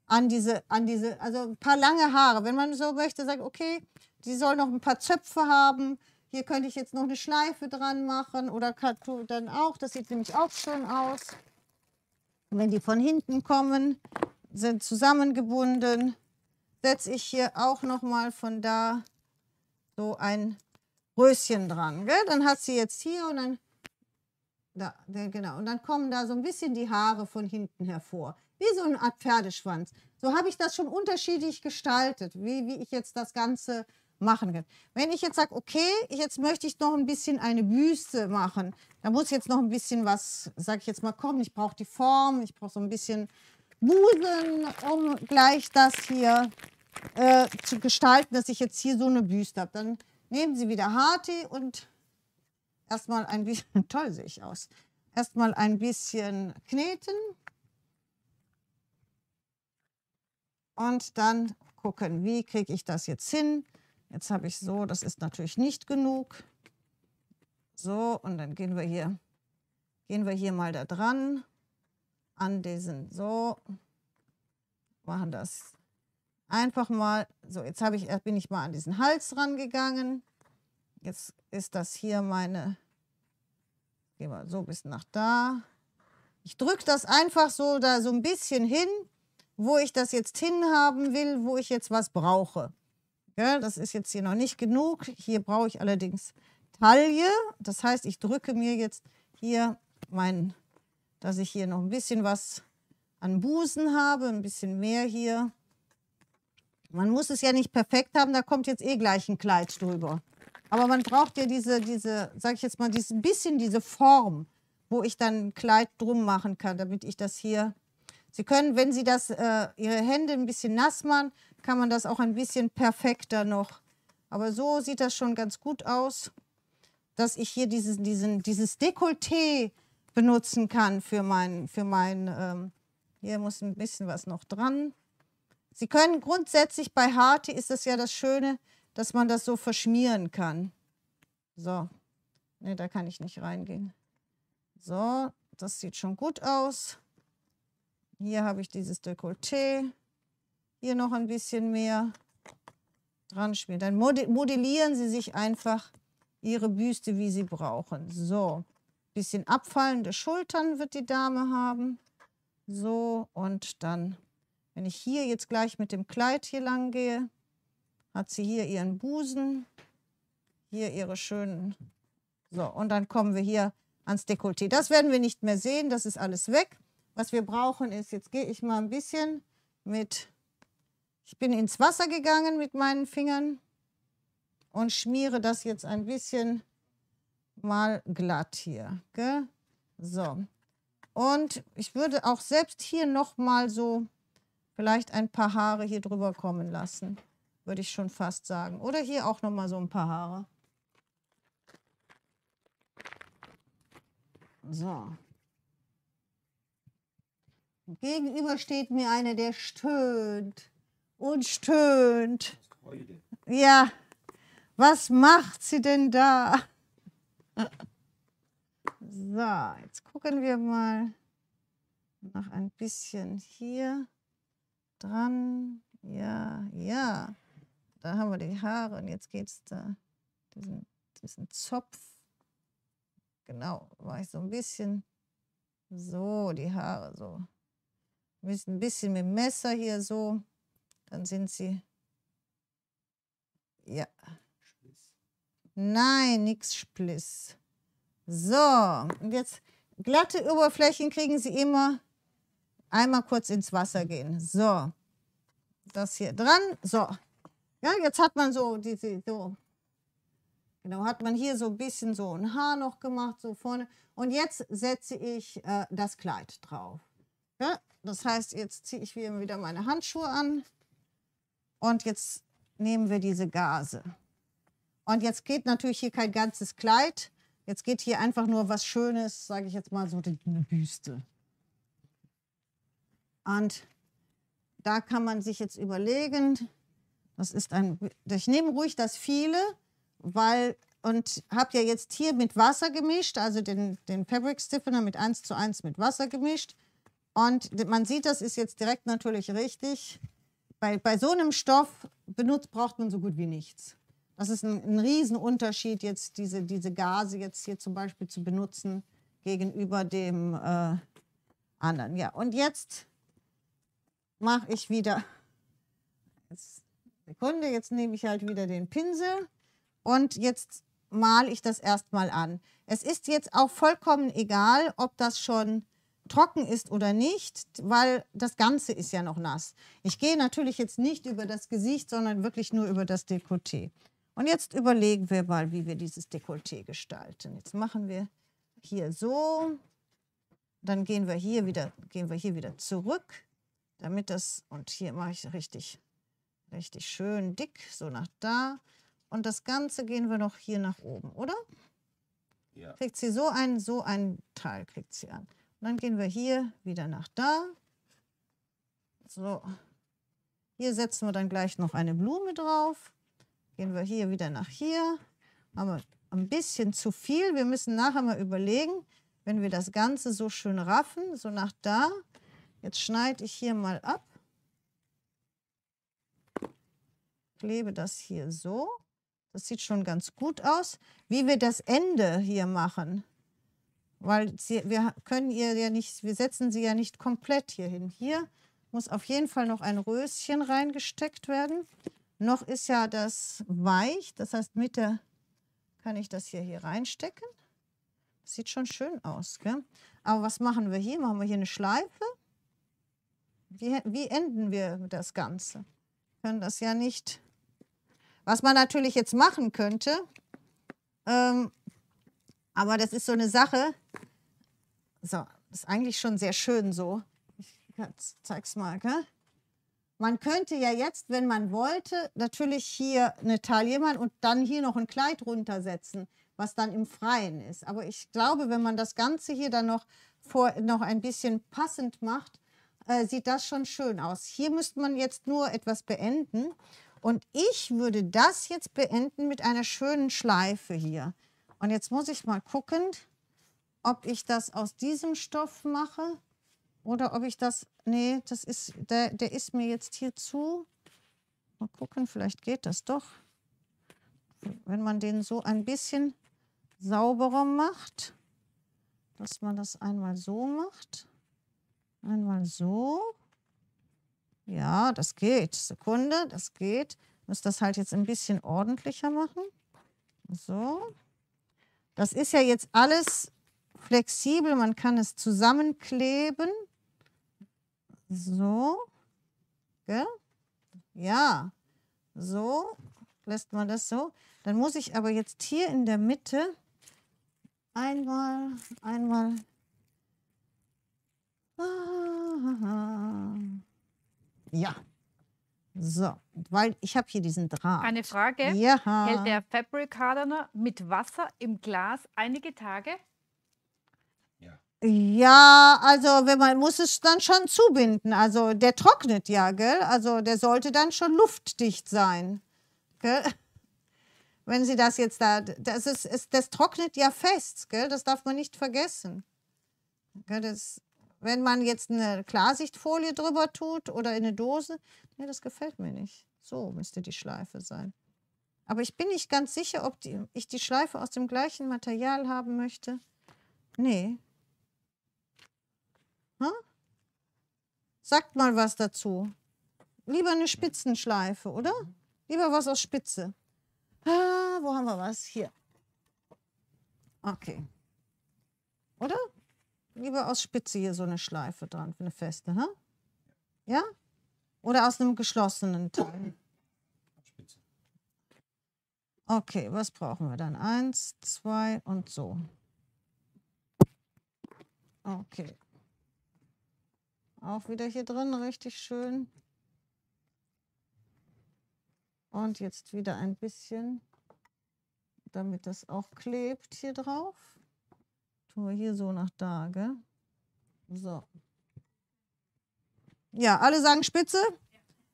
An diese, an diese, also ein paar lange Haare. Wenn man so möchte, sagt, okay, die soll noch ein paar Zöpfe haben. Hier könnte ich jetzt noch eine Schleife dran machen oder Kartu dann auch. Das sieht nämlich auch schön aus. Und wenn die von hinten kommen, sind zusammengebunden, setze ich hier auch nochmal von da so ein Röschen dran. Gell? Dann hat sie jetzt hier und dann, da, genau, und dann kommen da so ein bisschen die Haare von hinten hervor. Wie so eine Art Pferdeschwanz. So habe ich das schon unterschiedlich gestaltet, wie, wie ich jetzt das Ganze machen kann. Wenn ich jetzt sage, okay, jetzt möchte ich noch ein bisschen eine Büste machen, da muss jetzt noch ein bisschen was, sage ich jetzt mal, kommen. Ich brauche die Form, ich brauche so ein bisschen Busen, um gleich das hier äh, zu gestalten, dass ich jetzt hier so eine Büste habe. Dann nehmen Sie wieder Harti und erstmal ein bisschen, toll sehe ich aus, erstmal ein bisschen kneten. Und dann gucken, wie kriege ich das jetzt hin, Jetzt habe ich so, das ist natürlich nicht genug. So, und dann gehen wir hier, gehen wir hier mal da dran, an diesen, so, machen das einfach mal, so, jetzt habe ich, äh, bin ich mal an diesen Hals rangegangen. Jetzt ist das hier meine, gehen wir so bis nach da. Ich drücke das einfach so da so ein bisschen hin, wo ich das jetzt hinhaben will, wo ich jetzt was brauche. Ja, das ist jetzt hier noch nicht genug. Hier brauche ich allerdings Taille. Das heißt, ich drücke mir jetzt hier meinen, dass ich hier noch ein bisschen was an Busen habe, ein bisschen mehr hier. Man muss es ja nicht perfekt haben, da kommt jetzt eh gleich ein Kleid drüber. Aber man braucht ja diese, diese, sag ich jetzt mal, ein bisschen diese Form, wo ich dann ein Kleid drum machen kann, damit ich das hier Sie können, wenn Sie das, äh, Ihre Hände ein bisschen nass machen, kann man das auch ein bisschen perfekter noch. Aber so sieht das schon ganz gut aus, dass ich hier dieses, diesen, dieses Dekolleté benutzen kann für mein, für mein ähm, hier muss ein bisschen was noch dran. Sie können grundsätzlich bei Harti ist das ja das Schöne, dass man das so verschmieren kann. So, ne, da kann ich nicht reingehen. So, das sieht schon gut aus. Hier habe ich dieses Dekolleté. Hier noch ein bisschen mehr dran spielen. Dann modellieren Sie sich einfach Ihre Büste, wie Sie brauchen. So, ein bisschen abfallende Schultern wird die Dame haben. So, und dann, wenn ich hier jetzt gleich mit dem Kleid hier lang gehe, hat sie hier ihren Busen, hier ihre schönen... So, und dann kommen wir hier ans Dekolleté. Das werden wir nicht mehr sehen, das ist alles weg. Was wir brauchen ist, jetzt gehe ich mal ein bisschen mit, ich bin ins Wasser gegangen mit meinen Fingern und schmiere das jetzt ein bisschen mal glatt hier. Gell? So. Und ich würde auch selbst hier nochmal so vielleicht ein paar Haare hier drüber kommen lassen, würde ich schon fast sagen. Oder hier auch nochmal so ein paar Haare. So. Gegenüber steht mir einer, der stöhnt und stöhnt. Ja, was macht sie denn da? So, jetzt gucken wir mal noch ein bisschen hier dran. Ja, ja. Da haben wir die Haare und jetzt geht es da diesen, diesen Zopf. Genau, war ich so ein bisschen so die Haare so ein bisschen mit dem Messer hier so, dann sind sie, ja. Nein, nichts Spliss. So, und jetzt glatte Oberflächen kriegen Sie immer einmal kurz ins Wasser gehen. So, das hier dran. So, ja, jetzt hat man so diese, so, genau, hat man hier so ein bisschen so ein Haar noch gemacht, so vorne. Und jetzt setze ich äh, das Kleid drauf. Ja, das heißt, jetzt ziehe ich wieder meine Handschuhe an und jetzt nehmen wir diese Gase. Und jetzt geht natürlich hier kein ganzes Kleid. Jetzt geht hier einfach nur was Schönes, sage ich jetzt mal so, eine Büste. Und da kann man sich jetzt überlegen, das ist ein, ich nehme ruhig das viele, weil, und habe ja jetzt hier mit Wasser gemischt, also den, den Fabric Stiffener mit 1 zu 1 mit Wasser gemischt. Und man sieht, das ist jetzt direkt natürlich richtig. Bei, bei so einem Stoff benutzt, braucht man so gut wie nichts. Das ist ein, ein Riesenunterschied, jetzt diese, diese Gase jetzt hier zum Beispiel zu benutzen gegenüber dem äh, anderen. Ja, und jetzt mache ich wieder, jetzt, Sekunde, jetzt nehme ich halt wieder den Pinsel und jetzt male ich das erstmal an. Es ist jetzt auch vollkommen egal, ob das schon trocken ist oder nicht, weil das Ganze ist ja noch nass. Ich gehe natürlich jetzt nicht über das Gesicht, sondern wirklich nur über das Dekolleté. Und jetzt überlegen wir mal, wie wir dieses Dekolleté gestalten. Jetzt machen wir hier so, dann gehen wir hier wieder, gehen wir hier wieder zurück, damit das, und hier mache ich richtig, richtig schön dick, so nach da. Und das Ganze gehen wir noch hier nach oben, oder? Ja. Kriegt sie so einen, so einen Teil kriegt sie an dann gehen wir hier wieder nach da. So, hier setzen wir dann gleich noch eine Blume drauf. Gehen wir hier wieder nach hier. Aber ein bisschen zu viel. Wir müssen nachher mal überlegen, wenn wir das Ganze so schön raffen, so nach da. Jetzt schneide ich hier mal ab. Klebe das hier so. Das sieht schon ganz gut aus. Wie wir das Ende hier machen, weil sie, wir können ihr ja nicht, wir setzen sie ja nicht komplett hier hin. Hier muss auf jeden Fall noch ein Röschen reingesteckt werden. Noch ist ja das weich, das heißt mit der kann ich das hier, hier reinstecken. Das sieht schon schön aus, gell? Aber was machen wir hier? Machen wir hier eine Schleife? Wie, wie enden wir das Ganze? Wir können das ja nicht... Was man natürlich jetzt machen könnte, ähm, aber das ist so eine Sache, so, ist eigentlich schon sehr schön so. Ich zeig's mal, gell? Man könnte ja jetzt, wenn man wollte, natürlich hier eine Taille machen und dann hier noch ein Kleid runtersetzen, was dann im Freien ist. Aber ich glaube, wenn man das Ganze hier dann noch, vor, noch ein bisschen passend macht, äh, sieht das schon schön aus. Hier müsste man jetzt nur etwas beenden. Und ich würde das jetzt beenden mit einer schönen Schleife hier. Und jetzt muss ich mal gucken ob ich das aus diesem Stoff mache oder ob ich das, nee, das ist, der, der ist mir jetzt hier zu. Mal gucken, vielleicht geht das doch. Wenn man den so ein bisschen sauberer macht, dass man das einmal so macht, einmal so. Ja, das geht. Sekunde, das geht. Ich muss das halt jetzt ein bisschen ordentlicher machen. So. Das ist ja jetzt alles flexibel, man kann es zusammenkleben. So. Ja. So. Lässt man das so. Dann muss ich aber jetzt hier in der Mitte einmal, einmal. Ah. Ja. So, weil ich habe hier diesen Draht. Eine Frage. Ja. Hält der Fabric Hardener mit Wasser im Glas einige Tage? Ja, also wenn man muss es dann schon zubinden. Also der trocknet ja, gell? Also der sollte dann schon luftdicht sein. Gell? Wenn Sie das jetzt da, das ist, ist das trocknet ja fest, gell? Das darf man nicht vergessen. Gell? Das, wenn man jetzt eine Klarsichtfolie drüber tut oder in eine Dose, ne, das gefällt mir nicht. So müsste die Schleife sein. Aber ich bin nicht ganz sicher, ob die, ich die Schleife aus dem gleichen Material haben möchte. Nee, Sagt mal was dazu. Lieber eine Spitzenschleife, oder? Lieber was aus Spitze. Ah, wo haben wir was? Hier. Okay. Oder? Lieber aus Spitze hier so eine Schleife dran, für eine feste, ha? Ne? Ja? Oder aus einem geschlossenen Teil? Spitze. Okay, was brauchen wir dann? Eins, zwei und so. Okay. Auch wieder hier drin, richtig schön. Und jetzt wieder ein bisschen, damit das auch klebt hier drauf. Tun wir hier so nach da, gell? So. Ja, alle sagen Spitze?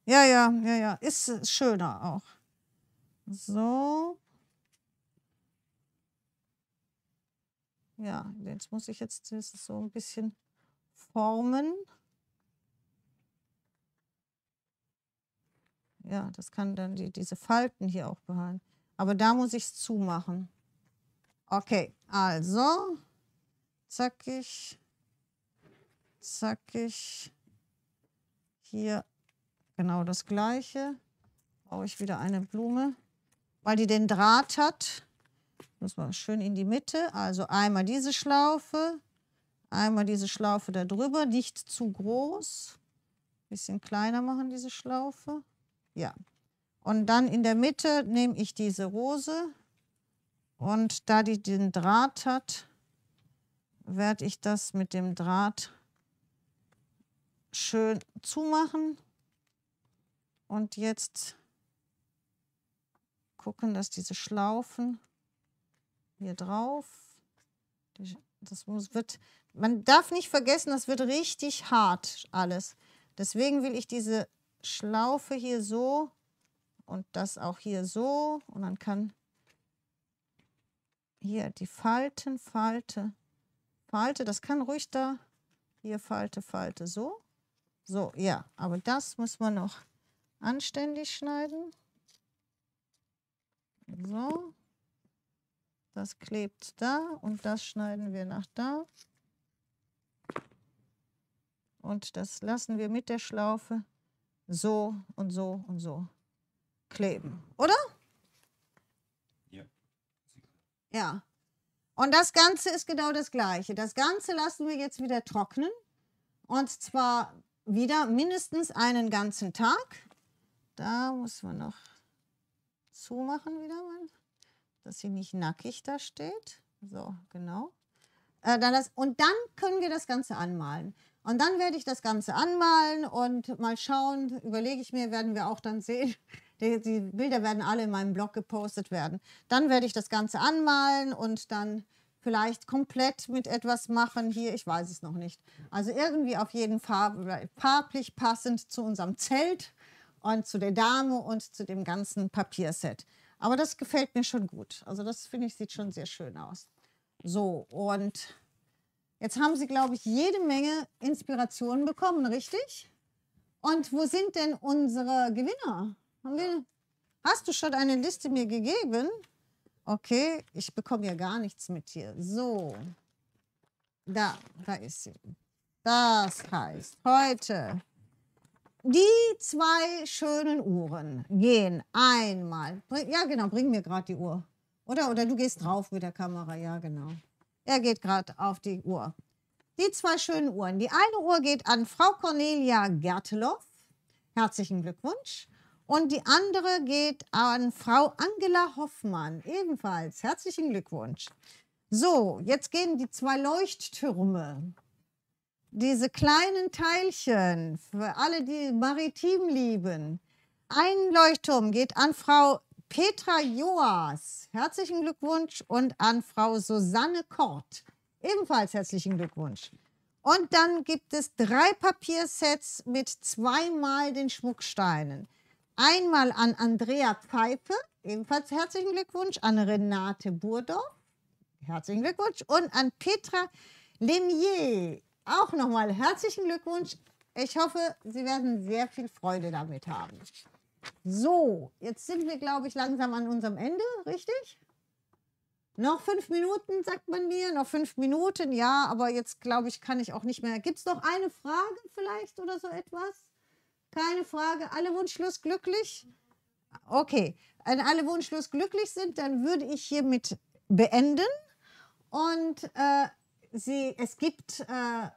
Ja, ja, ja, ja. Ist schöner auch. So. Ja, jetzt muss ich jetzt das so ein bisschen formen. Ja, das kann dann die, diese Falten hier auch behalten. Aber da muss ich es zumachen. Okay, also zackig, zackig. Hier genau das gleiche. Brauche ich wieder eine Blume, weil die den Draht hat. Muss man schön in die Mitte. Also einmal diese Schlaufe, einmal diese Schlaufe da drüber, nicht zu groß. Bisschen kleiner machen diese Schlaufe. Ja. Und dann in der Mitte nehme ich diese Rose und da die den Draht hat, werde ich das mit dem Draht schön zumachen und jetzt gucken, dass diese Schlaufen hier drauf, das muss, wird, man darf nicht vergessen, das wird richtig hart alles. Deswegen will ich diese Schlaufe hier so und das auch hier so und dann kann hier die Falten, Falte, Falte, das kann ruhig da, hier Falte, Falte, so. So, ja, aber das muss man noch anständig schneiden. So, das klebt da und das schneiden wir nach da. Und das lassen wir mit der Schlaufe so und so und so kleben, oder? Ja. Ja. Und das Ganze ist genau das Gleiche. Das Ganze lassen wir jetzt wieder trocknen. Und zwar wieder mindestens einen ganzen Tag. Da muss man noch zumachen wieder, dass sie nicht nackig da steht. So, genau. Äh, und dann können wir das Ganze anmalen. Und dann werde ich das Ganze anmalen und mal schauen, überlege ich mir, werden wir auch dann sehen. Die, die, Bilder werden alle in meinem Blog gepostet werden. Dann werde ich das Ganze anmalen und dann vielleicht komplett mit etwas machen hier, ich weiß es noch nicht. Also irgendwie auf jeden Fall farblich passend zu unserem Zelt und zu der Dame und zu dem ganzen Papierset. Aber das gefällt mir schon gut. Also das finde ich sieht schon sehr schön aus. So und Jetzt haben Sie, glaube ich, jede Menge Inspirationen bekommen, richtig? Und wo sind denn unsere Gewinner? Wir, hast du schon eine Liste mir gegeben? Okay, ich bekomme ja gar nichts mit hier. So, da, da ist sie. Das heißt, heute die zwei schönen Uhren gehen einmal. ja, genau, bring mir gerade die Uhr. Oder? Oder du gehst drauf mit der Kamera. Ja, genau. Er geht gerade auf die Uhr. Die zwei schönen Uhren. Die eine Uhr geht an Frau Cornelia Gerteloff. Herzlichen Glückwunsch. Und die andere geht an Frau Angela Hoffmann. Ebenfalls herzlichen Glückwunsch. So, jetzt gehen die zwei Leuchttürme. Diese kleinen Teilchen, für alle, die maritim lieben. Ein Leuchtturm geht an Frau Petra Joas, herzlichen Glückwunsch. Und an Frau Susanne Kort, ebenfalls herzlichen Glückwunsch. Und dann gibt es drei Papiersets mit zweimal den Schmucksteinen. Einmal an Andrea Pfeife, ebenfalls herzlichen Glückwunsch, an Renate Burdorf, herzlichen Glückwunsch und an Petra Lemier, auch nochmal herzlichen Glückwunsch. Ich hoffe, Sie werden sehr viel Freude damit haben. So, jetzt sind wir, glaube ich, langsam an unserem Ende, richtig? Noch fünf Minuten, sagt man mir. Noch fünf Minuten, ja, aber jetzt glaube ich, kann ich auch nicht mehr. Gibt es noch eine Frage vielleicht oder so etwas? Keine Frage. Alle wunschlos glücklich? Okay. Wenn alle wunschlos glücklich sind, dann würde ich hiermit beenden. Und äh, sie, es gibt äh,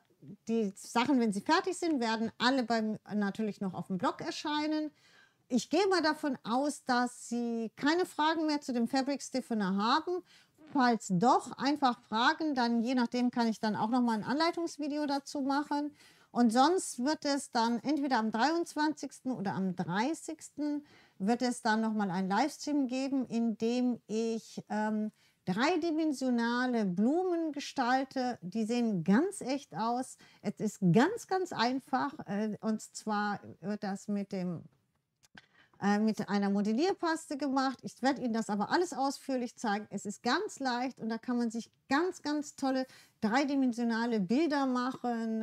die Sachen, wenn sie fertig sind, werden alle beim, natürlich noch auf dem Blog erscheinen. Ich gehe mal davon aus, dass Sie keine Fragen mehr zu dem Fabric Stiffener haben. Falls doch, einfach fragen, dann je nachdem kann ich dann auch noch mal ein Anleitungsvideo dazu machen. Und sonst wird es dann entweder am 23. oder am 30. wird es dann noch mal ein Livestream geben, in dem ich ähm, dreidimensionale Blumen gestalte. Die sehen ganz echt aus. Es ist ganz, ganz einfach. Äh, und zwar wird das mit dem äh, mit einer Modellierpaste gemacht. Ich werde Ihnen das aber alles ausführlich zeigen. Es ist ganz leicht und da kann man sich ganz, ganz tolle dreidimensionale Bilder machen,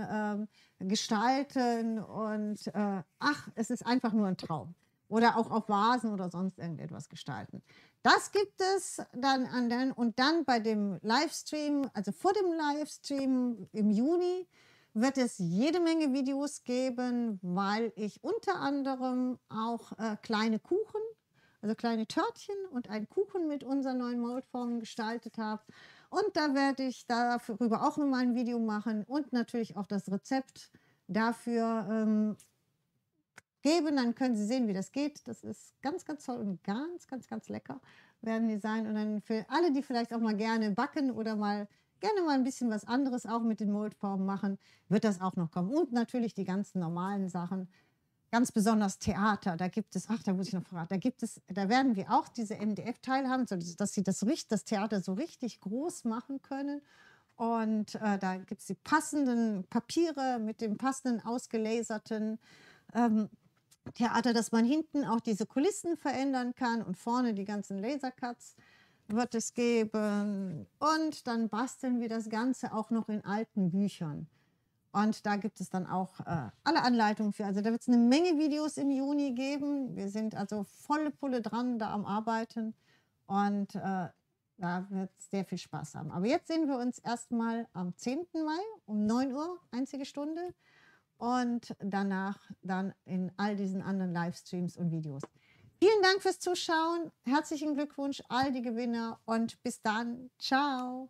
äh, gestalten und äh, ach, es ist einfach nur ein Traum oder auch auf Vasen oder sonst irgendetwas gestalten. Das gibt es dann an den und dann bei dem Livestream, also vor dem Livestream im Juni wird es jede Menge Videos geben, weil ich unter anderem auch äh, kleine Kuchen, also kleine Törtchen und einen Kuchen mit unseren neuen Moldformen gestaltet habe. Und da werde ich darüber auch nochmal ein Video machen und natürlich auch das Rezept dafür ähm, geben. Dann können Sie sehen, wie das geht. Das ist ganz, ganz toll und ganz, ganz, ganz lecker werden die sein. Und dann für alle, die vielleicht auch mal gerne backen oder mal gerne mal ein bisschen was anderes auch mit den Moldformen machen, wird das auch noch kommen. Und natürlich die ganzen normalen Sachen, ganz besonders Theater, da gibt es, ach, da muss ich noch verraten, da gibt es, da werden wir auch diese MDF-Teil haben, dass sie das, das Theater so richtig groß machen können. Und äh, da gibt es die passenden Papiere mit dem passenden ausgelaserten ähm, Theater, dass man hinten auch diese Kulissen verändern kann und vorne die ganzen Lasercuts wird es geben. Und dann basteln wir das Ganze auch noch in alten Büchern. Und da gibt es dann auch äh, alle Anleitungen für. Also da wird es eine Menge Videos im Juni geben. Wir sind also volle Pulle dran, da am Arbeiten. Und äh, da wird es sehr viel Spaß haben. Aber jetzt sehen wir uns erstmal am 10. Mai um 9 Uhr, einzige Stunde. Und danach dann in all diesen anderen Livestreams und Videos. Vielen Dank fürs Zuschauen. Herzlichen Glückwunsch all die Gewinner und bis dann. Ciao.